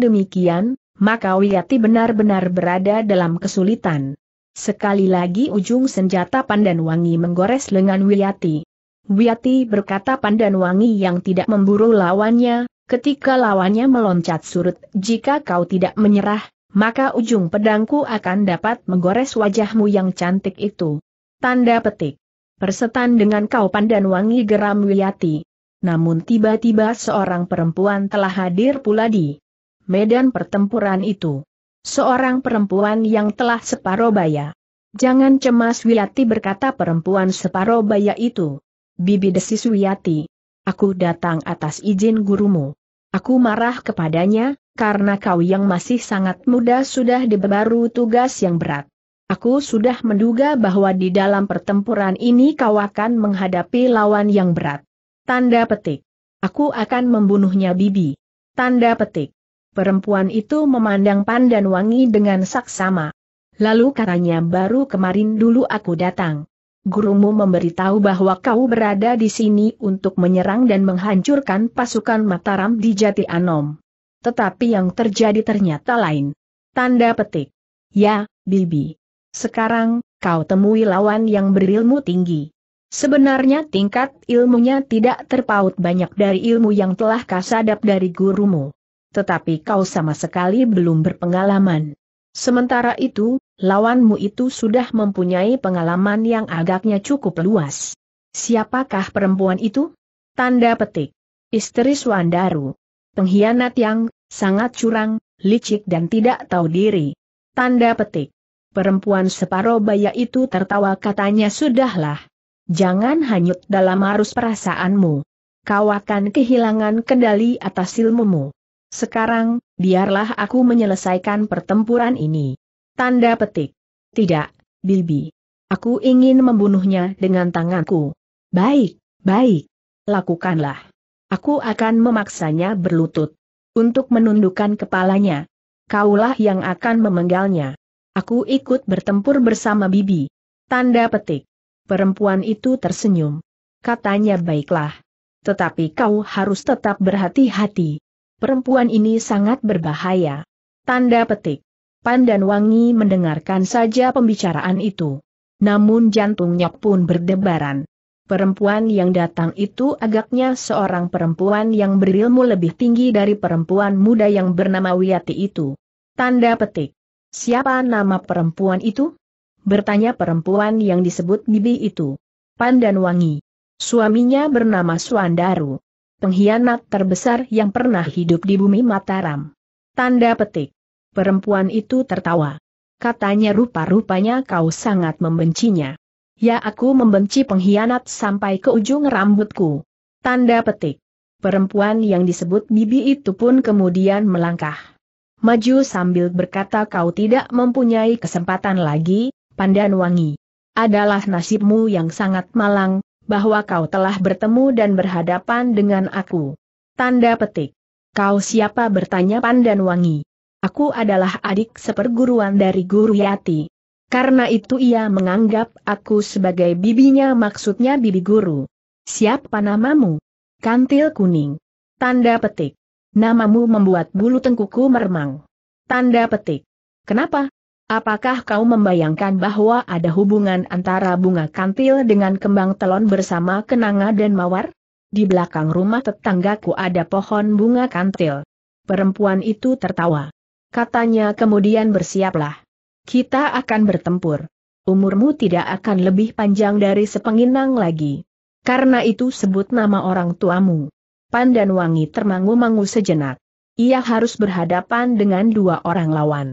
demikian, maka Wiyati benar-benar berada dalam kesulitan. Sekali lagi ujung senjata Pandan Wangi menggores lengan Wiyati. Wiyati berkata Pandan Wangi yang tidak memburu lawannya, ketika lawannya meloncat surut, jika kau tidak menyerah, maka ujung pedangku akan dapat menggores wajahmu yang cantik itu. Tanda petik. Persetan dengan kau pandan wangi geram Wiyati. Namun tiba-tiba seorang perempuan telah hadir pula di medan pertempuran itu. Seorang perempuan yang telah baya. Jangan cemas Wiyati berkata perempuan baya itu. Bibi desis Wiyati. Aku datang atas izin gurumu. Aku marah kepadanya, karena kau yang masih sangat muda sudah dibebaru tugas yang berat. Aku sudah menduga bahwa di dalam pertempuran ini kau akan menghadapi lawan yang berat. Tanda petik. Aku akan membunuhnya bibi. Tanda petik. Perempuan itu memandang Pandan Wangi dengan saksama. Lalu katanya baru kemarin dulu aku datang. Gurumu memberitahu bahwa kau berada di sini untuk menyerang dan menghancurkan pasukan Mataram di Jati Anom. Tetapi yang terjadi ternyata lain. Tanda petik. Ya, Bibi. Sekarang, kau temui lawan yang berilmu tinggi. Sebenarnya tingkat ilmunya tidak terpaut banyak dari ilmu yang telah kasadap dari gurumu. Tetapi kau sama sekali belum berpengalaman. Sementara itu, lawanmu itu sudah mempunyai pengalaman yang agaknya cukup luas. Siapakah perempuan itu? Tanda petik. Istri Swandaru, Pengkhianat yang sangat curang, licik dan tidak tahu diri. Tanda petik. Perempuan separuh baya itu tertawa katanya sudahlah. Jangan hanyut dalam arus perasaanmu. Kau akan kehilangan kendali atas ilmumu. Sekarang, biarlah aku menyelesaikan pertempuran ini. Tanda petik. Tidak, Bibi. Aku ingin membunuhnya dengan tanganku. Baik, baik. Lakukanlah. Aku akan memaksanya berlutut. Untuk menundukkan kepalanya. Kaulah yang akan memenggalnya aku ikut bertempur bersama Bibi. Tanda petik. Perempuan itu tersenyum. Katanya baiklah. Tetapi kau harus tetap berhati-hati. Perempuan ini sangat berbahaya. Tanda petik. Pandan Wangi mendengarkan saja pembicaraan itu. Namun jantungnya pun berdebaran. Perempuan yang datang itu agaknya seorang perempuan yang berilmu lebih tinggi dari perempuan muda yang bernama Wiyati itu. Tanda petik. Siapa nama perempuan itu? Bertanya perempuan yang disebut Bibi itu. Pandan Wangi. Suaminya bernama Suandaru. Pengkhianat terbesar yang pernah hidup di bumi Mataram. Tanda petik. Perempuan itu tertawa. Katanya rupa-rupanya kau sangat membencinya. Ya aku membenci pengkhianat sampai ke ujung rambutku. Tanda petik. Perempuan yang disebut Bibi itu pun kemudian melangkah maju sambil berkata kau tidak mempunyai kesempatan lagi, Pandan Wangi. Adalah nasibmu yang sangat malang, bahwa kau telah bertemu dan berhadapan dengan aku. Tanda petik. Kau siapa bertanya Pandan Wangi? Aku adalah adik seperguruan dari Guru Yati. Karena itu ia menganggap aku sebagai bibinya maksudnya bibi guru. Siapa namamu? Kantil kuning. Tanda petik. Namamu membuat bulu tengkuku meremang. Tanda petik. Kenapa? Apakah kau membayangkan bahwa ada hubungan antara bunga kantil dengan kembang telon bersama kenanga dan mawar? Di belakang rumah tetanggaku ada pohon bunga kantil. Perempuan itu tertawa. Katanya kemudian bersiaplah. Kita akan bertempur. Umurmu tidak akan lebih panjang dari sepenginang lagi. Karena itu sebut nama orang tuamu pandan wangi termangu-mangu sejenak. Ia harus berhadapan dengan dua orang lawan.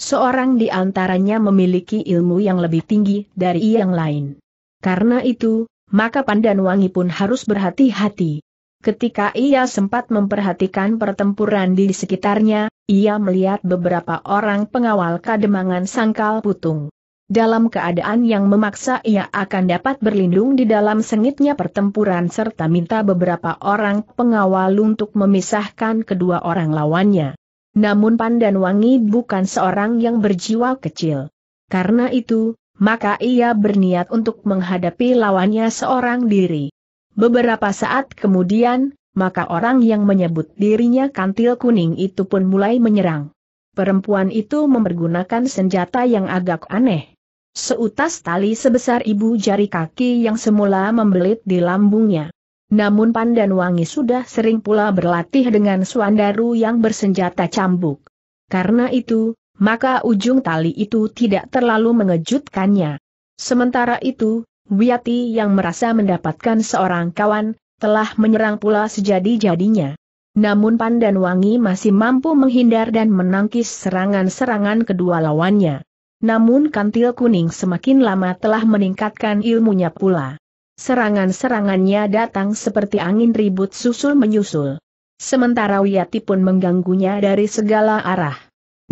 Seorang di antaranya memiliki ilmu yang lebih tinggi dari yang lain. Karena itu, maka pandan wangi pun harus berhati-hati. Ketika ia sempat memperhatikan pertempuran di sekitarnya, ia melihat beberapa orang pengawal kademangan sangkal putung dalam keadaan yang memaksa ia akan dapat berlindung di dalam sengitnya pertempuran serta minta beberapa orang pengawal untuk memisahkan kedua orang lawannya. Namun Pandan Wangi bukan seorang yang berjiwa kecil. Karena itu, maka ia berniat untuk menghadapi lawannya seorang diri. Beberapa saat kemudian, maka orang yang menyebut dirinya kantil kuning itu pun mulai menyerang. Perempuan itu mempergunakan senjata yang agak aneh seutas tali sebesar ibu jari kaki yang semula membelit di lambungnya. Namun Pandan Wangi sudah sering pula berlatih dengan Suandaru yang bersenjata cambuk. Karena itu, maka ujung tali itu tidak terlalu mengejutkannya. Sementara itu, Wiyati yang merasa mendapatkan seorang kawan, telah menyerang pula sejadi-jadinya. Namun Pandan Wangi masih mampu menghindar dan menangkis serangan-serangan kedua lawannya. Namun kantil kuning semakin lama telah meningkatkan ilmunya pula. Serangan-serangannya datang seperti angin ribut susul-menyusul. Sementara Wiyati pun mengganggunya dari segala arah.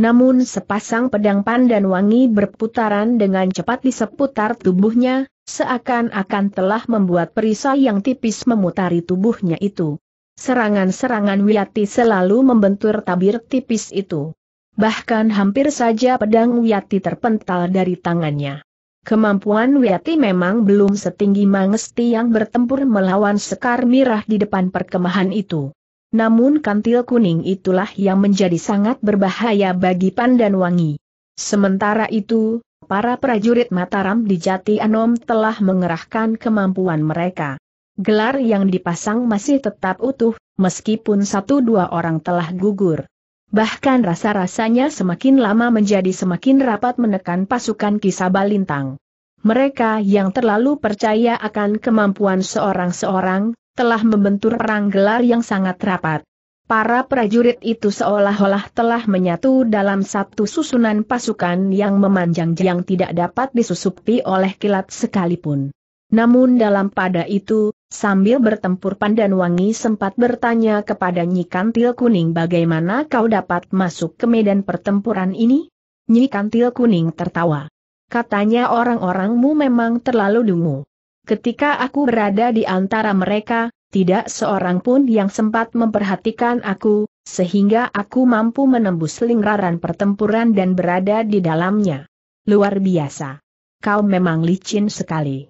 Namun sepasang pedang pandan wangi berputaran dengan cepat di seputar tubuhnya, seakan-akan telah membuat perisai yang tipis memutari tubuhnya itu. Serangan-serangan Wiyati selalu membentur tabir tipis itu bahkan hampir saja pedang Wiyati terpental dari tangannya. Kemampuan Wiyati memang belum setinggi Mangesti yang bertempur melawan Sekar Mirah di depan perkemahan itu. Namun kantil kuning itulah yang menjadi sangat berbahaya bagi Pandan Wangi. Sementara itu, para prajurit Mataram di Jati Anom telah mengerahkan kemampuan mereka. Gelar yang dipasang masih tetap utuh, meskipun satu dua orang telah gugur. Bahkan rasa-rasanya semakin lama menjadi semakin rapat menekan pasukan kisah balintang. Mereka yang terlalu percaya akan kemampuan seorang-seorang, telah membentur perang gelar yang sangat rapat. Para prajurit itu seolah-olah telah menyatu dalam satu susunan pasukan yang memanjang yang tidak dapat disusupi oleh kilat sekalipun. Namun dalam pada itu, sambil bertempur Pandan Wangi sempat bertanya kepada Nyi Kantil Kuning bagaimana kau dapat masuk ke medan pertempuran ini? Nyi Kantil Kuning tertawa. Katanya orang-orangmu memang terlalu dungu. Ketika aku berada di antara mereka, tidak seorang pun yang sempat memperhatikan aku, sehingga aku mampu menembus lingkaran pertempuran dan berada di dalamnya. Luar biasa. Kau memang licin sekali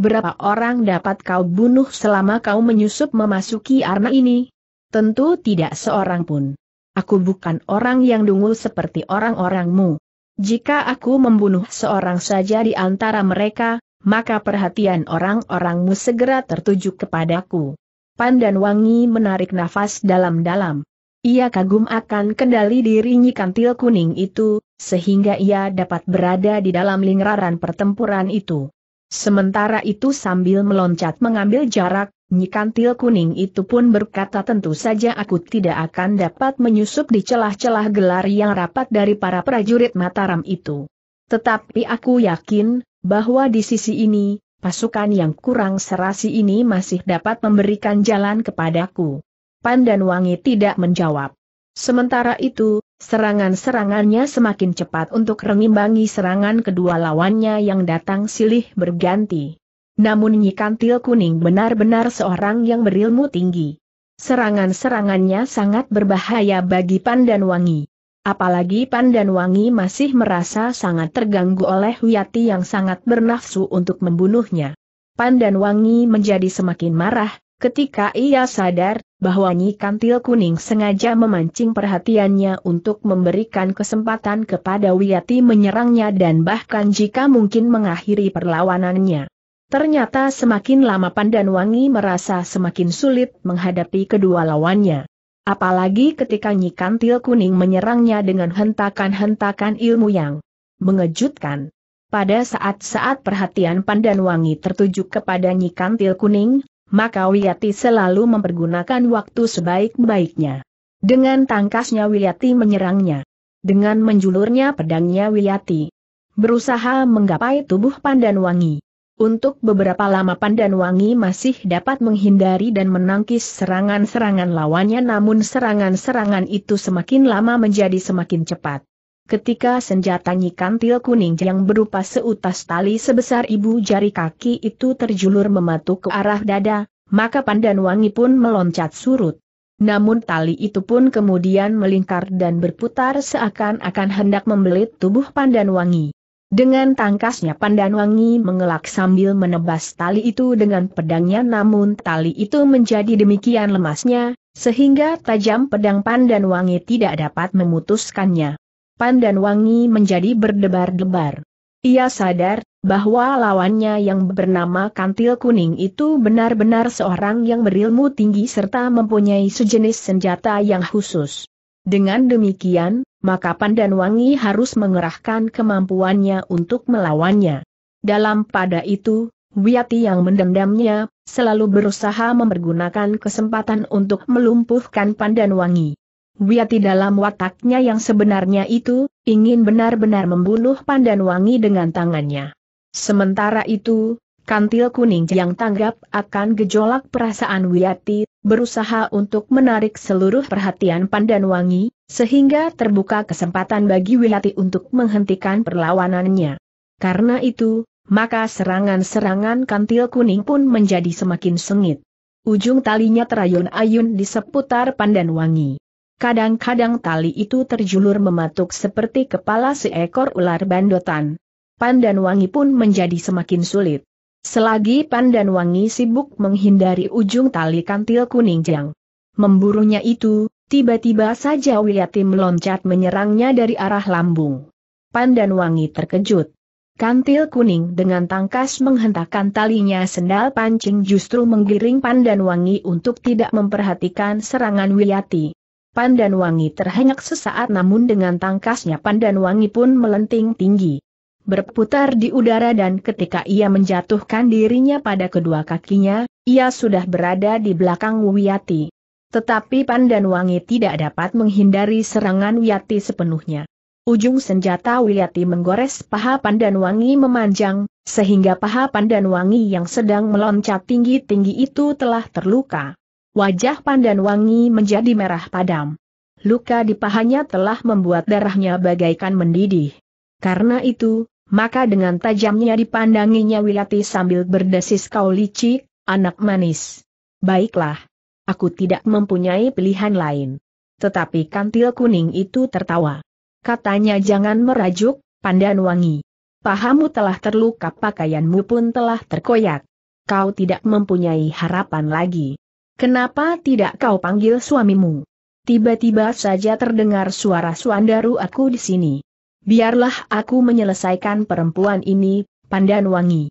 berapa orang dapat kau bunuh selama kau menyusup memasuki arna ini? Tentu tidak seorang pun. Aku bukan orang yang dungu seperti orang-orangmu. Jika aku membunuh seorang saja di antara mereka, maka perhatian orang-orangmu segera tertuju kepadaku. Pandan Wangi menarik nafas dalam-dalam. Ia kagum akan kendali diri Nyi Kantil Kuning itu, sehingga ia dapat berada di dalam lingkaran pertempuran itu. Sementara itu sambil meloncat mengambil jarak, Nyikantil kuning itu pun berkata tentu saja aku tidak akan dapat menyusup di celah-celah gelar yang rapat dari para prajurit Mataram itu. Tetapi aku yakin, bahwa di sisi ini, pasukan yang kurang serasi ini masih dapat memberikan jalan kepadaku. Pandan Wangi tidak menjawab. Sementara itu, Serangan-serangannya semakin cepat untuk mengimbangi serangan kedua lawannya yang datang silih berganti. Namun Nyi Kantil Kuning benar-benar seorang yang berilmu tinggi. Serangan-serangannya sangat berbahaya bagi Pandan Wangi. Apalagi Pandan Wangi masih merasa sangat terganggu oleh Wiyati yang sangat bernafsu untuk membunuhnya. Pandan Wangi menjadi semakin marah, ketika ia sadar, bahwa Nyi Kantil Kuning sengaja memancing perhatiannya untuk memberikan kesempatan kepada Wiyati menyerangnya dan bahkan jika mungkin mengakhiri perlawanannya. Ternyata semakin lama Pandan Wangi merasa semakin sulit menghadapi kedua lawannya. Apalagi ketika Nyi Kantil Kuning menyerangnya dengan hentakan-hentakan ilmu yang mengejutkan. Pada saat-saat perhatian Pandan Wangi tertuju kepada Nyi Kantil Kuning, maka Wiyati selalu mempergunakan waktu sebaik-baiknya. Dengan tangkasnya Wiyati menyerangnya. Dengan menjulurnya pedangnya Wiyati. Berusaha menggapai tubuh Pandan Wangi. Untuk beberapa lama Pandan Wangi masih dapat menghindari dan menangkis serangan-serangan lawannya namun serangan-serangan itu semakin lama menjadi semakin cepat. Ketika senjata nyikantil kuning yang berupa seutas tali sebesar ibu jari kaki itu terjulur mematuk ke arah dada, maka pandan wangi pun meloncat surut. Namun tali itu pun kemudian melingkar dan berputar seakan-akan hendak membelit tubuh pandan wangi. Dengan tangkasnya pandan wangi mengelak sambil menebas tali itu dengan pedangnya namun tali itu menjadi demikian lemasnya, sehingga tajam pedang pandan wangi tidak dapat memutuskannya. Pandan dan Wangi menjadi berdebar-debar. Ia sadar bahwa lawannya yang bernama Kantil Kuning itu benar-benar seorang yang berilmu tinggi serta mempunyai sejenis senjata yang khusus. Dengan demikian, maka Pandan Wangi harus mengerahkan kemampuannya untuk melawannya. Dalam pada itu, Wiyati yang mendendamnya, selalu berusaha mempergunakan kesempatan untuk melumpuhkan Pandan Wangi. Wiati dalam wataknya yang sebenarnya itu, ingin benar-benar membunuh Pandan Wangi dengan tangannya. Sementara itu, kantil kuning yang tanggap akan gejolak perasaan Wiati, berusaha untuk menarik seluruh perhatian Pandan Wangi, sehingga terbuka kesempatan bagi Wiati untuk menghentikan perlawanannya. Karena itu, maka serangan-serangan kantil kuning pun menjadi semakin sengit. Ujung talinya terayun-ayun di seputar Pandan Wangi. Kadang-kadang tali itu terjulur mematuk seperti kepala seekor ular bandotan. Pan dan Wangi pun menjadi semakin sulit. Selagi Pan dan Wangi sibuk menghindari ujung tali kantil kuning jang. Memburunya itu, tiba-tiba saja Wiyati meloncat menyerangnya dari arah lambung. Pan dan Wangi terkejut. Kantil kuning dengan tangkas menghentakkan talinya sendal pancing justru menggiring Pan dan Wangi untuk tidak memperhatikan serangan Wiyati. Pandan Wangi terhenyak sesaat namun dengan tangkasnya Pandan Wangi pun melenting tinggi. Berputar di udara dan ketika ia menjatuhkan dirinya pada kedua kakinya, ia sudah berada di belakang Wiyati. Tetapi Pandan Wangi tidak dapat menghindari serangan Wiyati sepenuhnya. Ujung senjata Wiyati menggores paha Pandan Wangi memanjang, sehingga paha Pandan Wangi yang sedang meloncat tinggi-tinggi itu telah terluka. Wajah Pandan Wangi menjadi merah padam. Luka di pahanya telah membuat darahnya bagaikan mendidih. Karena itu, maka dengan tajamnya dipandanginya Wilati sambil berdesis kau licik, anak manis. Baiklah. Aku tidak mempunyai pilihan lain. Tetapi kantil kuning itu tertawa. Katanya jangan merajuk, Pandan Wangi. Pahamu telah terluka pakaianmu pun telah terkoyak. Kau tidak mempunyai harapan lagi. Kenapa tidak kau panggil suamimu? Tiba-tiba saja terdengar suara Suandaru aku di sini. Biarlah aku menyelesaikan perempuan ini, Pandan Wangi.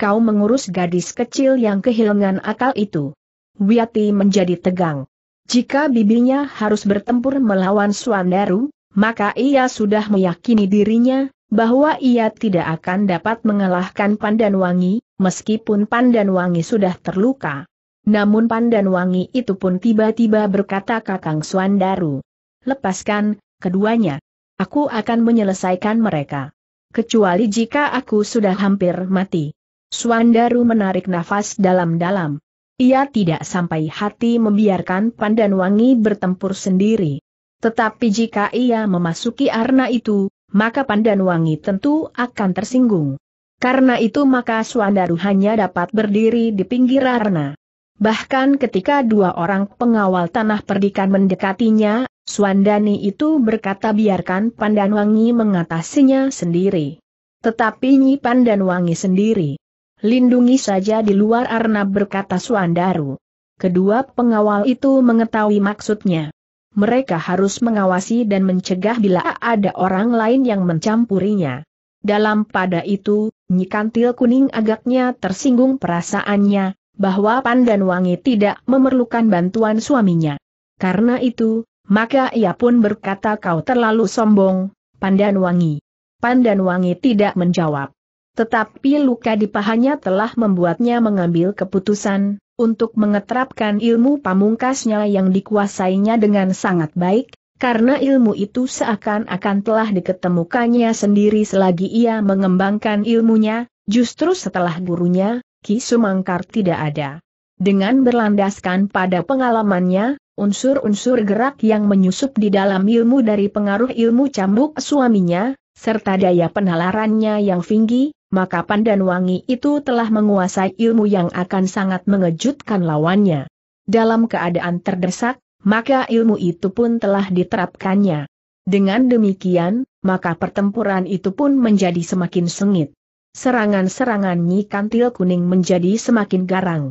Kau mengurus gadis kecil yang kehilangan akal itu. Wiati menjadi tegang. Jika bibinya harus bertempur melawan Suandaru, maka ia sudah meyakini dirinya bahwa ia tidak akan dapat mengalahkan Pandan Wangi, meskipun Pandan Wangi sudah terluka. Namun Pandan Wangi itu pun tiba-tiba berkata Kakang Suandaru. Lepaskan, keduanya. Aku akan menyelesaikan mereka. Kecuali jika aku sudah hampir mati. Suandaru menarik nafas dalam-dalam. Ia tidak sampai hati membiarkan Pandan Wangi bertempur sendiri. Tetapi jika ia memasuki arna itu, maka Pandan Wangi tentu akan tersinggung. Karena itu maka Suandaru hanya dapat berdiri di pinggir arna. Bahkan ketika dua orang pengawal tanah perdikan mendekatinya, Suandani itu berkata biarkan Pandanwangi mengatasinya sendiri. Tetapi Nyi Pandanwangi sendiri. Lindungi saja di luar arna berkata Suandaru. Kedua pengawal itu mengetahui maksudnya. Mereka harus mengawasi dan mencegah bila ada orang lain yang mencampurinya. Dalam pada itu, Nyi Kantil Kuning agaknya tersinggung perasaannya, bahwa Pandan Wangi tidak memerlukan bantuan suaminya. Karena itu, maka ia pun berkata kau terlalu sombong, Pandan Wangi. Pandan Wangi tidak menjawab. Tetapi luka di pahanya telah membuatnya mengambil keputusan, untuk mengeterapkan ilmu pamungkasnya yang dikuasainya dengan sangat baik, karena ilmu itu seakan-akan telah diketemukannya sendiri selagi ia mengembangkan ilmunya, justru setelah gurunya, Ki Sumangkar tidak ada. Dengan berlandaskan pada pengalamannya, unsur-unsur gerak yang menyusup di dalam ilmu dari pengaruh ilmu cambuk suaminya, serta daya penalarannya yang tinggi, maka Pandan Wangi itu telah menguasai ilmu yang akan sangat mengejutkan lawannya. Dalam keadaan terdesak, maka ilmu itu pun telah diterapkannya. Dengan demikian, maka pertempuran itu pun menjadi semakin sengit serangan-serangan Nyi Kantil Kuning menjadi semakin garang.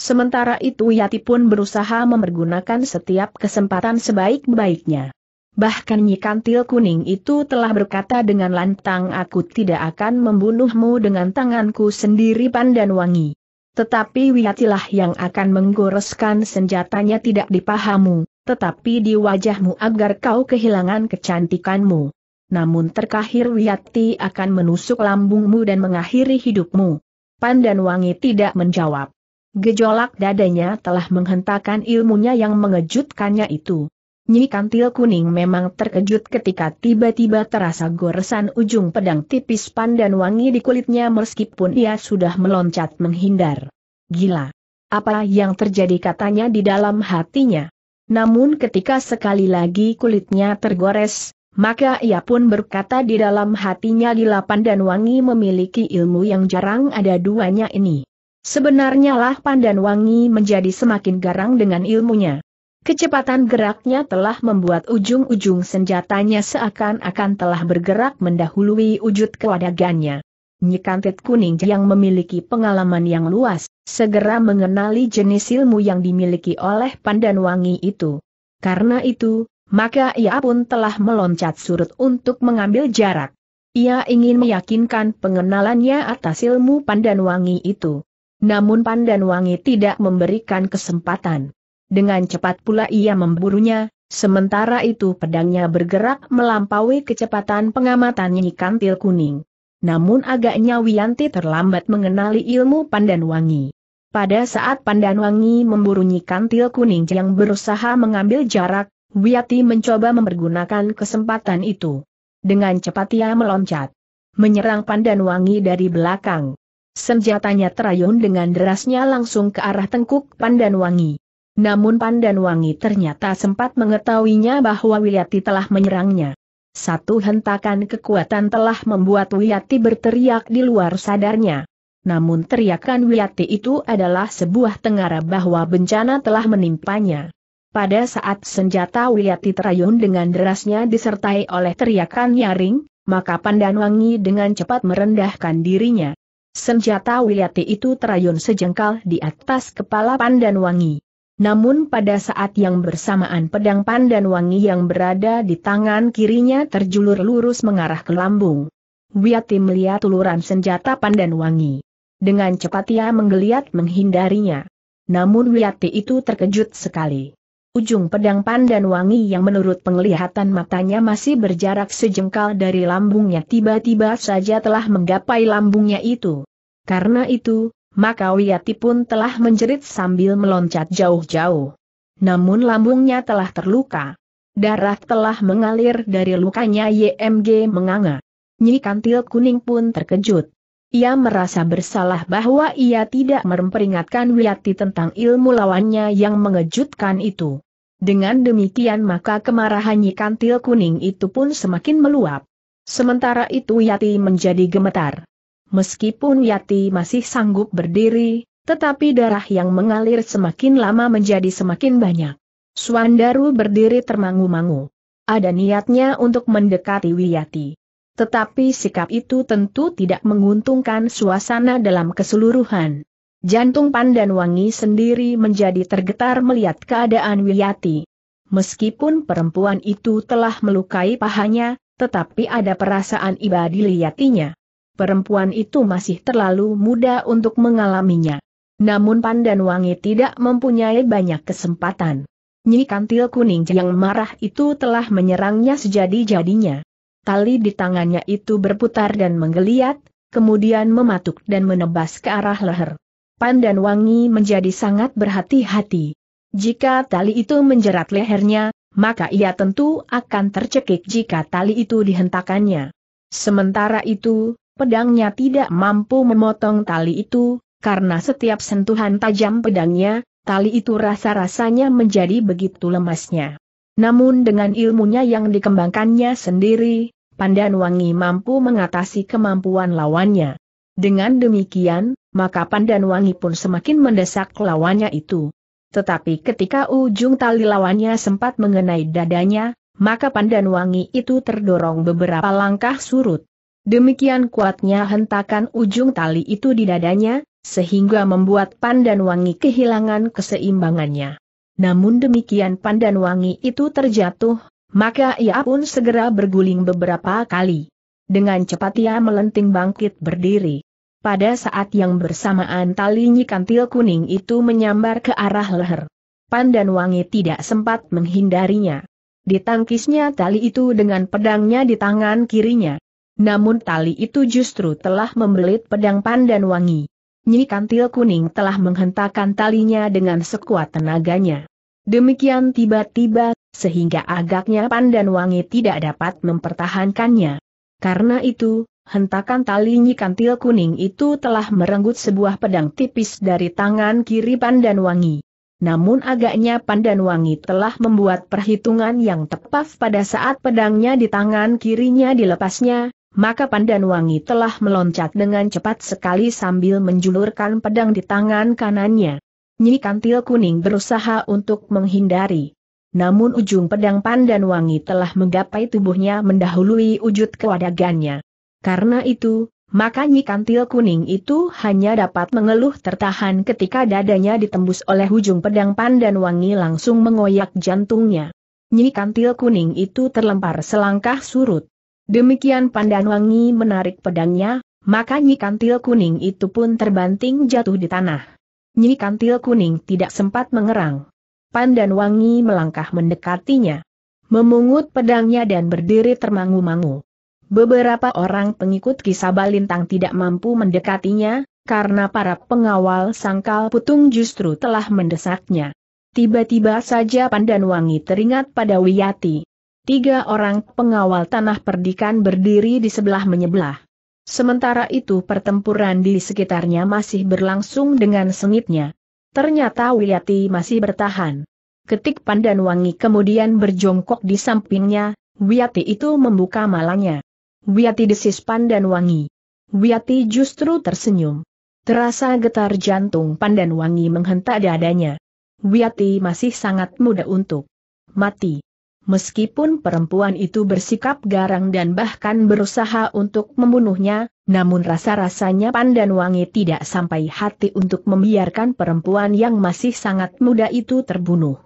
Sementara itu Yati pun berusaha memergunakan setiap kesempatan sebaik-baiknya. Bahkan Nyi Kantil Kuning itu telah berkata dengan lantang aku tidak akan membunuhmu dengan tanganku sendiri Pandan Wangi. Tetapi Wiyatilah yang akan menggoreskan senjatanya tidak dipahamu, tetapi di wajahmu agar kau kehilangan kecantikanmu namun terkahir Wiyati akan menusuk lambungmu dan mengakhiri hidupmu. Pandan Wangi tidak menjawab. Gejolak dadanya telah menghentakkan ilmunya yang mengejutkannya itu. Nyi Kantil Kuning memang terkejut ketika tiba-tiba terasa goresan ujung pedang tipis pandan wangi di kulitnya meskipun ia sudah meloncat menghindar. Gila! Apa yang terjadi katanya di dalam hatinya. Namun ketika sekali lagi kulitnya tergores, maka ia pun berkata di dalam hatinya Gilapan dan Wangi memiliki ilmu yang jarang ada duanya ini. Sebenarnya lah Pandan Wangi menjadi semakin garang dengan ilmunya. Kecepatan geraknya telah membuat ujung-ujung senjatanya seakan-akan telah bergerak mendahului wujud kewadagannya. Nyikantit kuning yang memiliki pengalaman yang luas, segera mengenali jenis ilmu yang dimiliki oleh Pandan Wangi itu. Karena itu, maka ia pun telah meloncat surut untuk mengambil jarak. Ia ingin meyakinkan pengenalannya atas ilmu pandan wangi itu. Namun pandan wangi tidak memberikan kesempatan. Dengan cepat pula ia memburunya, sementara itu pedangnya bergerak melampaui kecepatan pengamatan Nyi Kantil Kuning. Namun agaknya Wianti terlambat mengenali ilmu pandan wangi. Pada saat pandan wangi memburu Nyi Kantil Kuning yang berusaha mengambil jarak, Wiyati mencoba mempergunakan kesempatan itu. Dengan cepat ia meloncat. Menyerang Pandan Wangi dari belakang. Senjatanya terayun dengan derasnya langsung ke arah tengkuk Pandan Wangi. Namun Pandan Wangi ternyata sempat mengetahuinya bahwa Wiyati telah menyerangnya. Satu hentakan kekuatan telah membuat Wiyati berteriak di luar sadarnya. Namun teriakan Wiyati itu adalah sebuah tengara bahwa bencana telah menimpanya. Pada saat senjata Wiyati terayun dengan derasnya disertai oleh teriakan nyaring, maka Pandan Wangi dengan cepat merendahkan dirinya. Senjata Wiyati itu terayun sejengkal di atas kepala Pandan Wangi. Namun pada saat yang bersamaan pedang Pandan Wangi yang berada di tangan kirinya terjulur lurus mengarah ke lambung. Wiyati melihat uluran senjata Pandan Wangi. Dengan cepat ia menggeliat menghindarinya. Namun Wiyati itu terkejut sekali. Ujung pedang pandan wangi yang menurut penglihatan matanya masih berjarak sejengkal dari lambungnya tiba-tiba saja telah menggapai lambungnya itu. Karena itu, maka Wiyati pun telah menjerit sambil meloncat jauh-jauh. Namun lambungnya telah terluka. Darah telah mengalir dari lukanya YMG menganga. Nyi Kantil Kuning pun terkejut. Ia merasa bersalah bahwa ia tidak memperingatkan Wiyati tentang ilmu lawannya yang mengejutkan itu. Dengan demikian maka kemarahannya kantil kuning itu pun semakin meluap. Sementara itu Yati menjadi gemetar. Meskipun Yati masih sanggup berdiri, tetapi darah yang mengalir semakin lama menjadi semakin banyak. Suandaru berdiri termangu-mangu. Ada niatnya untuk mendekati Wiyati. Tetapi sikap itu tentu tidak menguntungkan suasana dalam keseluruhan. Jantung Pandan Wangi sendiri menjadi tergetar melihat keadaan Wiyati. Meskipun perempuan itu telah melukai pahanya, tetapi ada perasaan iba dilihatinya. Perempuan itu masih terlalu muda untuk mengalaminya. Namun Pandan Wangi tidak mempunyai banyak kesempatan. Nyi Kantil Kuning yang marah itu telah menyerangnya sejadi-jadinya. Tali di tangannya itu berputar dan menggeliat, kemudian mematuk dan menebas ke arah leher. Pan dan Wangi menjadi sangat berhati-hati. Jika tali itu menjerat lehernya, maka ia tentu akan tercekik jika tali itu dihentakannya. Sementara itu, pedangnya tidak mampu memotong tali itu, karena setiap sentuhan tajam pedangnya, tali itu rasa-rasanya menjadi begitu lemasnya. Namun dengan ilmunya yang dikembangkannya sendiri, Pandan Wangi mampu mengatasi kemampuan lawannya. Dengan demikian, maka Pandan Wangi pun semakin mendesak lawannya itu. Tetapi ketika ujung tali lawannya sempat mengenai dadanya, maka Pandan Wangi itu terdorong beberapa langkah surut. Demikian kuatnya hentakan ujung tali itu di dadanya, sehingga membuat Pandan Wangi kehilangan keseimbangannya. Namun demikian Pandan Wangi itu terjatuh, maka ia pun segera berguling beberapa kali. Dengan cepat ia melenting bangkit berdiri. Pada saat yang bersamaan tali nyikantil kuning itu menyambar ke arah leher. Pandan wangi tidak sempat menghindarinya. Ditangkisnya tali itu dengan pedangnya di tangan kirinya. Namun tali itu justru telah membelit pedang pandan wangi. Nyikantil kuning telah menghentakkan talinya dengan sekuat tenaganya. Demikian tiba-tiba, sehingga agaknya Pandan Wangi tidak dapat mempertahankannya. Karena itu, hentakan tali nyikantil kuning itu telah merenggut sebuah pedang tipis dari tangan kiri Pandan Wangi. Namun agaknya Pandan Wangi telah membuat perhitungan yang tepat pada saat pedangnya di tangan kirinya dilepasnya, maka Pandan Wangi telah meloncat dengan cepat sekali sambil menjulurkan pedang di tangan kanannya. Nyi Kantil Kuning berusaha untuk menghindari. Namun ujung pedang pandan wangi telah menggapai tubuhnya mendahului wujud kewadagannya. Karena itu, maka Nyi Kantil Kuning itu hanya dapat mengeluh tertahan ketika dadanya ditembus oleh ujung pedang pandan wangi langsung mengoyak jantungnya. Nyi Kantil Kuning itu terlempar selangkah surut. Demikian pandan wangi menarik pedangnya, maka Nyi Kantil Kuning itu pun terbanting jatuh di tanah. Nyi Kantil Kuning tidak sempat mengerang. Pandan Wangi melangkah mendekatinya. Memungut pedangnya dan berdiri termangu-mangu. Beberapa orang pengikut kisah Balintang tidak mampu mendekatinya, karena para pengawal sangkal putung justru telah mendesaknya. Tiba-tiba saja Pandan Wangi teringat pada Wiyati. Tiga orang pengawal tanah perdikan berdiri di sebelah menyebelah. Sementara itu pertempuran di sekitarnya masih berlangsung dengan sengitnya. Ternyata Wiyati masih bertahan. Ketik Pandan Wangi kemudian berjongkok di sampingnya, Wiyati itu membuka malangnya. Wiyati desis Pandan Wangi. Wiyati justru tersenyum. Terasa getar jantung Pandan Wangi menghentak dadanya. Wiyati masih sangat muda untuk mati. Meskipun perempuan itu bersikap garang dan bahkan berusaha untuk membunuhnya, namun rasa-rasanya Pandan Wangi tidak sampai hati untuk membiarkan perempuan yang masih sangat muda itu terbunuh.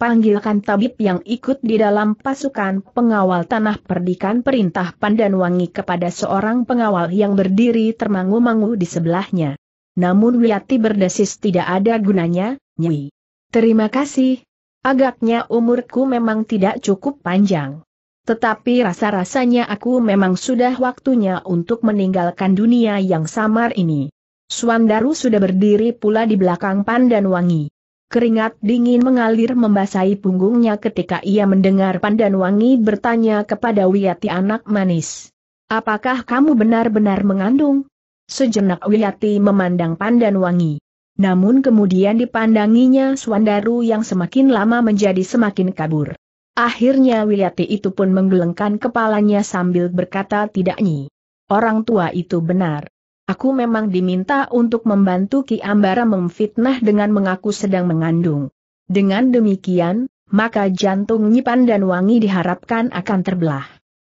Panggilkan tabib yang ikut di dalam pasukan pengawal tanah perdikan perintah Pandan Wangi kepada seorang pengawal yang berdiri termangu-mangu di sebelahnya. Namun Wiyati berdesis tidak ada gunanya, Nyi. Terima kasih, Agaknya umurku memang tidak cukup panjang. Tetapi rasa-rasanya aku memang sudah waktunya untuk meninggalkan dunia yang samar ini. Suandaru sudah berdiri pula di belakang Pandan Wangi. Keringat dingin mengalir membasahi punggungnya ketika ia mendengar Pandan Wangi bertanya kepada Wiyati anak manis. Apakah kamu benar-benar mengandung? Sejenak Wiyati memandang Pandan Wangi. Namun kemudian dipandanginya Swandaru yang semakin lama menjadi semakin kabur. Akhirnya Wiliati itu pun menggelengkan kepalanya sambil berkata tidak nyi. Orang tua itu benar. Aku memang diminta untuk membantu Ki Ambara memfitnah dengan mengaku sedang mengandung. Dengan demikian, maka jantung Nyipan dan Wangi diharapkan akan terbelah.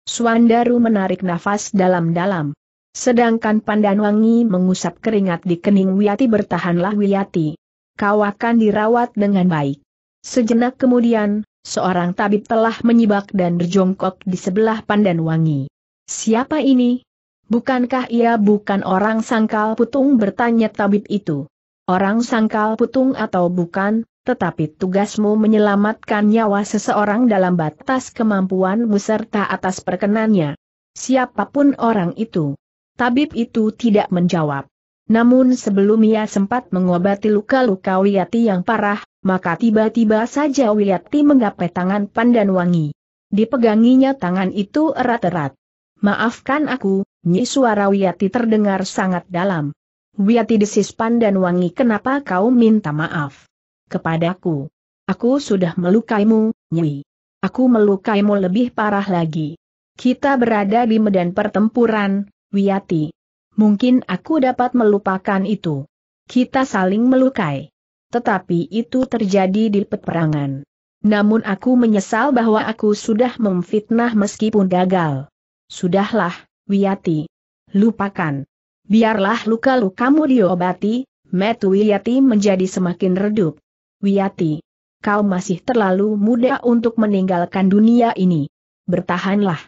Swandaru menarik nafas dalam-dalam. Sedangkan Pandanwangi mengusap keringat di kening Wiyati bertahanlah Wiyati. Kau akan dirawat dengan baik. Sejenak kemudian, seorang tabib telah menyibak dan berjongkok di sebelah Pandanwangi. Siapa ini? Bukankah ia bukan orang sangkal putung bertanya tabib itu? Orang sangkal putung atau bukan, tetapi tugasmu menyelamatkan nyawa seseorang dalam batas kemampuanmu serta atas perkenannya. Siapapun orang itu. Tabib itu tidak menjawab. Namun sebelum ia sempat mengobati luka-luka Wiyati yang parah, maka tiba-tiba saja Wiyati menggapai tangan Pandan Wangi. Dipeganginya tangan itu erat-erat. Maafkan aku, nyi suara Wiyati terdengar sangat dalam. Wiyati desis Pandan Wangi kenapa kau minta maaf? Kepadaku. Aku sudah melukaimu, nyi. Aku melukaimu lebih parah lagi. Kita berada di medan pertempuran, Wiyati. Mungkin aku dapat melupakan itu. Kita saling melukai. Tetapi itu terjadi di peperangan. Namun aku menyesal bahwa aku sudah memfitnah meskipun gagal. Sudahlah, Wiyati. Lupakan. Biarlah luka-lukamu diobati, Metu Wiyati menjadi semakin redup. Wiyati, kau masih terlalu muda untuk meninggalkan dunia ini. Bertahanlah.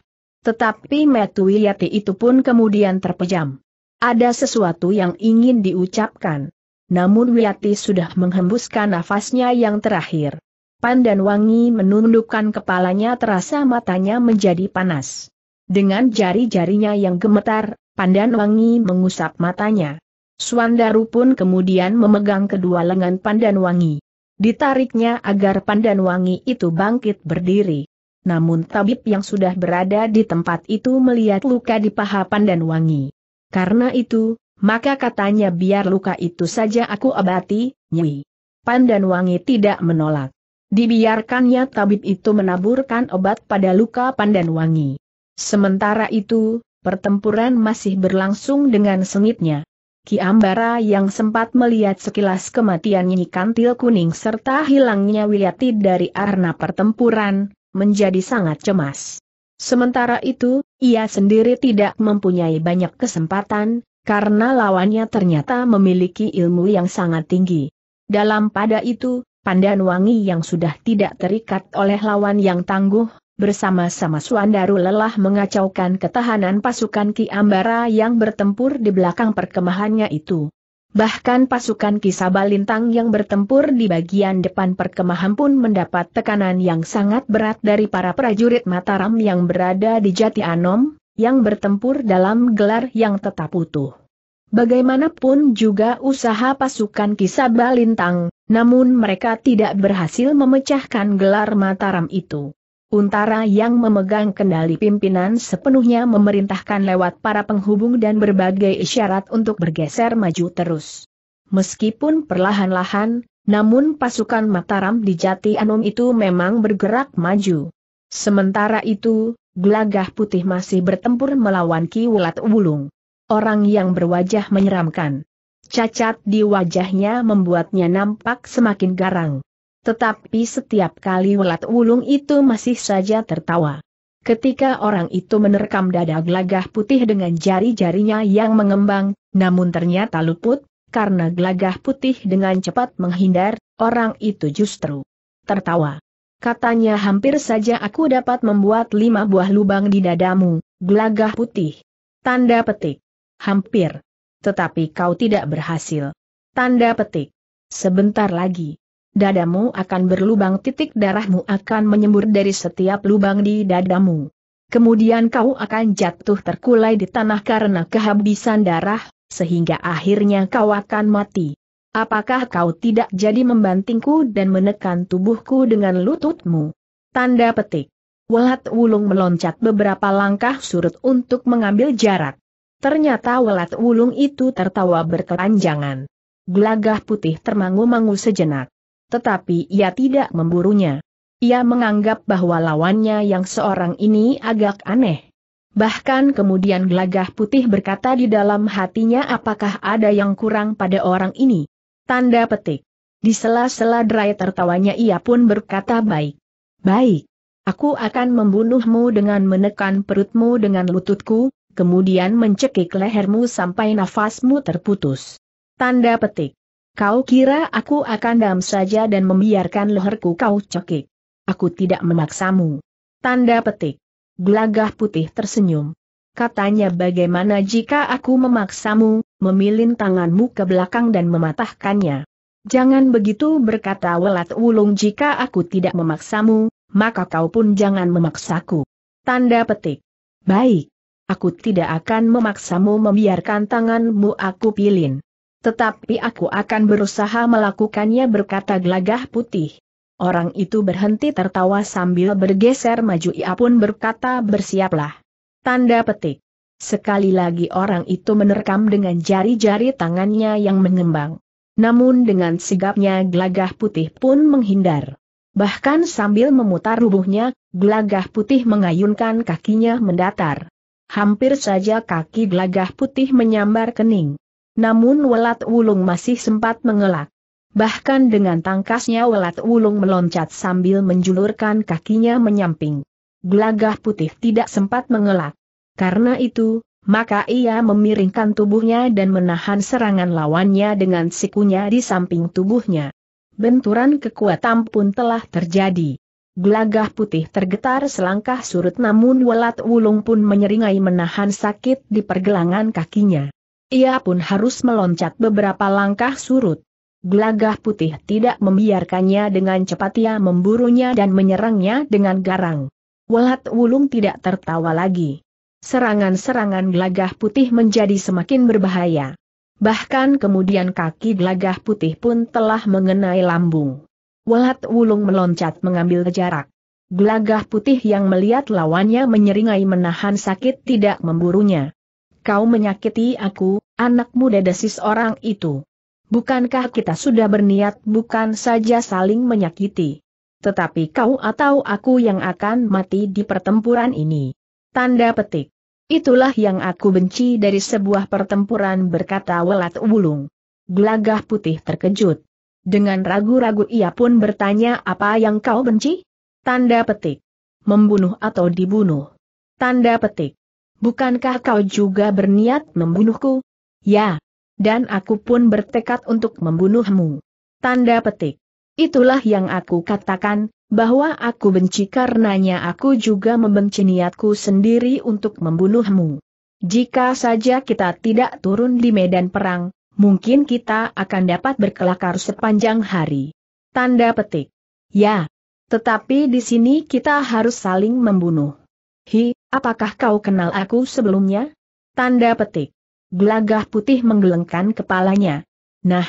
Tetapi metu Yati itu pun kemudian terpejam. Ada sesuatu yang ingin diucapkan. Namun Wiyati sudah menghembuskan nafasnya yang terakhir. Pandan Wangi menundukkan kepalanya terasa matanya menjadi panas. Dengan jari-jarinya yang gemetar, Pandan Wangi mengusap matanya. Suandaru pun kemudian memegang kedua lengan Pandan Wangi. Ditariknya agar Pandan Wangi itu bangkit berdiri namun tabib yang sudah berada di tempat itu melihat luka di paha Pandan Wangi. Karena itu, maka katanya biar luka itu saja aku abati, Nyi. Pandan Wangi tidak menolak. Dibiarkannya tabib itu menaburkan obat pada luka Pandan Wangi. Sementara itu, pertempuran masih berlangsung dengan sengitnya. Ki Ambara yang sempat melihat sekilas kematian Nyi Kantil Kuning serta hilangnya Wiyati dari arena pertempuran, menjadi sangat cemas. Sementara itu, ia sendiri tidak mempunyai banyak kesempatan, karena lawannya ternyata memiliki ilmu yang sangat tinggi. Dalam pada itu, Pandan Wangi yang sudah tidak terikat oleh lawan yang tangguh, bersama-sama Suandaru lelah mengacaukan ketahanan pasukan Ki Ambara yang bertempur di belakang perkemahannya itu. Bahkan pasukan Kisabalintang yang bertempur di bagian depan perkemahan pun mendapat tekanan yang sangat berat dari para prajurit Mataram yang berada di Jati Anom, yang bertempur dalam gelar yang tetap utuh. Bagaimanapun juga usaha pasukan Kisabalintang, namun mereka tidak berhasil memecahkan gelar Mataram itu. Untara yang memegang kendali pimpinan sepenuhnya memerintahkan lewat para penghubung dan berbagai isyarat untuk bergeser maju terus. Meskipun perlahan-lahan, namun pasukan Mataram di Jati Anom itu memang bergerak maju. Sementara itu, Gelagah Putih masih bertempur melawan Ki Wulat Wulung. Orang yang berwajah menyeramkan. Cacat di wajahnya membuatnya nampak semakin garang. Tetapi setiap kali ulat ulung itu masih saja tertawa. Ketika orang itu menerkam dada gelagah putih dengan jari-jarinya yang mengembang, namun ternyata luput, karena gelagah putih dengan cepat menghindar, orang itu justru tertawa. Katanya hampir saja aku dapat membuat lima buah lubang di dadamu, gelagah putih. Tanda petik. Hampir. Tetapi kau tidak berhasil. Tanda petik. Sebentar lagi dadamu akan berlubang titik darahmu akan menyembur dari setiap lubang di dadamu. Kemudian kau akan jatuh terkulai di tanah karena kehabisan darah, sehingga akhirnya kau akan mati. Apakah kau tidak jadi membantingku dan menekan tubuhku dengan lututmu? Tanda petik. Welat Wulung meloncat beberapa langkah surut untuk mengambil jarak. Ternyata Welat Wulung itu tertawa berkelanjangan. Gelagah putih termangu-mangu sejenak tetapi ia tidak memburunya. Ia menganggap bahwa lawannya yang seorang ini agak aneh. Bahkan kemudian gelagah putih berkata di dalam hatinya apakah ada yang kurang pada orang ini. Tanda petik. Di sela-sela derai tertawanya ia pun berkata baik. Baik. Aku akan membunuhmu dengan menekan perutmu dengan lututku, kemudian mencekik lehermu sampai nafasmu terputus. Tanda petik. Kau kira aku akan dam saja dan membiarkan leherku kau cekik. Aku tidak memaksamu. Tanda petik. Gelagah putih tersenyum. Katanya bagaimana jika aku memaksamu, memilin tanganmu ke belakang dan mematahkannya. Jangan begitu berkata welat ulung jika aku tidak memaksamu, maka kau pun jangan memaksaku. Tanda petik. Baik. Aku tidak akan memaksamu membiarkan tanganmu aku pilin. Tetapi aku akan berusaha melakukannya berkata gelagah putih. Orang itu berhenti tertawa sambil bergeser maju ia pun berkata bersiaplah. Tanda petik. Sekali lagi orang itu menerkam dengan jari-jari tangannya yang mengembang. Namun dengan sigapnya gelagah putih pun menghindar. Bahkan sambil memutar tubuhnya, gelagah putih mengayunkan kakinya mendatar. Hampir saja kaki gelagah putih menyambar kening. Namun Welat Wulung masih sempat mengelak. Bahkan dengan tangkasnya Welat Wulung meloncat sambil menjulurkan kakinya menyamping. Gelagah putih tidak sempat mengelak. Karena itu, maka ia memiringkan tubuhnya dan menahan serangan lawannya dengan sikunya di samping tubuhnya. Benturan kekuatan pun telah terjadi. Gelagah putih tergetar selangkah surut namun welat wulung pun menyeringai menahan sakit di pergelangan kakinya. Ia pun harus meloncat beberapa langkah surut. Gelagah putih tidak membiarkannya dengan cepat ia memburunya dan menyerangnya dengan garang. Welat Wulung tidak tertawa lagi. Serangan-serangan gelagah putih menjadi semakin berbahaya. Bahkan kemudian kaki gelagah putih pun telah mengenai lambung. Welat Wulung meloncat mengambil jarak. Gelagah putih yang melihat lawannya menyeringai menahan sakit tidak memburunya. Kau menyakiti aku, anak muda desis orang itu. Bukankah kita sudah berniat bukan saja saling menyakiti? Tetapi kau atau aku yang akan mati di pertempuran ini. Tanda petik. Itulah yang aku benci dari sebuah pertempuran berkata Welat Wulung. Gelagah putih terkejut. Dengan ragu-ragu ia pun bertanya apa yang kau benci? Tanda petik. Membunuh atau dibunuh? Tanda petik bukankah kau juga berniat membunuhku? Ya. Dan aku pun bertekad untuk membunuhmu. Tanda petik. Itulah yang aku katakan, bahwa aku benci karenanya aku juga membenci niatku sendiri untuk membunuhmu. Jika saja kita tidak turun di medan perang, mungkin kita akan dapat berkelakar sepanjang hari. Tanda petik. Ya. Tetapi di sini kita harus saling membunuh. Hi, Apakah kau kenal aku sebelumnya? Tanda petik. Gelagah putih menggelengkan kepalanya. Nah,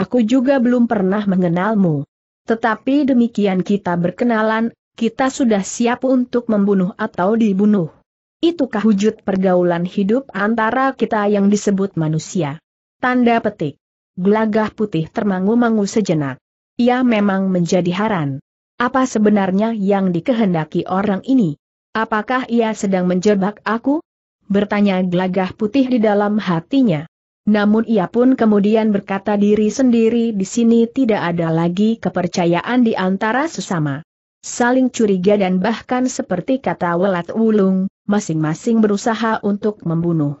aku juga belum pernah mengenalmu. Tetapi demikian kita berkenalan, kita sudah siap untuk membunuh atau dibunuh. Itukah wujud pergaulan hidup antara kita yang disebut manusia? Tanda petik. Gelagah putih termangu-mangu sejenak. Ia memang menjadi haran. Apa sebenarnya yang dikehendaki orang ini? Apakah ia sedang menjebak aku? Bertanya gelagah putih di dalam hatinya. Namun ia pun kemudian berkata diri sendiri di sini tidak ada lagi kepercayaan di antara sesama. Saling curiga dan bahkan seperti kata Welat Ulung, masing-masing berusaha untuk membunuh.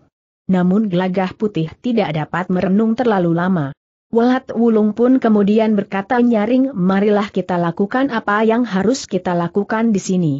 Namun gelagah putih tidak dapat merenung terlalu lama. Welat Wulung pun kemudian berkata nyaring marilah kita lakukan apa yang harus kita lakukan di sini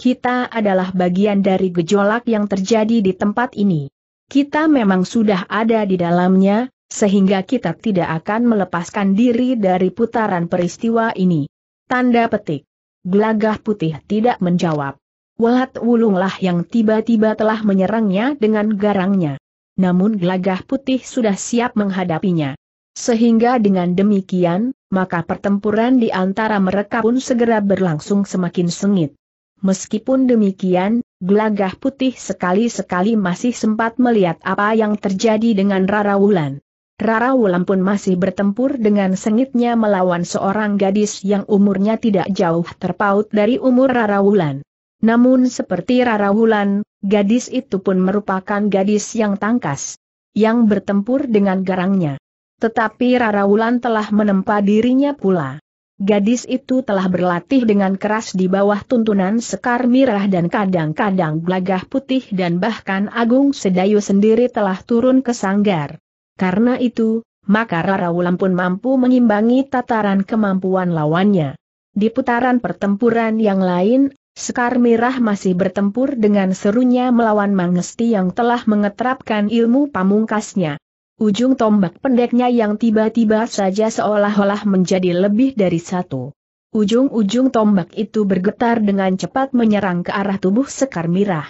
kita adalah bagian dari gejolak yang terjadi di tempat ini. Kita memang sudah ada di dalamnya, sehingga kita tidak akan melepaskan diri dari putaran peristiwa ini. Tanda petik. Gelagah putih tidak menjawab. Walat wulunglah yang tiba-tiba telah menyerangnya dengan garangnya. Namun gelagah putih sudah siap menghadapinya. Sehingga dengan demikian, maka pertempuran di antara mereka pun segera berlangsung semakin sengit. Meskipun demikian, gelagah putih sekali-sekali masih sempat melihat apa yang terjadi dengan Rara Wulan. Rara Wulan pun masih bertempur dengan sengitnya melawan seorang gadis yang umurnya tidak jauh terpaut dari umur Rara Wulan. Namun seperti Rara Wulan, gadis itu pun merupakan gadis yang tangkas, yang bertempur dengan garangnya. Tetapi Rara Wulan telah menempa dirinya pula. Gadis itu telah berlatih dengan keras di bawah tuntunan Sekar Mirah dan kadang-kadang Glagah Putih dan bahkan Agung Sedayu sendiri telah turun ke sanggar. Karena itu, maka Rarawulan pun mampu mengimbangi tataran kemampuan lawannya. Di putaran pertempuran yang lain, Sekar Mirah masih bertempur dengan serunya melawan Mangesti yang telah mengetrapkan ilmu pamungkasnya. Ujung tombak pendeknya yang tiba-tiba saja seolah-olah menjadi lebih dari satu. Ujung-ujung tombak itu bergetar dengan cepat menyerang ke arah tubuh Sekar Mirah.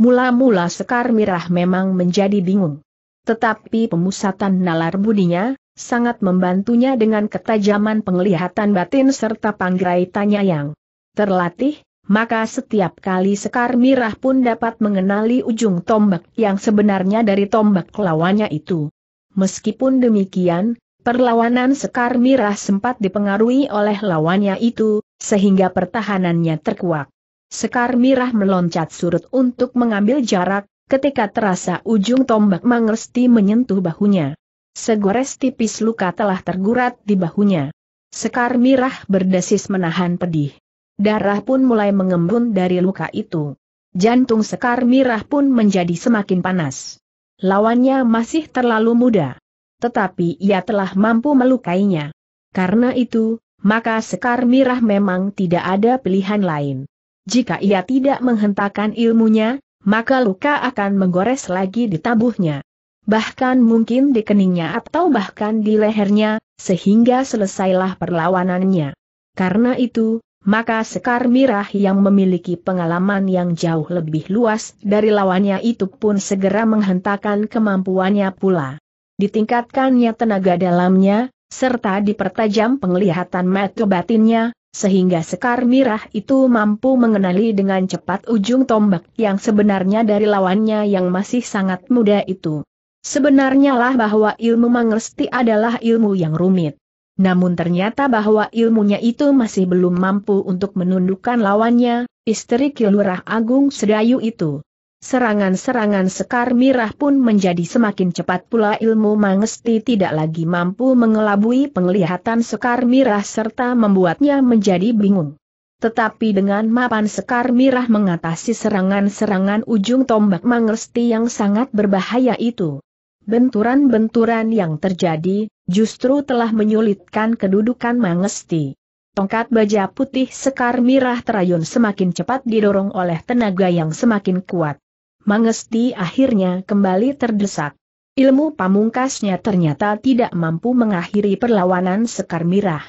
Mula-mula Sekar Mirah memang menjadi bingung. Tetapi pemusatan nalar budinya, sangat membantunya dengan ketajaman penglihatan batin serta panggraitannya yang terlatih, maka setiap kali Sekar Mirah pun dapat mengenali ujung tombak yang sebenarnya dari tombak lawannya itu. Meskipun demikian, perlawanan Sekar Mirah sempat dipengaruhi oleh lawannya itu, sehingga pertahanannya terkuak. Sekar Mirah meloncat surut untuk mengambil jarak, ketika terasa ujung tombak Mangresti menyentuh bahunya. Segores tipis luka telah tergurat di bahunya. Sekar Mirah berdesis menahan pedih. Darah pun mulai mengembun dari luka itu. Jantung Sekar Mirah pun menjadi semakin panas. Lawannya masih terlalu muda. Tetapi ia telah mampu melukainya. Karena itu, maka Sekar Mirah memang tidak ada pilihan lain. Jika ia tidak menghentakkan ilmunya, maka luka akan menggores lagi di tabuhnya. Bahkan mungkin di keningnya atau bahkan di lehernya, sehingga selesailah perlawanannya. Karena itu, maka Sekar Mirah yang memiliki pengalaman yang jauh lebih luas dari lawannya itu pun segera menghentakkan kemampuannya pula. Ditingkatkannya tenaga dalamnya, serta dipertajam penglihatan metu batinnya, sehingga Sekar Mirah itu mampu mengenali dengan cepat ujung tombak yang sebenarnya dari lawannya yang masih sangat muda itu. Sebenarnya lah bahwa ilmu mengerti adalah ilmu yang rumit. Namun ternyata bahwa ilmunya itu masih belum mampu untuk menundukkan lawannya, istri Kilurah Agung Sedayu itu. Serangan-serangan Sekar Mirah pun menjadi semakin cepat pula ilmu Mangesti tidak lagi mampu mengelabui penglihatan Sekar Mirah serta membuatnya menjadi bingung. Tetapi dengan mapan Sekar Mirah mengatasi serangan-serangan ujung tombak Mangesti yang sangat berbahaya itu. Benturan-benturan yang terjadi, justru telah menyulitkan kedudukan Mangesti. Tongkat baja putih sekar mirah terayun semakin cepat didorong oleh tenaga yang semakin kuat. Mangesti akhirnya kembali terdesak. Ilmu pamungkasnya ternyata tidak mampu mengakhiri perlawanan sekar mirah.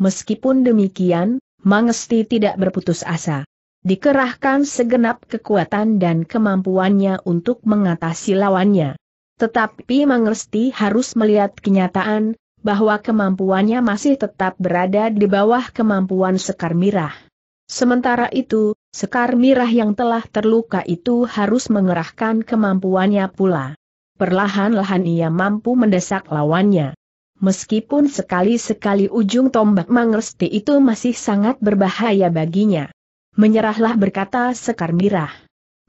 Meskipun demikian, Mangesti tidak berputus asa. Dikerahkan segenap kekuatan dan kemampuannya untuk mengatasi lawannya. Tetapi Mangesti harus melihat kenyataan, bahwa kemampuannya masih tetap berada di bawah kemampuan Sekar Mirah. Sementara itu, Sekar Mirah yang telah terluka itu harus mengerahkan kemampuannya pula. Perlahan-lahan ia mampu mendesak lawannya. Meskipun sekali-sekali ujung tombak Mangesti itu masih sangat berbahaya baginya. Menyerahlah berkata Sekar Mirah.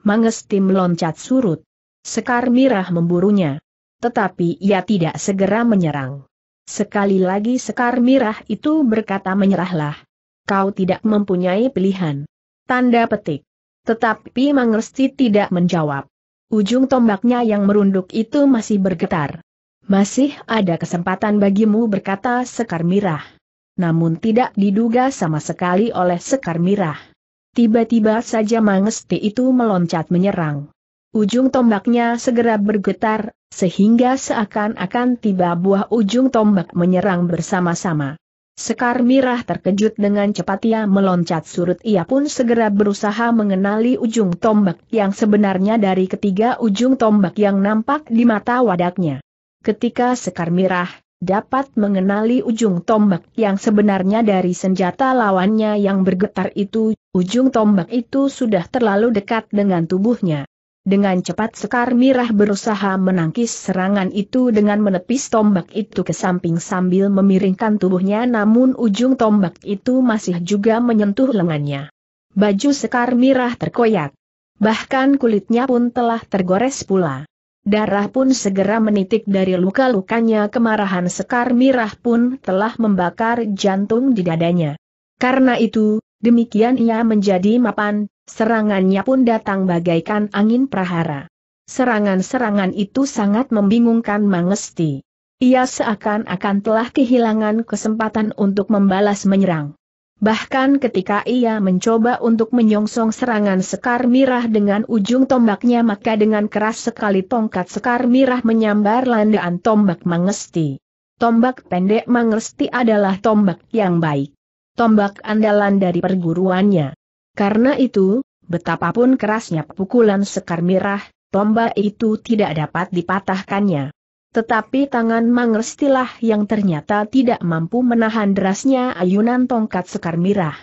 Mangesti meloncat surut. Sekar Mirah memburunya. Tetapi ia tidak segera menyerang. Sekali lagi Sekar Mirah itu berkata menyerahlah. Kau tidak mempunyai pilihan. Tanda petik. Tetapi Mangresti tidak menjawab. Ujung tombaknya yang merunduk itu masih bergetar. Masih ada kesempatan bagimu berkata Sekar Mirah. Namun tidak diduga sama sekali oleh Sekar Mirah. Tiba-tiba saja Mangesti itu meloncat menyerang. Ujung tombaknya segera bergetar, sehingga seakan-akan tiba buah ujung tombak menyerang bersama-sama. Sekar Mirah terkejut dengan cepat ia meloncat surut ia pun segera berusaha mengenali ujung tombak yang sebenarnya dari ketiga ujung tombak yang nampak di mata wadaknya. Ketika Sekar Mirah dapat mengenali ujung tombak yang sebenarnya dari senjata lawannya yang bergetar itu, ujung tombak itu sudah terlalu dekat dengan tubuhnya. Dengan cepat Sekar Mirah berusaha menangkis serangan itu dengan menepis tombak itu ke samping sambil memiringkan tubuhnya namun ujung tombak itu masih juga menyentuh lengannya. Baju Sekar Mirah terkoyak. Bahkan kulitnya pun telah tergores pula. Darah pun segera menitik dari luka-lukanya kemarahan Sekar Mirah pun telah membakar jantung di dadanya. Karena itu, Demikian ia menjadi mapan, serangannya pun datang bagaikan angin prahara. Serangan-serangan itu sangat membingungkan Mangesti. Ia seakan-akan telah kehilangan kesempatan untuk membalas menyerang. Bahkan ketika ia mencoba untuk menyongsong serangan Sekar Mirah dengan ujung tombaknya maka dengan keras sekali tongkat Sekar Mirah menyambar landaan tombak Mangesti. Tombak pendek Mangesti adalah tombak yang baik tombak andalan dari perguruannya. Karena itu, betapapun kerasnya pukulan sekar mirah, tombak itu tidak dapat dipatahkannya. Tetapi tangan Mangerstilah yang ternyata tidak mampu menahan derasnya ayunan tongkat sekar mirah.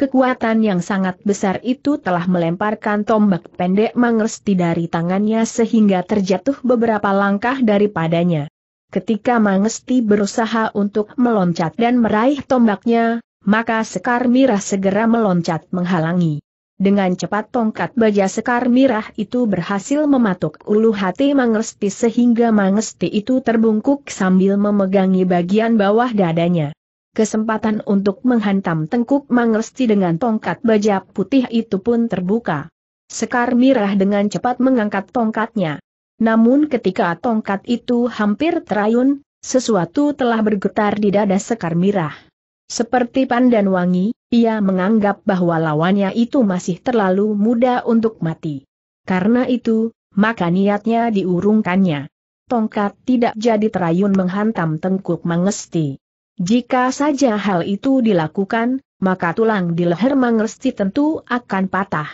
Kekuatan yang sangat besar itu telah melemparkan tombak pendek Mangersti dari tangannya sehingga terjatuh beberapa langkah daripadanya. Ketika Mangesti berusaha untuk meloncat dan meraih tombaknya, maka Sekar Mirah segera meloncat menghalangi. Dengan cepat tongkat baja Sekar Mirah itu berhasil mematuk ulu hati Mangesti sehingga Mangesti itu terbungkuk sambil memegangi bagian bawah dadanya. Kesempatan untuk menghantam tengkuk Mangesti dengan tongkat baja putih itu pun terbuka. Sekar Mirah dengan cepat mengangkat tongkatnya. Namun ketika tongkat itu hampir terayun, sesuatu telah bergetar di dada Sekar Mirah. Seperti pandan wangi, ia menganggap bahwa lawannya itu masih terlalu muda untuk mati. Karena itu, maka niatnya diurungkannya. Tongkat tidak jadi terayun menghantam tengkuk Mangesti. Jika saja hal itu dilakukan, maka tulang di leher Mangesti tentu akan patah.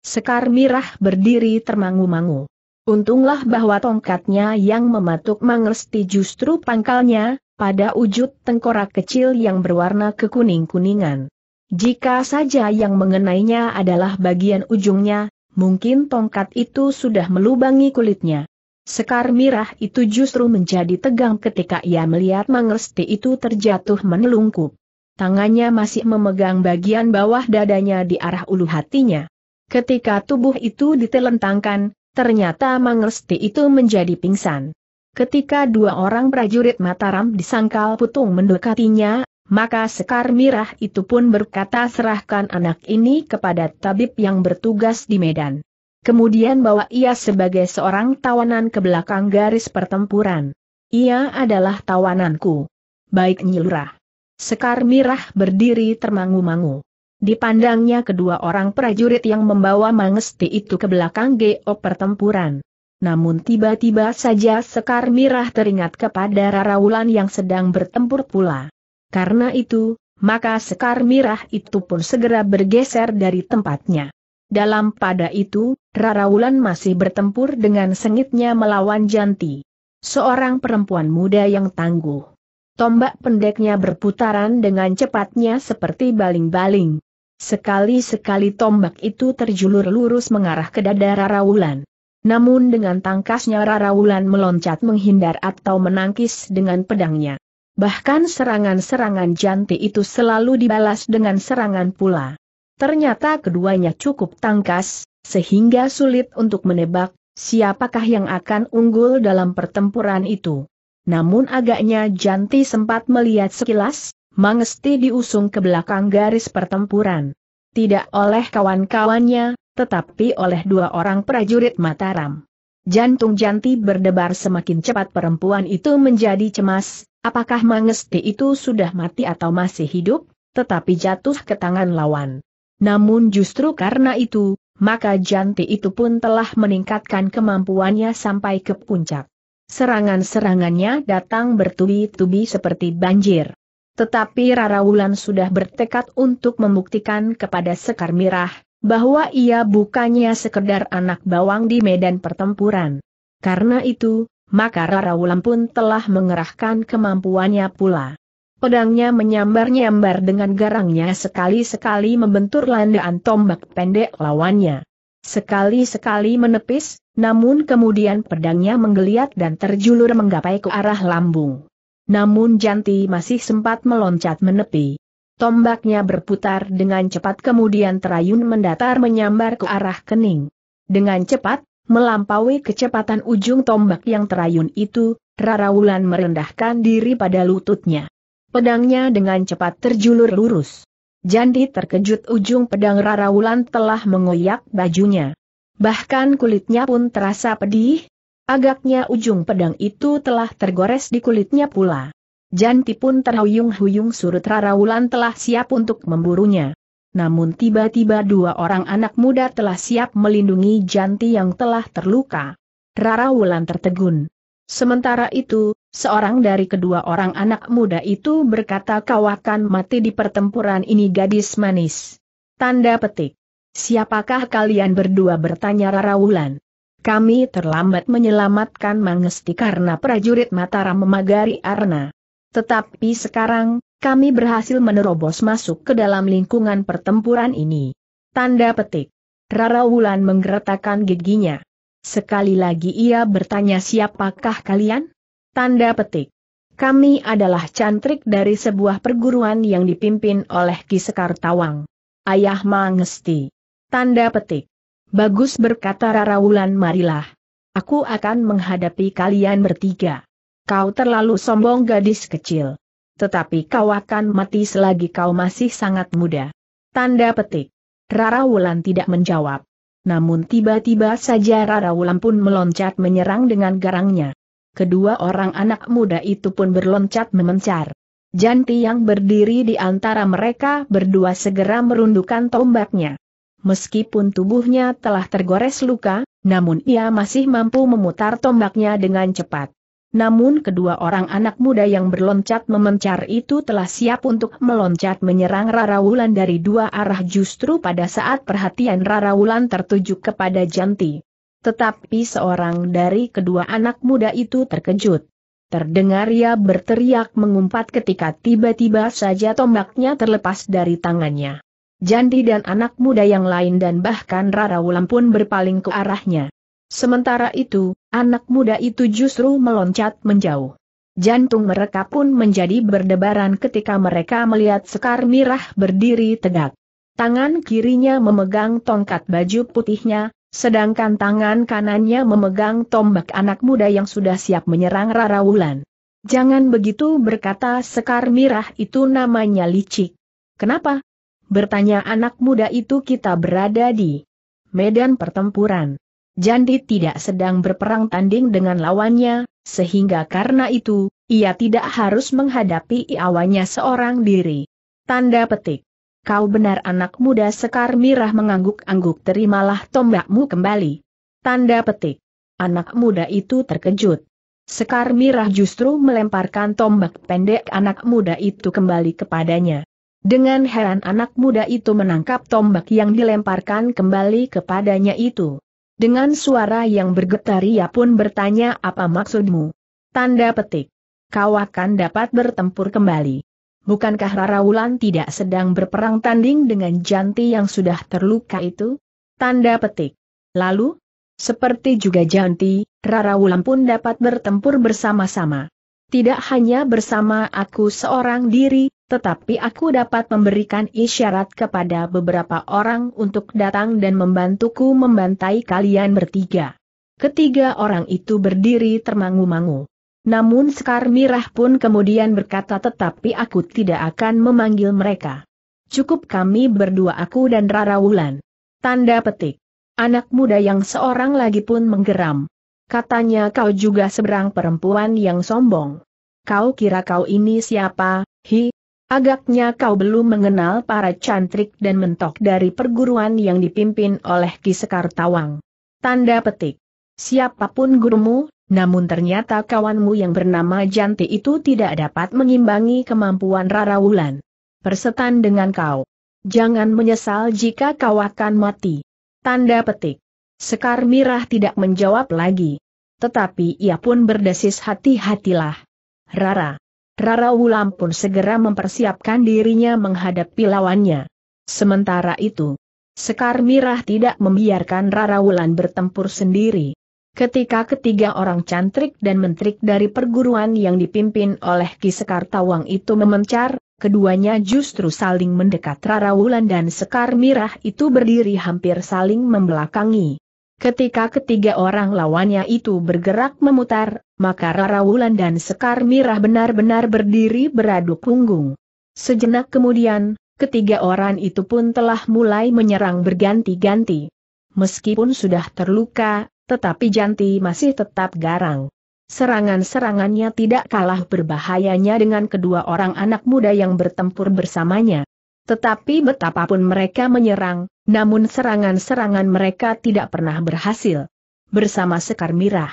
Sekar Mirah berdiri termangu-mangu. Untunglah bahwa tongkatnya yang mematuk Mangesti justru pangkalnya, pada wujud tengkorak kecil yang berwarna kekuning-kuningan. Jika saja yang mengenainya adalah bagian ujungnya, mungkin tongkat itu sudah melubangi kulitnya. Sekar mirah itu justru menjadi tegang ketika ia melihat Mangersti itu terjatuh menelungkup. Tangannya masih memegang bagian bawah dadanya di arah ulu hatinya. Ketika tubuh itu ditelentangkan, ternyata Mangersti itu menjadi pingsan. Ketika dua orang prajurit Mataram disangkal putung mendekatinya, maka Sekar Mirah itu pun berkata serahkan anak ini kepada tabib yang bertugas di Medan. Kemudian bawa ia sebagai seorang tawanan ke belakang garis pertempuran. Ia adalah tawananku. Baik Nyilurah. Sekar Mirah berdiri termangu-mangu. Dipandangnya kedua orang prajurit yang membawa Mangesti itu ke belakang geo pertempuran. Namun tiba-tiba saja Sekar Mirah teringat kepada Rara Wulan yang sedang bertempur pula. Karena itu, maka Sekar Mirah itu pun segera bergeser dari tempatnya. Dalam pada itu, Rara Wulan masih bertempur dengan sengitnya melawan Janti. Seorang perempuan muda yang tangguh. Tombak pendeknya berputaran dengan cepatnya seperti baling-baling. Sekali-sekali tombak itu terjulur lurus mengarah ke dada Rara Wulan. Namun dengan tangkasnya Rara Wulan meloncat menghindar atau menangkis dengan pedangnya. Bahkan serangan-serangan janti itu selalu dibalas dengan serangan pula. Ternyata keduanya cukup tangkas, sehingga sulit untuk menebak siapakah yang akan unggul dalam pertempuran itu. Namun agaknya Janti sempat melihat sekilas, Mangesti diusung ke belakang garis pertempuran. Tidak oleh kawan-kawannya, tetapi oleh dua orang prajurit Mataram. Jantung Janti berdebar semakin cepat perempuan itu menjadi cemas, apakah Mangesti itu sudah mati atau masih hidup, tetapi jatuh ke tangan lawan. Namun justru karena itu, maka Janti itu pun telah meningkatkan kemampuannya sampai ke puncak. Serangan-serangannya datang bertubi-tubi seperti banjir. Tetapi Rara Wulan sudah bertekad untuk membuktikan kepada Sekar Mirah, bahwa ia bukannya sekedar anak bawang di medan pertempuran. Karena itu, maka Rara Wulan pun telah mengerahkan kemampuannya pula. Pedangnya menyambar-nyambar dengan garangnya sekali-sekali membentur landaan tombak pendek lawannya. Sekali-sekali menepis, namun kemudian pedangnya menggeliat dan terjulur menggapai ke arah lambung. Namun Janti masih sempat meloncat menepi. Tombaknya berputar dengan cepat kemudian terayun mendatar menyambar ke arah kening. Dengan cepat, melampaui kecepatan ujung tombak yang terayun itu, Rara Wulan merendahkan diri pada lututnya. Pedangnya dengan cepat terjulur lurus. Jandi terkejut ujung pedang Rara Wulan telah mengoyak bajunya. Bahkan kulitnya pun terasa pedih, agaknya ujung pedang itu telah tergores di kulitnya pula. Janti pun terhuyung-huyung surut Rara Wulan telah siap untuk memburunya. Namun tiba-tiba dua orang anak muda telah siap melindungi Janti yang telah terluka. Rara Wulan tertegun. Sementara itu, seorang dari kedua orang anak muda itu berkata kau akan mati di pertempuran ini gadis manis. Tanda petik. Siapakah kalian berdua bertanya Rara Wulan? Kami terlambat menyelamatkan Mangesti karena prajurit Mataram memagari Arna. Tetapi sekarang, kami berhasil menerobos masuk ke dalam lingkungan pertempuran ini. Tanda petik. Rara Wulan menggeretakkan giginya. Sekali lagi ia bertanya siapakah kalian? Tanda petik. Kami adalah cantrik dari sebuah perguruan yang dipimpin oleh Kisekar Tawang. Ayah Mangesti. Tanda petik. Bagus berkata Rara Wulan marilah. Aku akan menghadapi kalian bertiga. Kau terlalu sombong gadis kecil. Tetapi kau akan mati selagi kau masih sangat muda. Tanda petik. Rara Wulan tidak menjawab. Namun tiba-tiba saja Rara Wulan pun meloncat menyerang dengan garangnya. Kedua orang anak muda itu pun berloncat memencar. Janti yang berdiri di antara mereka berdua segera merundukkan tombaknya. Meskipun tubuhnya telah tergores luka, namun ia masih mampu memutar tombaknya dengan cepat namun kedua orang anak muda yang berloncat memencar itu telah siap untuk meloncat menyerang Rara Wulan dari dua arah justru pada saat perhatian Rara Wulan tertuju kepada Janti. Tetapi seorang dari kedua anak muda itu terkejut. Terdengar ia berteriak mengumpat ketika tiba-tiba saja tombaknya terlepas dari tangannya. Janti dan anak muda yang lain dan bahkan Rara Wulan pun berpaling ke arahnya. Sementara itu, anak muda itu justru meloncat menjauh. Jantung mereka pun menjadi berdebaran ketika mereka melihat Sekar Mirah berdiri tegak. Tangan kirinya memegang tongkat baju putihnya, sedangkan tangan kanannya memegang tombak anak muda yang sudah siap menyerang Rara Wulan. Jangan begitu berkata Sekar Mirah itu namanya licik. Kenapa? Bertanya anak muda itu kita berada di medan pertempuran. Jandi tidak sedang berperang tanding dengan lawannya, sehingga karena itu, ia tidak harus menghadapi iawanya seorang diri. Tanda petik. Kau benar anak muda Sekar Mirah mengangguk-angguk terimalah tombakmu kembali. Tanda petik. Anak muda itu terkejut. Sekar Mirah justru melemparkan tombak pendek anak muda itu kembali kepadanya. Dengan heran anak muda itu menangkap tombak yang dilemparkan kembali kepadanya itu. Dengan suara yang bergetar ia pun bertanya apa maksudmu. Tanda petik. Kau akan dapat bertempur kembali. Bukankah Wulan tidak sedang berperang tanding dengan janti yang sudah terluka itu? Tanda petik. Lalu, seperti juga janti, Wulan pun dapat bertempur bersama-sama. Tidak hanya bersama aku seorang diri, tetapi aku dapat memberikan isyarat kepada beberapa orang untuk datang dan membantuku membantai kalian bertiga. Ketiga orang itu berdiri termangu-mangu. Namun Sekar Mirah pun kemudian berkata tetapi aku tidak akan memanggil mereka. Cukup kami berdua aku dan Rara Wulan. Tanda petik. Anak muda yang seorang lagi pun menggeram. Katanya kau juga seberang perempuan yang sombong. Kau kira kau ini siapa, hi? Agaknya kau belum mengenal para cantrik dan mentok dari perguruan yang dipimpin oleh Ki Sekar Tawang. Tanda petik. Siapapun gurumu, namun ternyata kawanmu yang bernama Janti itu tidak dapat mengimbangi kemampuan Rara Wulan. Persetan dengan kau. Jangan menyesal jika kau akan mati. Tanda petik. Sekar Mirah tidak menjawab lagi. Tetapi ia pun berdesis hati-hatilah. Rara. Rara Wulam pun segera mempersiapkan dirinya menghadapi lawannya. Sementara itu, Sekar Mirah tidak membiarkan Rara Wulan bertempur sendiri. Ketika ketiga orang cantrik dan mentrik dari perguruan yang dipimpin oleh Ki Sekar Tawang itu memencar, keduanya justru saling mendekat Rara Wulan dan Sekar Mirah itu berdiri hampir saling membelakangi. Ketika ketiga orang lawannya itu bergerak memutar, maka Rara Wulan dan Sekar Mirah benar-benar berdiri beradu punggung. Sejenak kemudian, ketiga orang itu pun telah mulai menyerang berganti-ganti. Meskipun sudah terluka, tetapi Janti masih tetap garang. Serangan-serangannya tidak kalah berbahayanya dengan kedua orang anak muda yang bertempur bersamanya. Tetapi betapapun mereka menyerang, namun serangan-serangan mereka tidak pernah berhasil. Bersama Sekar Mirah.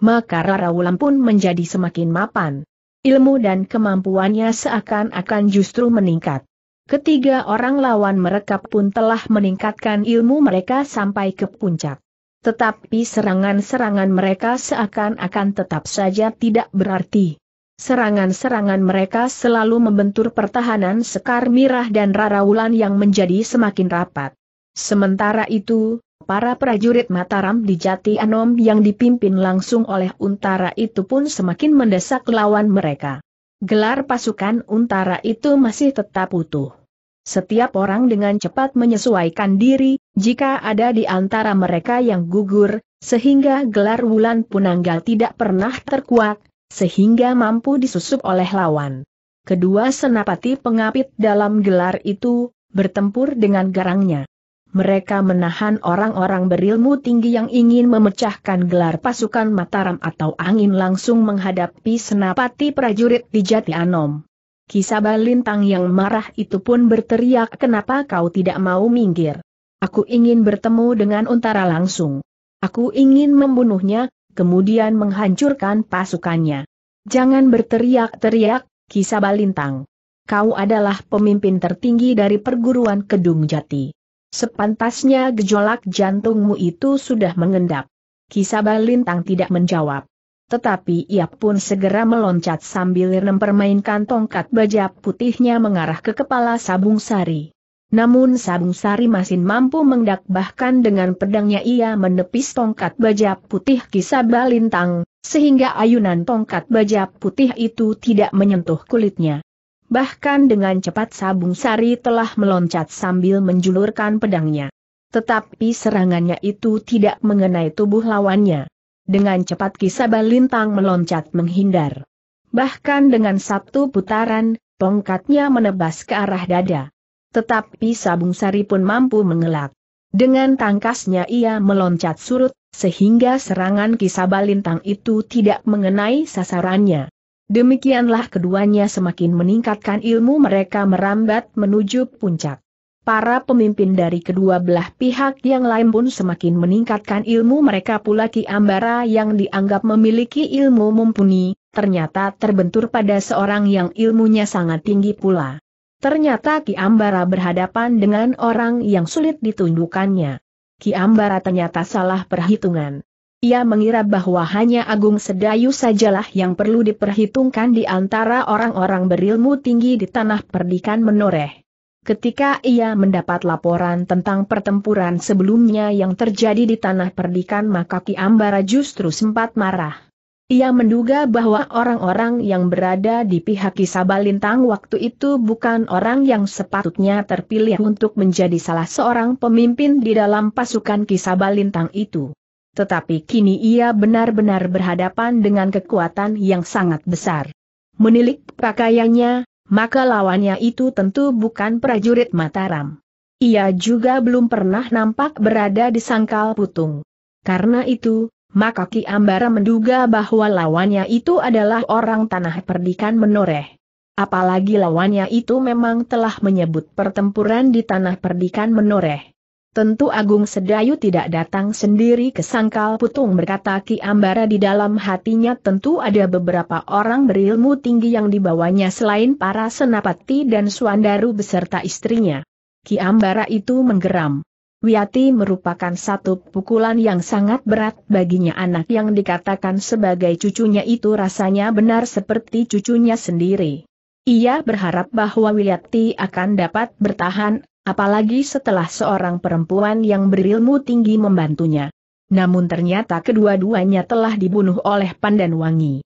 Maka Rara Wulan pun menjadi semakin mapan. Ilmu dan kemampuannya seakan-akan justru meningkat. Ketiga orang lawan merekap pun telah meningkatkan ilmu mereka sampai ke puncak. Tetapi serangan-serangan mereka seakan-akan tetap saja tidak berarti. Serangan-serangan mereka selalu membentur pertahanan Sekar Mirah dan Rara Wulan yang menjadi semakin rapat. Sementara itu, para prajurit Mataram di Jati Anom yang dipimpin langsung oleh Untara itu pun semakin mendesak lawan mereka. Gelar pasukan Untara itu masih tetap utuh. Setiap orang dengan cepat menyesuaikan diri, jika ada di antara mereka yang gugur, sehingga gelar Wulan Punanggal tidak pernah terkuak, sehingga mampu disusup oleh lawan. Kedua senapati pengapit dalam gelar itu, bertempur dengan garangnya. Mereka menahan orang-orang berilmu tinggi yang ingin memecahkan gelar pasukan Mataram atau angin langsung menghadapi senapati prajurit di Jati Anom. Kisabah Lintang yang marah itu pun berteriak kenapa kau tidak mau minggir. Aku ingin bertemu dengan Untara langsung. Aku ingin membunuhnya, kemudian menghancurkan pasukannya. Jangan berteriak-teriak, Kisabah Lintang. Kau adalah pemimpin tertinggi dari perguruan Kedung Jati. Sepantasnya gejolak jantungmu itu sudah mengendap. Kisabah Lintang tidak menjawab. Tetapi ia pun segera meloncat sambil mempermainkan tongkat baja putihnya mengarah ke kepala Sabung Sari. Namun Sabung Sari masih mampu mengdak bahkan dengan pedangnya ia menepis tongkat baja putih Kisabah Lintang, sehingga ayunan tongkat baja putih itu tidak menyentuh kulitnya. Bahkan dengan cepat Sabung Sari telah meloncat sambil menjulurkan pedangnya. Tetapi serangannya itu tidak mengenai tubuh lawannya. Dengan cepat Kisaba Lintang meloncat menghindar. Bahkan dengan satu putaran, tongkatnya menebas ke arah dada. Tetapi Sabung Sari pun mampu mengelak. Dengan tangkasnya ia meloncat surut, sehingga serangan Kisaba Lintang itu tidak mengenai sasarannya. Demikianlah keduanya semakin meningkatkan ilmu mereka merambat menuju puncak. Para pemimpin dari kedua belah pihak yang lain pun semakin meningkatkan ilmu mereka pula Ki Ambara yang dianggap memiliki ilmu mumpuni, ternyata terbentur pada seorang yang ilmunya sangat tinggi pula. Ternyata Ki Ambara berhadapan dengan orang yang sulit ditundukannya. Ki Ambara ternyata salah perhitungan. Ia mengira bahwa hanya Agung Sedayu sajalah yang perlu diperhitungkan di antara orang-orang berilmu tinggi di tanah perdikan menoreh. Ketika ia mendapat laporan tentang pertempuran sebelumnya yang terjadi di tanah perdikan maka Ki Ambara justru sempat marah. Ia menduga bahwa orang-orang yang berada di pihak Sabalintang waktu itu bukan orang yang sepatutnya terpilih untuk menjadi salah seorang pemimpin di dalam pasukan Sabalintang itu. Tetapi kini ia benar-benar berhadapan dengan kekuatan yang sangat besar. Menilik pakaiannya, maka lawannya itu tentu bukan prajurit Mataram. Ia juga belum pernah nampak berada di sangkal putung. Karena itu, maka Ki Ambara menduga bahwa lawannya itu adalah orang tanah perdikan menoreh. Apalagi lawannya itu memang telah menyebut pertempuran di tanah perdikan menoreh. Tentu Agung Sedayu tidak datang sendiri ke Sangkal Putung berkata Ki Ambara di dalam hatinya tentu ada beberapa orang berilmu tinggi yang dibawanya selain para senapati dan Suandaru beserta istrinya. Ki Ambara itu menggeram. Wiyati merupakan satu pukulan yang sangat berat baginya anak yang dikatakan sebagai cucunya itu rasanya benar seperti cucunya sendiri. Ia berharap bahwa Wiyati akan dapat bertahan, apalagi setelah seorang perempuan yang berilmu tinggi membantunya. Namun ternyata kedua-duanya telah dibunuh oleh Pandan Wangi.